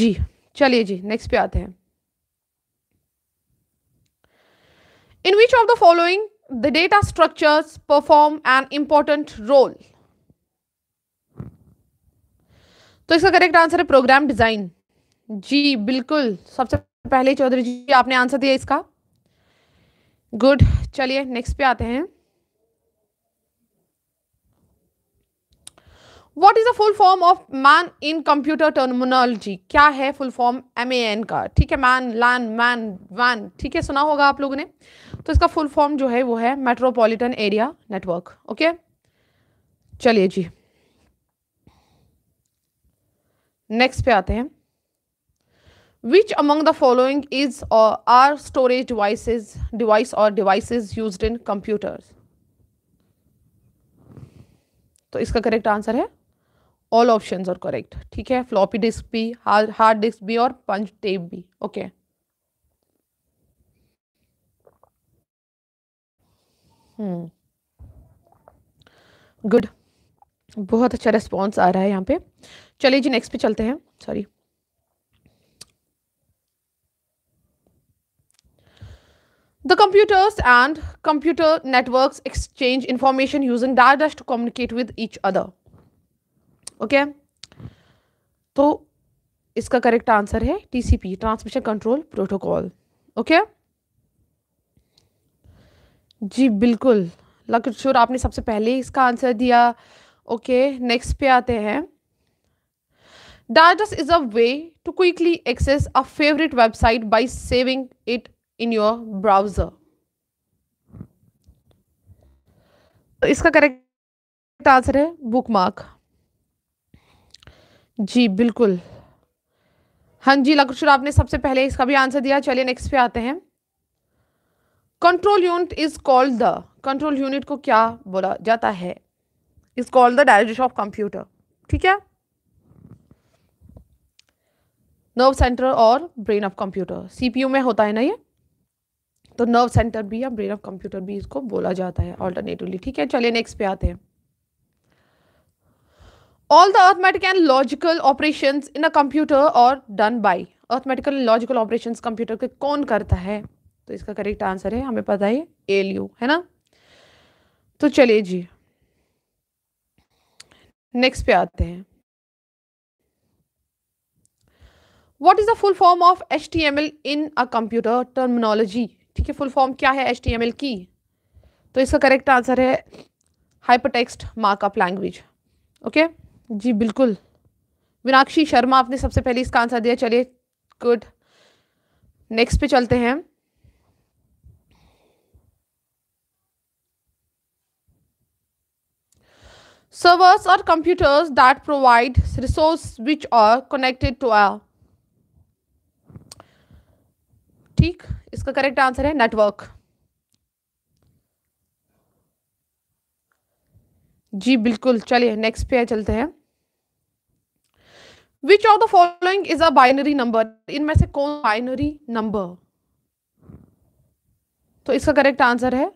जी चलिए जी नेक्स्ट पे आते हैं in which of the following the data structures perform an important role तो इसका करेक्ट आंसर है प्रोग्राम डिजाइन जी बिल्कुल सबसे पहले चौधरी जी आपने आंसर दिया इसका गुड चलिए नेक्स्ट पे आते हैं what is the full form of MAN in computer terminology क्या है full form M A N का ठीक है मैन लैन मैन वैन ठीक है सुना होगा आप लोगों ने तो इसका फुल फॉर्म जो है वो है मेट्रोपोलिटन एरिया नेटवर्क ओके चलिए जी नेक्स्ट पे आते हैं which among the following is are storage devices device और डिवाइसेज यूज इन कंप्यूटर्स तो इसका करेक्ट आंसर है ऑल ऑप्शन आर करेक्ट ठीक है फ्लॉपी डिस्क भी हार्ड डिस्क भी और पंच टेप भी ओके गुड hmm. बहुत अच्छा रिस्पॉन्स आ रहा है यहाँ पे चलिए जी नेक्स्ट पे चलते हैं sorry the computers and computer networks exchange information using direst to communicate with each other okay तो इसका करेक्ट आंसर है TCP transmission control protocol okay जी बिल्कुल लकिशोर आपने सबसे पहले इसका आंसर दिया ओके नेक्स्ट पे आते हैं digest is a way to quickly access a favourite website by saving it in your browser तो इसका करेक्ट आंसर है बुकमार्क जी बिल्कुल हाँ जी लकुशर आपने सबसे पहले इसका भी आंसर दिया चलिए नेक्स्ट पे आते हैं control unit is called the control unit को क्या बोला जाता है is called the director of computer ठीक है नर्व सेंटर और ब्रेन ऑफ कंप्यूटर सीपीयू में होता है ना ये तो नर्व सेंटर भी या ब्रेन ऑफ कंप्यूटर भी इसको बोला जाता है ऑल्टरनेटिवली ठीक है चलिए नेक्स्ट पे आते हैं All the arithmetic and logical operations in a computer are done by arithmetical and logical operations computer के कौन करता है तो इसका करेक्ट आंसर है हमें पता है एल यू है ना तो चलिए जी नेक्स्ट पे आते हैं what is the full form of H T M L in a computer terminology ठीक है फुल फॉर्म क्या है एच टी एम एल की तो इसका करेक्ट आंसर है hypertext markup language okay okay? जी बिल्कुल मीनाक्षी शर्मा आपने सबसे पहले इसका आंसर दिया चलिए गुड नेक्स्ट पे चलते हैं सर्वर्स और computers that provide resource which are connected to आ ठीक इसका करेक्ट आंसर है नेटवर्क जी बिल्कुल चलिए नेक्स्ट पे चलते हैं which of the following is a binary number इनमें से कौन बाइनरी नंबर तो इसका करेक्ट आंसर है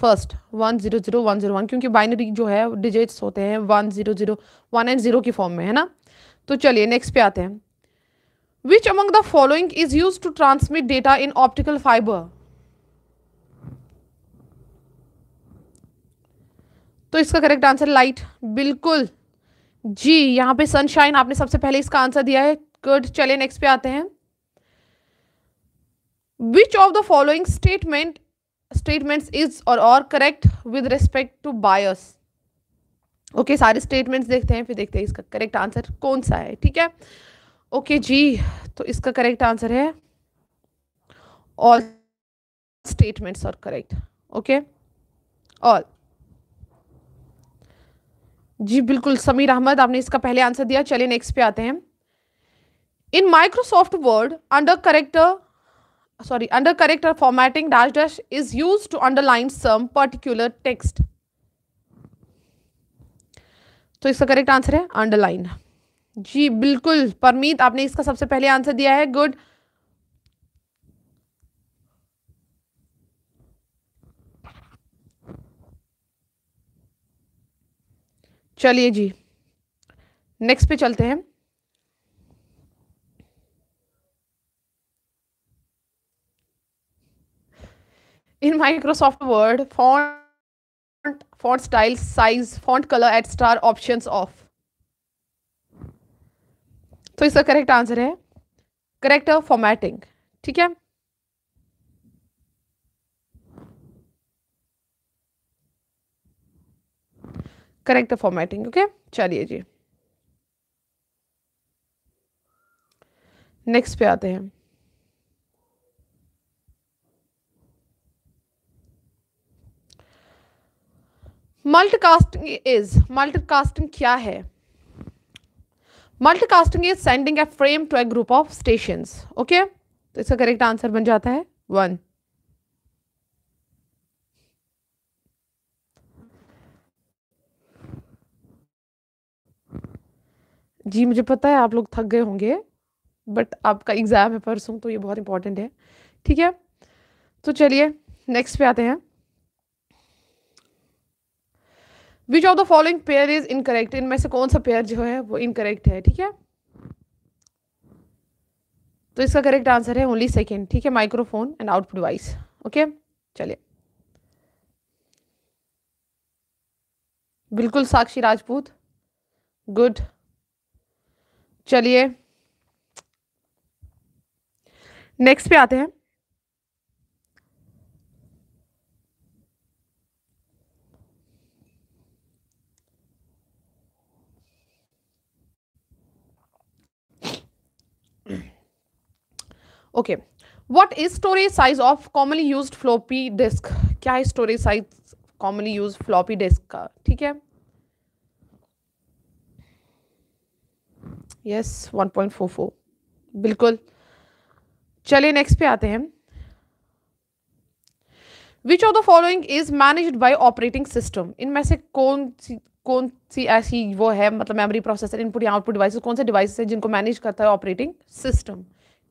first one zero zero one zero one क्योंकि बाइनरी जो है डिजिट्स होते हैं one zero zero one and zero की फॉर्म में है ना तो चलिए नेक्स्ट पे आते हैं which among the following is use to transmit data in optical fibre तो इसका करेक्ट आंसर लाइट बिल्कुल जी यहाँ पे सनशाइन आपने सबसे पहले इसका आंसर दिया है गुड चले नेक्स्ट पे आते हैं which of the following statement statements is or are correct with respect to bias okay सारे स्टेटमेंट्स देखते हैं फिर देखते हैं इसका करेक्ट आंसर कौन सा है ठीक है ओके okay, जी तो इसका करेक्ट आंसर है all statements are correct okay all जी बिल्कुल समीर अहमद आपने इसका पहले आंसर दिया चलिए नेक्स्ट पे आते हैं in Microsoft Word under character sorry under character formatting dash dash is use to underline some particular text तो इसका करेक्ट आंसर है अंडरलाइन जी बिल्कुल परमीत आपने इसका सबसे पहले आंसर दिया है गुड चलिए जी नेक्स्ट पे चलते हैं in Microsoft Word font font style size font colour at star options of तो इसका करेक्ट आंसर है करेक्ट फॉर्मेटिंग ठीक है करेक्ट द फॉर्मेटिंग ओके चलिए जी नेक्स्ट पे आते हैं मल्टीकास्टिंग इज मल्टीकास्टिंग क्या है multicasting is sending a frame to a group of station okay तो इसका करेक्ट आंसर बन जाता है वन जी मुझे पता है आप लोग थक गए होंगे बट आपका एग्ज़ाम है परसों तो ये बहुत इंपॉर्टेंट है ठीक है तो चलिए नेक्स्ट पे आते हैं which of the following pair is incorrect इनमें से कौन सा पेयर जो है वो इनकरेक्ट है ठीक है तो इसका करेक्ट आंसर है ओनली सेकेंड ठीक है microphone and output vice okay चलिए बिल्कुल साक्षी राजपूत गुड चलिए नेक्स्ट पे आते हैं okay what is storage size of commonly use floppy disk क्या है storage size commonly use floppy disk का ठीक है yes one point four four बिल्कुल चलिए नेक्स्ट पे आते हैं which of the following is managed by operating system इनमें से कौन सी कौन सी ऐसी वो है मतलब मेमोरी प्रोसेसर इनपुट या आउटपुट डिवाइसेस कौन से डिवाइसेस हैं जिनको मैनेज करता है ऑपरेटिंग सिस्टम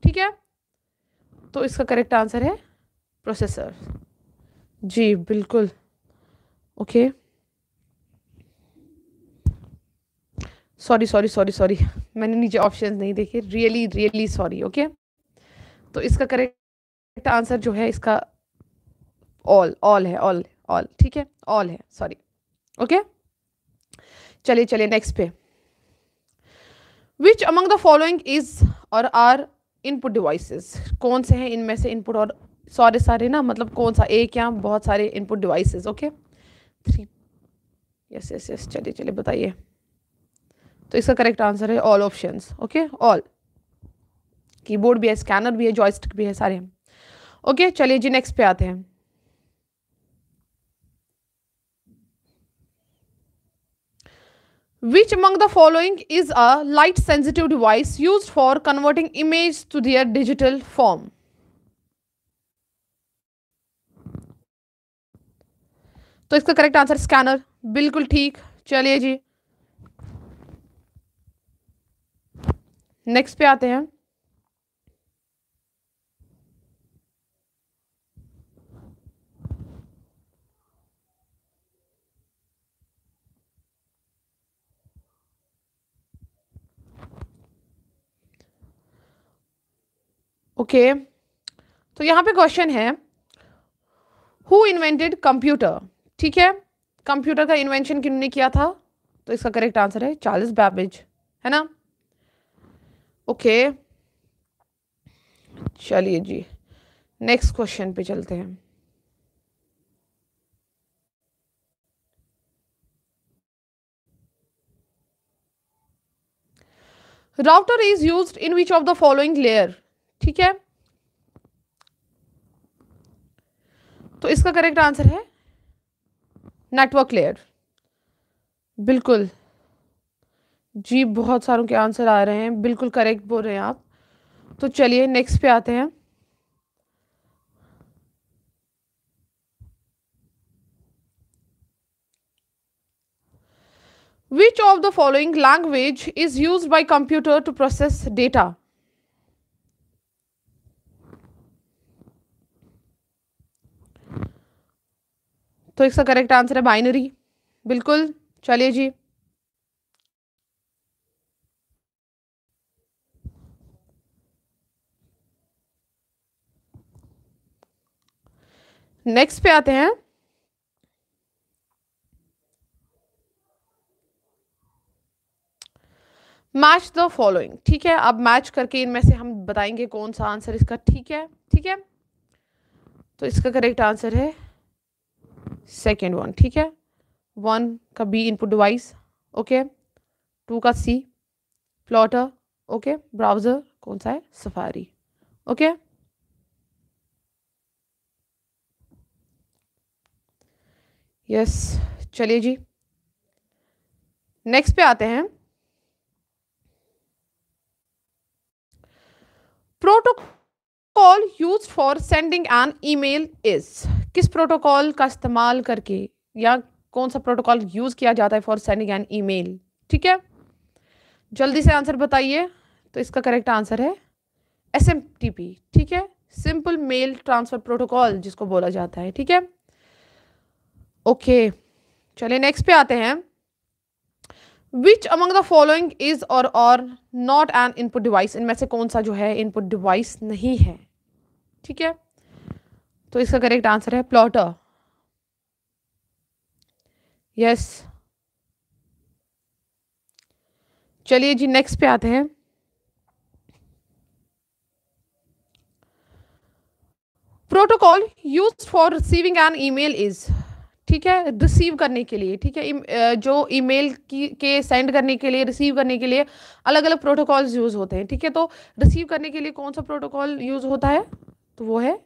ठीक है तो इसका करेक्ट आंसर है प्रोसेसर जी बिल्कुल okay okay. Sorry sorry sorry sorry मैंने नीचे ऑप्शन नहीं देखे रियली रियली सॉरी ओके तो इसका करेक्ट आंसर जो है इसका ऑल ऑल है ऑल ऑल ठीक है ऑल है सॉरी ओके चलिए चलिए नेक्स्ट पे which among the following is और आर इनपुट डिवाइसेस कौन से हैं इनमें से इनपुट और सारे सारे ना मतलब कौन सा एक या बहुत सारे input devices okay three yes yes yes चलिए चलिए बताइए तो इसका करेक्ट आंसर है all option okay all keyboard भी है स्कैनर भी है जॉयस्टिक भी है सारे ओके चलिए जी नेक्स्ट पे आते हैं which among the following is a light sensitive device use for converting image to their digital form तो इसका करेक्ट आंसर स्कैनर बिल्कुल ठीक चलिए जी नेक्स्ट पे आते हैं ओके तो यहां पे क्वेश्चन है हु इन्वेंटेड कंप्यूटर ठीक है कंप्यूटर का इन्वेंशन किन्होंने किया था तो इसका करेक्ट आंसर है चार्ल्स बैबेज है ना ओके चलिए जी नेक्स्ट क्वेश्चन पे चलते हैं router is use in which of the following layer ठीक है तो इसका करेक्ट आंसर है नेटवर्क लेयर बिल्कुल जी बहुत सारों के आंसर आ रहे हैं बिल्कुल करेक्ट बोल रहे हैं आप तो चलिए नेक्स्ट पे आते हैं which of the following language is use by computer to process data तो इसका करेक्ट आंसर है बाइनरी बिल्कुल चलिए जी नेक्स्ट पे आते हैं मैच द फॉलोइंग ठीक है अब मैच करके इनमें से हम बताएंगे कौन सा आंसर इसका ठीक है ठीक है तो इसका करेक्ट आंसर है सेकेंड वन ठीक है वन का B input device okay two का सी प्लॉटर ओके ब्राउज़र कौन सा है सफारी ओके यस चलिए जी नेक्स्ट पे आते हैं protocol use for sending an email is किस प्रोटोकॉल का इस्तेमाल करके या कौन सा प्रोटोकॉल यूज किया जाता है फॉर सेंडिंग एन ईमेल ठीक है जल्दी से आंसर बताइए तो इसका करेक्ट आंसर है एस ठीक है सिंपल मेल ट्रांसफर प्रोटोकॉल जिसको बोला जाता है ठीक है ओके चलिए नेक्स्ट पे आते हैं which among the following is or are not an input device इनमें से कौन सा जो है इनपुट डिवाइस नहीं है ठीक है तो इसका करेक्ट आंसर है प्लॉटर यस चलिए जी नेक्स्ट पे आते हैं protocol use for receiving an email is ठीक है रिसीव करने के लिए ठीक है जो ईमेल की के सेंड करने के लिए रिसीव करने के लिए अलग अलग प्रोटोकॉल्स यूज़ होते हैं ठीक है तो रिसीव करने के लिए कौन सा प्रोटोकॉल यूज़ होता है तो वो है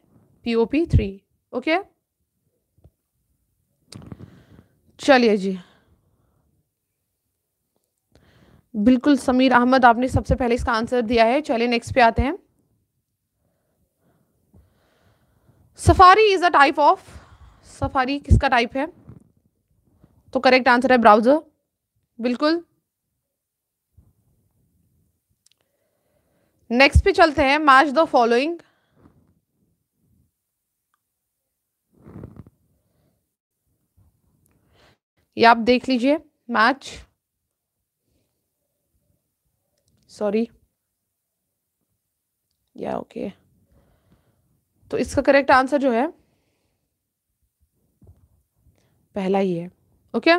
P O P three okay चलिए जी बिल्कुल समीर अहमद आपने सबसे पहले इसका आंसर दिया है चलिए नेक्स्ट पे आते हैं Safari is a type of Safari किसका टाइप है तो करेक्ट आंसर है ब्राउजर बिल्कुल नेक्स्ट पे चलते हैं मैच द फॉलोइंग ये आप देख लीजिए मैच सॉरी या ओके तो इसका करेक्ट आंसर जो है पहला ही है ओके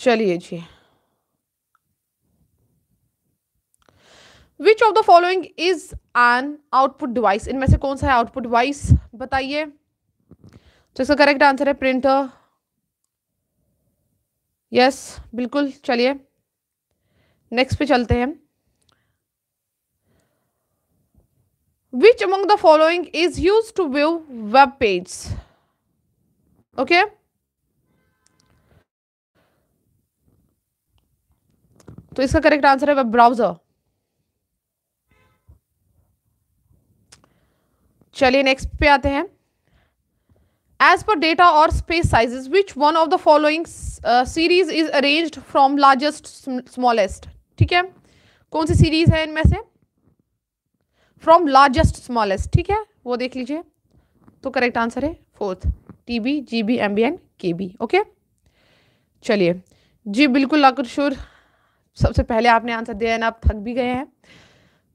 चलिए जी which of the following is an output device इनमें से कौन सा है आउटपुट डिवाइस बताइए तो इसका करेक्ट आंसर है प्रिंटर यस बिल्कुल चलिए नेक्स्ट पे चलते हैं which among the following is used to view web page okay तो इसका करेक्ट आंसर है वेब ब्राउजर चलिए नेक्स्ट पे आते हैं एज पर डेटा और space sizes which one of the following series is arranged from largest smallest ठीक है कौन सी सीरीज है इनमें से फ्रॉम लार्जेस्ट स्मॉलेस्ट ठीक है वो देख लीजिए तो करेक्ट आंसर है fourth T B G B M B and K B okay चलिए जी बिल्कुल आकर्षुर सबसे पहले आपने आंसर दिया है ना आप थक भी गए हैं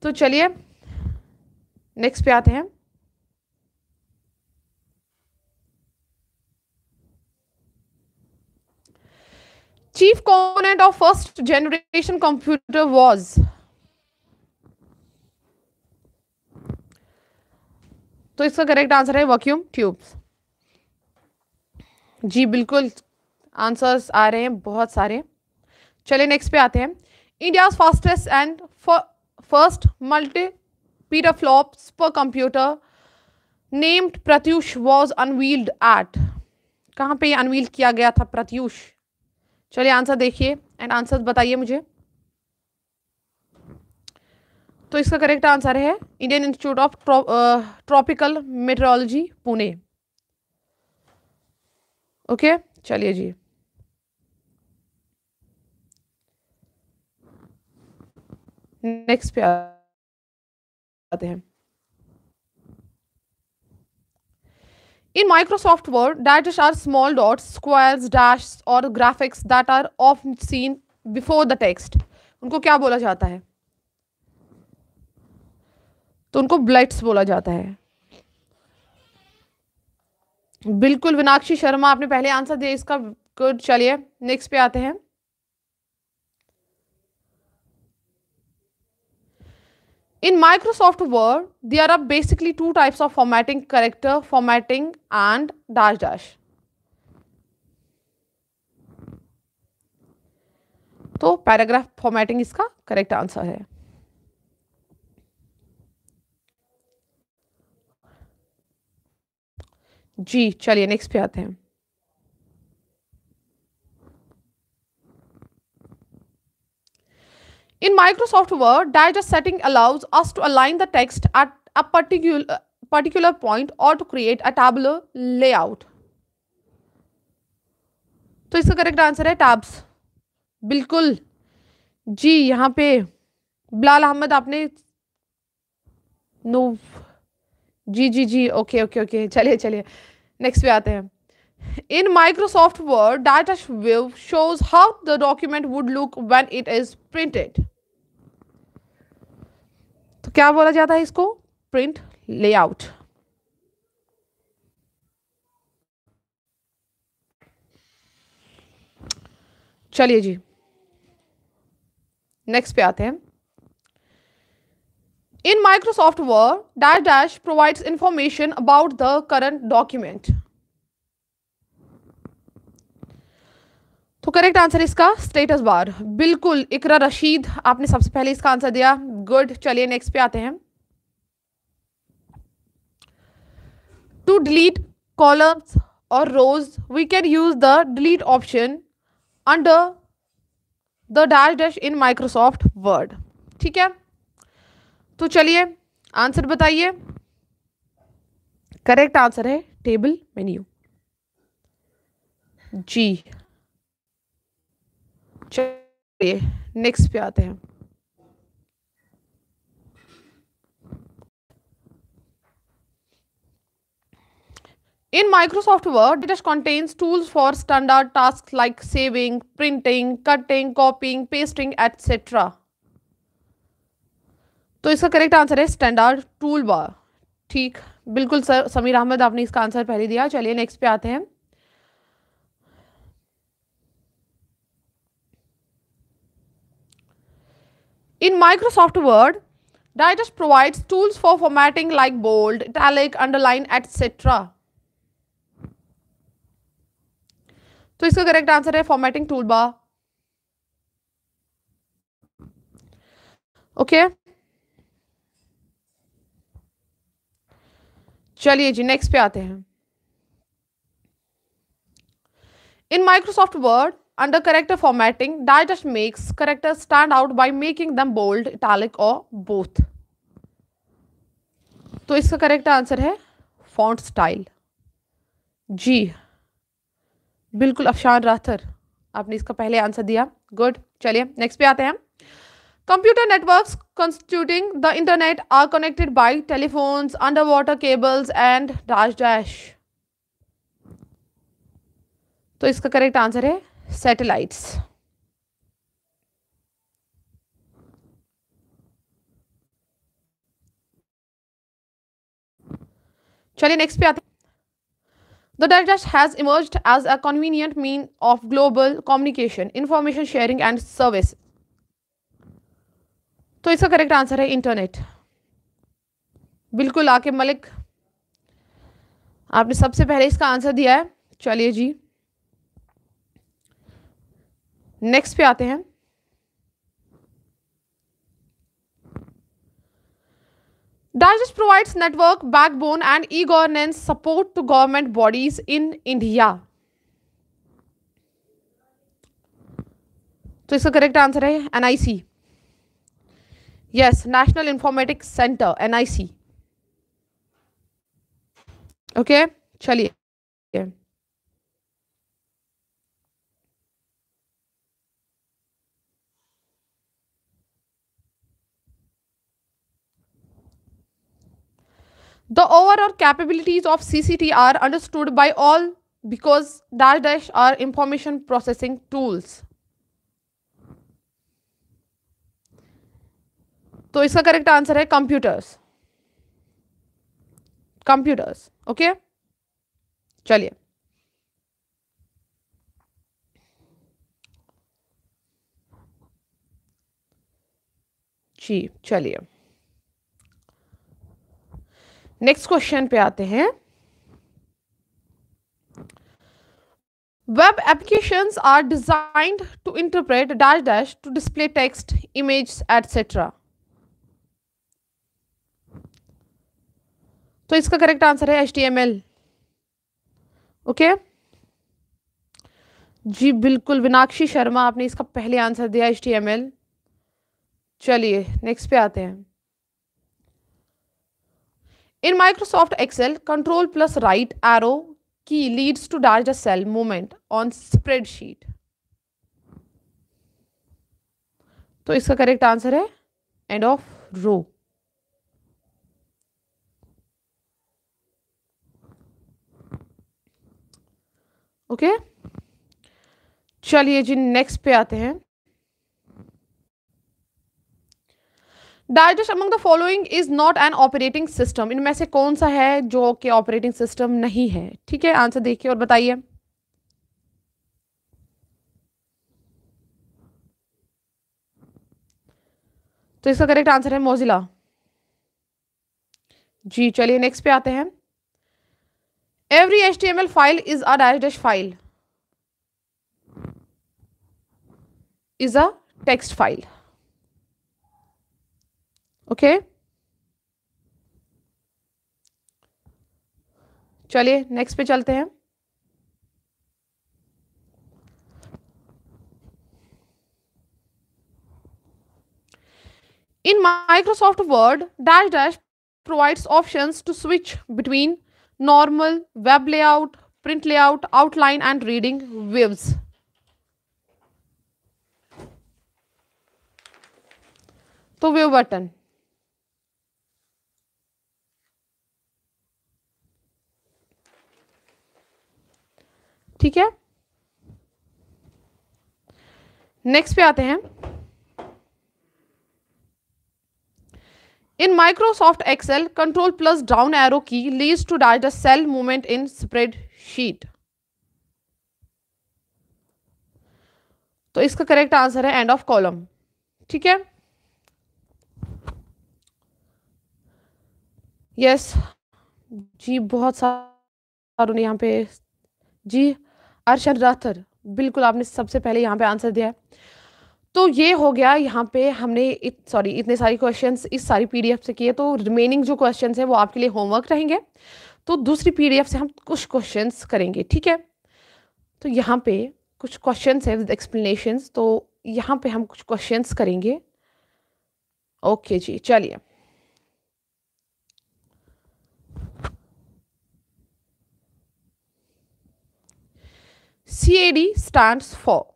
तो चलिए नेक्स्ट पे आते हैं chief component of first generation computer was तो इसका करेक्ट आंसर है वैक्यूम ट्यूब्स जी बिल्कुल आंसर्स आ रहे हैं बहुत सारे चलिए नेक्स्ट पे आते हैं India fastest and first multi per computer named Pratyush was unveiled at कहाँ पे अनवील किया गया था प्रत्युष चलिए आंसर देखिए एंड आंसर बताइए मुझे तो इसका करेक्ट आंसर है Indian Institute of Tropical Meteorology Pune okay चलिए जी नेक्स्ट पे आते हैं in Microsoft Word dash are small dots square dash or graphics that are of seen before the text उनको क्या बोला जाता है तो उनको ब्लाइट्स बोला जाता है बिल्कुल विनाक्षी शर्मा आपने पहले आंसर दिया इसका गुड चलिए नेक्स्ट पे आते हैं in Microsoft Word they are are basically two types of formatting character formatting and dash dash तो पैराग्राफ फॉर्मेटिंग इसका करेक्ट आंसर है जी चलिए नेक्स्ट पे आते हैं in Microsoft Word digest setting allows us to align the text at a particular particular point or to create a tabular layout तो इसका करेक्ट आंसर है टैब्स बिल्कुल जी यहां पे बिलाल अहमद आपने नो जी जी जी ओके ओके ओके चलिए चलिए नेक्स्ट पे आते हैं in Microsoft Word data shows how the document would look when it is printed तो क्या बोला जाता है इसको प्रिंट लेआउट चलिए जी नेक्स्ट पे आते हैं in Microsoft Word, dash dash provides information about the current document. तो करेक्ट आंसर इसका स्टेटस बार बिल्कुल इकरा रशीद आपने सबसे पहले इसका आंसर दिया गुड चलिए नेक्स्ट पे आते हैं to delete columns or rows we can use the delete option under the dash dash in Microsoft Word ठीक है तो चलिए आंसर बताइए करेक्ट आंसर है टेबल मेन्यू जी चलिए नेक्स्ट पे आते हैं in Microsoft Word it contains tools for standard task like saving printing cutting copying pasting etcetera तो इसका करेक्ट आंसर है स्टैंडर्ड टूल बार ठीक बिल्कुल सर समीर अहमद आपने इसका आंसर पहले दिया चलिए नेक्स्ट पे आते हैं इन माइक्रोसॉफ्ट वर्ड डाइटस provides tools for formatting like bold italic underline etcetera तो इसका करेक्ट आंसर है formatting tool bar okay okay. चलिए जी नेक्स्ट पे आते हैं in Microsoft Word under character formatting digest makes character stand out by making them bold italic or both तो इसका करेक्ट आंसर है फॉन्ट स्टाइल जी बिल्कुल अफशान राथर आपने इसका पहले आंसर दिया गुड चलिए नेक्स्ट पे आते हैं Computer networks constituting the internet are connected by telephones, underwater cables and dash dash. So, its correct answer है satellites. चलिए नेक्स्ट पे आते The dash dash has emerged as a convenient means of global communication, information sharing and service तो इसका correct answer है internet बिल्कुल आके मलिक आपने सबसे पहले इसका आंसर दिया है चलिए जी नेक्स्ट पे आते हैं digest provides network backbone and e governance support to government bodies in India तो इसका करेक्ट आंसर है NIC Yes, National Informatics Center, NIC. Okay, chaliye. Okay. The overall capabilities of CCT are understood by all because dash dash are information processing tools. तो इसका correct answer है computers computers okay चलिए जी चलिए next question पे आते हैं web application are designed to interpret dash dash to display text image etcetera तो इसका करेक्ट आंसर है H T M L okay जी बिल्कुल विनाक्षी शर्मा आपने इसका पहले आंसर दिया एच टी एम एल चलिए नेक्स्ट पे आते हैं in Microsoft Excel control plus right arrow key leads to डार्ज a cell movement on spreadsheet तो इसका करेक्ट आंसर है एंड ऑफ रो ओके चलिए जी नेक्स्ट पे आते हैं digest among the following is not an operating system इनमें से कौन सा है जो कि ऑपरेटिंग सिस्टम नहीं है ठीक है आंसर देखिए और बताइए तो इसका करेक्ट आंसर है मोजिला जी चलिए नेक्स्ट पे आते हैं every H M L file is a dash dash file is a text file okay चलिए नेक्स्ट पे चलते हैं in Microsoft Word dash dash provides options to switch between normal web layout print layout outline and reading waves तो wave button ठीक है next पे आते हैं In Microsoft Excel, control plus down arrow key leads to the cell movement in spreadsheet. तो इसका correct answer है end of column ठीक है यस जी बहुत सारों ने यहाँ पे जी अर्शन राथर बिल्कुल आपने सबसे पहले यहाँ पे आंसर दिया है तो ये हो गया यहाँ पे हमने इत, सॉरी इतने सारे क्वेश्चंस इस सारी पीडीएफ से किए तो रिमेनिंग जो क्वेश्चंस हैं वो आपके लिए होमवर्क रहेंगे तो दूसरी पीडीएफ से हम कुछ क्वेश्चंस करेंगे ठीक है तो यहाँ पे कुछ क्वेश्चंस है विद एक्सप्लेनेशन तो यहाँ पे हम कुछ क्वेश्चंस करेंगे ओके जी चलिए C D stand for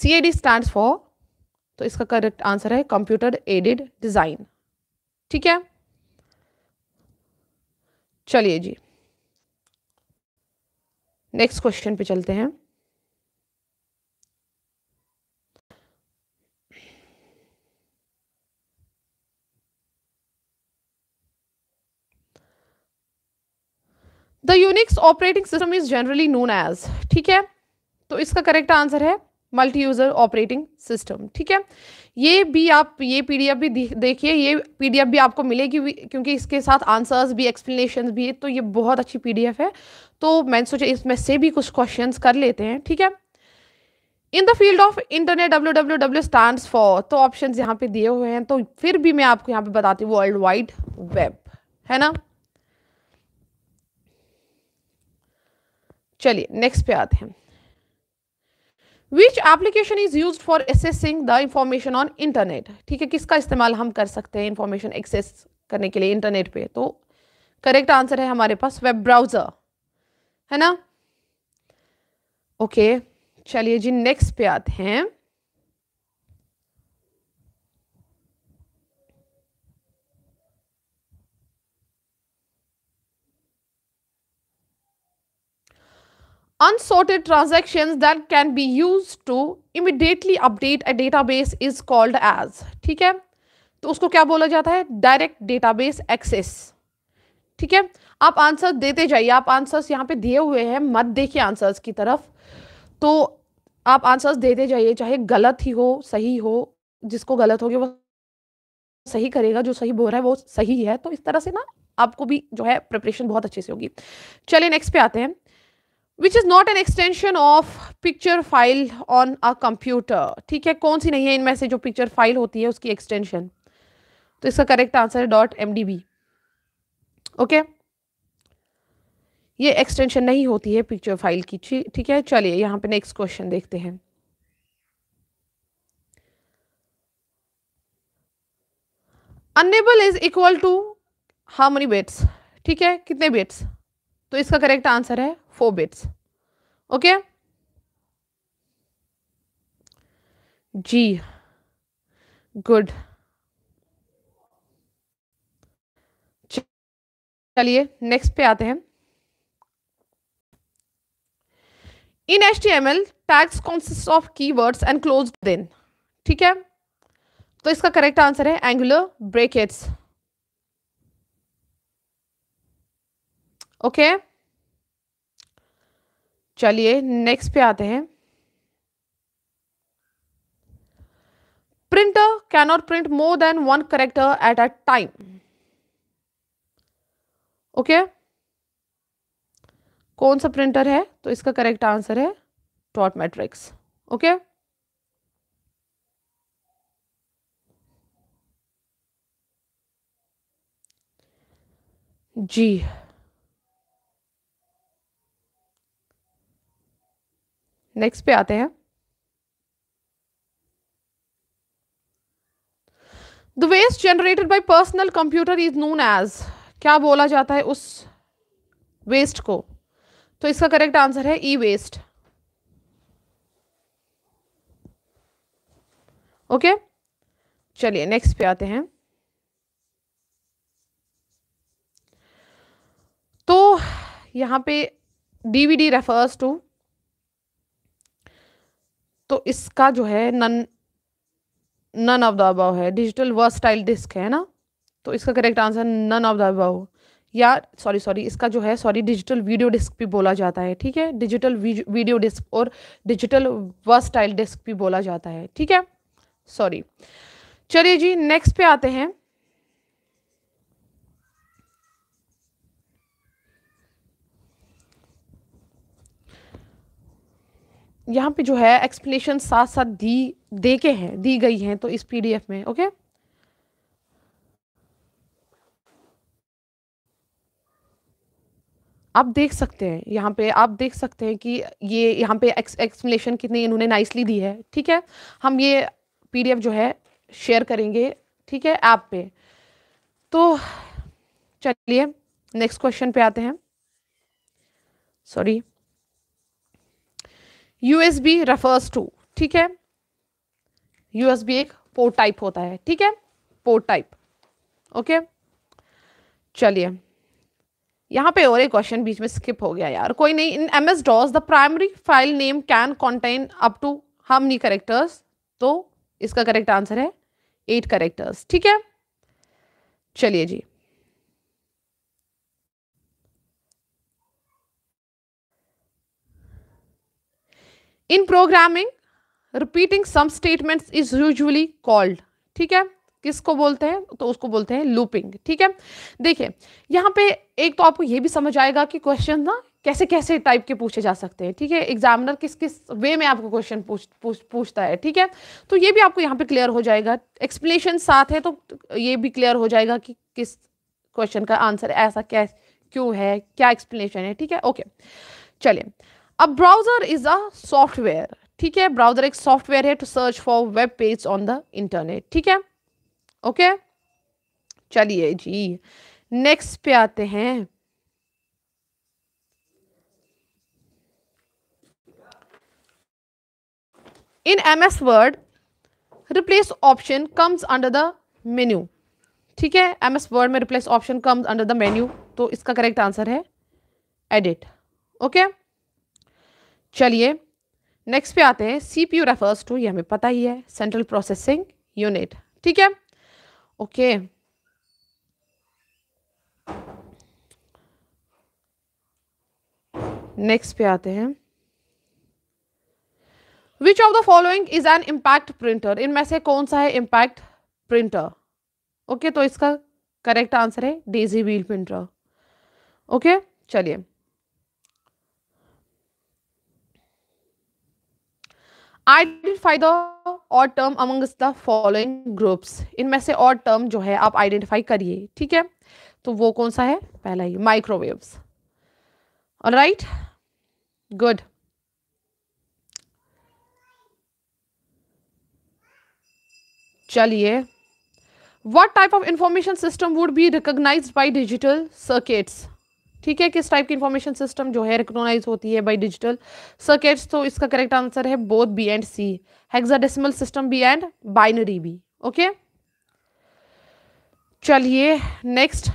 C A D stand for तो इसका करेक्ट आंसर है कंप्यूटर एडेड डिज़ाइन ठीक है चलिए जी नेक्स्ट क्वेश्चन पे चलते हैं the Unix operating system is generally known as ठीक है तो इसका करेक्ट आंसर है मल्टी यूजर ऑपरेटिंग सिस्टम ठीक है ये भी आप ये पीडीएफ भी देखिए ये पीडीएफ भी आपको मिलेगी क्योंकि इसके साथ आंसर्स भी एक्सप्लेनेशन भी है तो ये बहुत अच्छी पीडीएफ है तो मैंने सोचा इसमें से भी कुछ क्वेश्चन कर लेते हैं ठीक है in the field of internet W W W stand for तो ऑप्शन यहाँ पे दिए हुए हैं तो फिर भी मैं आपको यहाँ पे बताती हूँ वर्ल्ड वाइड वेब है ना चलिए नेक्स्ट पे आते हैं which application is use for accessing the information on internet ठीक है किसका इस्तेमाल हम कर सकते हैं इंफॉर्मेशन एक्सेस करने के लिए इंटरनेट पे तो करेक्ट आंसर है हमारे पास वेब ब्राउजर है ना ओके okay, चलिए जी नेक्स्ट पे आते हैं Unsorted transactions that can be used to immediately update a database is called as ठीक है तो उसको क्या बोला जाता है डायरेक्ट डेटाबेस एक्सेस ठीक है आप आंसर देते जाइए आप आंसर्स यहाँ पे दिए हुए हैं मत देखिए आंसर्स की तरफ तो आप आंसर्स देते जाइए चाहे गलत ही हो सही हो जिसको गलत हो गया वो सही करेगा जो सही बोल रहा है वो सही है तो इस तरह से ना आपको भी जो है प्रिपरेशन बहुत अच्छे से होगी चलिए नेक्स्ट पे आते हैं which is not an extension of picture file on a computer ठीक है कौन सी नहीं है इनमें से जो पिक्चर फाइल होती है उसकी एक्सटेंशन तो इसका करेक्ट आंसर है dot M D B okay ये एक्सटेंशन नहीं होती है पिक्चर फाइल की ठीक है चलिए यहाँ पे नेक्स्ट क्वेश्चन देखते हैं a nibble is equal to how many bits ठीक है कितने बेट्स तो इसका करेक्ट आंसर है फोर बिट्स ओके जी गुड चलिए नेक्स्ट पे आते हैं in H T M L tags consist of की वर्ड्स एंड क्लोज देन ठीक है तो इसका करेक्ट आंसर है एंगुलर ब्रेकेट्स ओके चलिए नेक्स्ट पे आते हैं printer cannot print more than one character at a time okay कौन सा प्रिंटर है तो इसका करेक्ट आंसर है टॉट मैट्रिक्स ओके जी नेक्स्ट पे आते हैं the waste generated by personal computer is known as क्या बोला जाता है उस वेस्ट को तो इसका करेक्ट आंसर है ई वेस्ट ओके चलिए नेक्स्ट पे आते हैं तो यहां पे डीवीडी रेफर्स टू तो इसका जो है none none of the above है डिजिटल वर्सटाइल डिस्क है ना तो इसका correct answer none of the above या सॉरी सॉरी इसका जो है सॉरी डिजिटल वीडियो डिस्क भी बोला जाता है ठीक है डिजिटल वीडियो डिस्क और डिजिटल वर्सटाइल डिस्क भी बोला जाता है ठीक है सॉरी चलिए जी नेक्स्ट पे आते हैं यहाँ पे जो है एक्सप्लेनेशन साथ साथ दी दे के हैं दी गई हैं तो इस पीडीएफ में ओके आप देख सकते हैं यहाँ पे आप देख सकते हैं कि ये यहाँ पे एक्सप्लेनेशन कितनी इन्होंने नाइसली दी है ठीक है हम ये पीडीएफ जो है शेयर करेंगे ठीक है ऐप पे तो चलिए नेक्स्ट क्वेश्चन पे आते हैं सॉरी यूएसबी रेफर्स टू ठीक है यूएसबी एक पोर्ट टाइप होता है ठीक है पोर्ट टाइप ओके चलिए यहाँ पे और एक क्वेश्चन बीच में स्किप हो गया यार कोई नहीं in M S DOS the primary file name can contain up to हम नहीं करेक्टर्स तो इसका करेक्ट आंसर है एट करेक्टर्स ठीक है चलिए जी in programming repeating some statements is usually called ठीक है किसको बोलते हैं तो उसको बोलते हैं लूपिंग ठीक है देखिए यहाँ पे एक तो आपको ये भी समझ आएगा कि क्वेश्चन ना कैसे कैसे टाइप के पूछे जा सकते हैं ठीक है एग्जामिनर किस किस वे में आपको क्वेश्चन पूछ, पूछ पूछता है ठीक है तो ये भी आपको यहाँ पे क्लियर हो जाएगा एक्सप्लेनेशन साथ है तो ये भी क्लियर हो जाएगा कि किस क्वेश्चन का आंसर ऐसा क्या क्यों है क्या एक्सप्लेनेशन है ठीक है ओके चलिए अब ब्राउजर इज अ सॉफ्टवेयर ठीक है ब्राउजर एक सॉफ्टवेयर है to search for web page on the internet ठीक है ओके चलिए जी नेक्स्ट पे आते हैं M S word replace option comes under the menu ठीक है एम एस वर्ड में replace option comes under the menu तो इसका करेक्ट आंसर है एडिट ओके okay? चलिए नेक्स्ट पे आते हैं C P U refers to ये हमें पता ही है सेंट्रल प्रोसेसिंग यूनिट ठीक है ओके नेक्स्ट पे आते हैं which of the following is an impact printer इनमें से कौन सा है इम्पैक्ट प्रिंटर ओके तो इसका करेक्ट आंसर है डेजी व्हील प्रिंटर ओके चलिए identify the odd term among the following groups इनमें से और टर्म जो है आप आइडेंटिफाई करिए ठीक है तो वो कौन सा है पहला ही माइक्रोवेव्स राइट गुड चलिए what type of information system would be recognise by digital circuits ठीक है किस टाइप की इन्फॉर्मेशन सिस्टम जो है रिकोगनाइज होती है बाई डिजिटल सर्किट्स तो इसका करेक्ट आंसर है both B and C hexadecimal system B and binary B okay चलिए next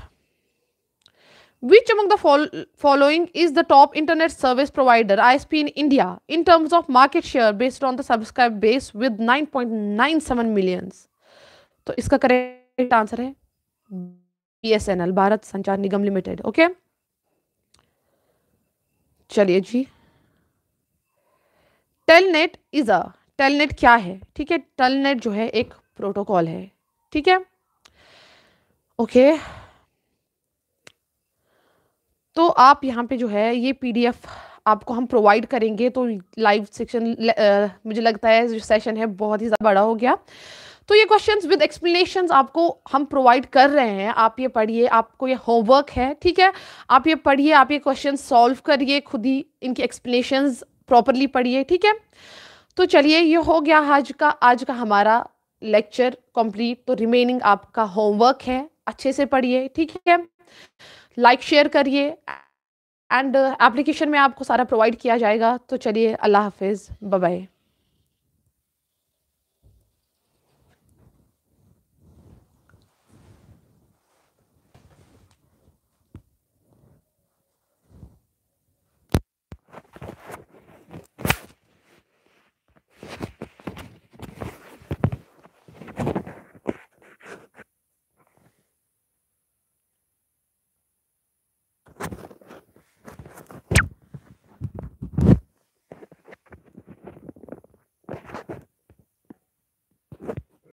which among the following is the top internet service provider I S P in India in terms of market share based on the subscribe base with nine point nine seven million तो इसका correct answer है B S N L Bharat Sanchar Nigam limited okay okay? चलिए जी Telnet is a Telnet क्या है ठीक है telnet जो है एक प्रोटोकॉल है ठीक है ओके तो आप यहाँ पे जो है ये पीडीएफ आपको हम प्रोवाइड करेंगे तो लाइव सेक्शन मुझे लगता है जो सेशन है बहुत ही ज़्यादा बड़ा हो गया तो ये क्वेश्चन विद एक्सप्लेनेशन आपको हम प्रोवाइड कर रहे हैं आप ये पढ़िए आपको ये होमवर्क है ठीक है आप ये पढ़िए आप ये क्वेश्चन सॉल्व करिए खुद ही इनकी एक्सप्लेनेशन प्रॉपरली पढ़िए ठीक है तो चलिए ये हो गया आज का आज का हमारा लेक्चर कंप्लीट तो रिमेनिंग आपका होमवर्क है अच्छे से पढ़िए ठीक है लाइक शेयर करिए एंड एप्लीकेशन uh, में आपको सारा प्रोवाइड किया जाएगा तो चलिए अल्लाह हाफिज़ बाय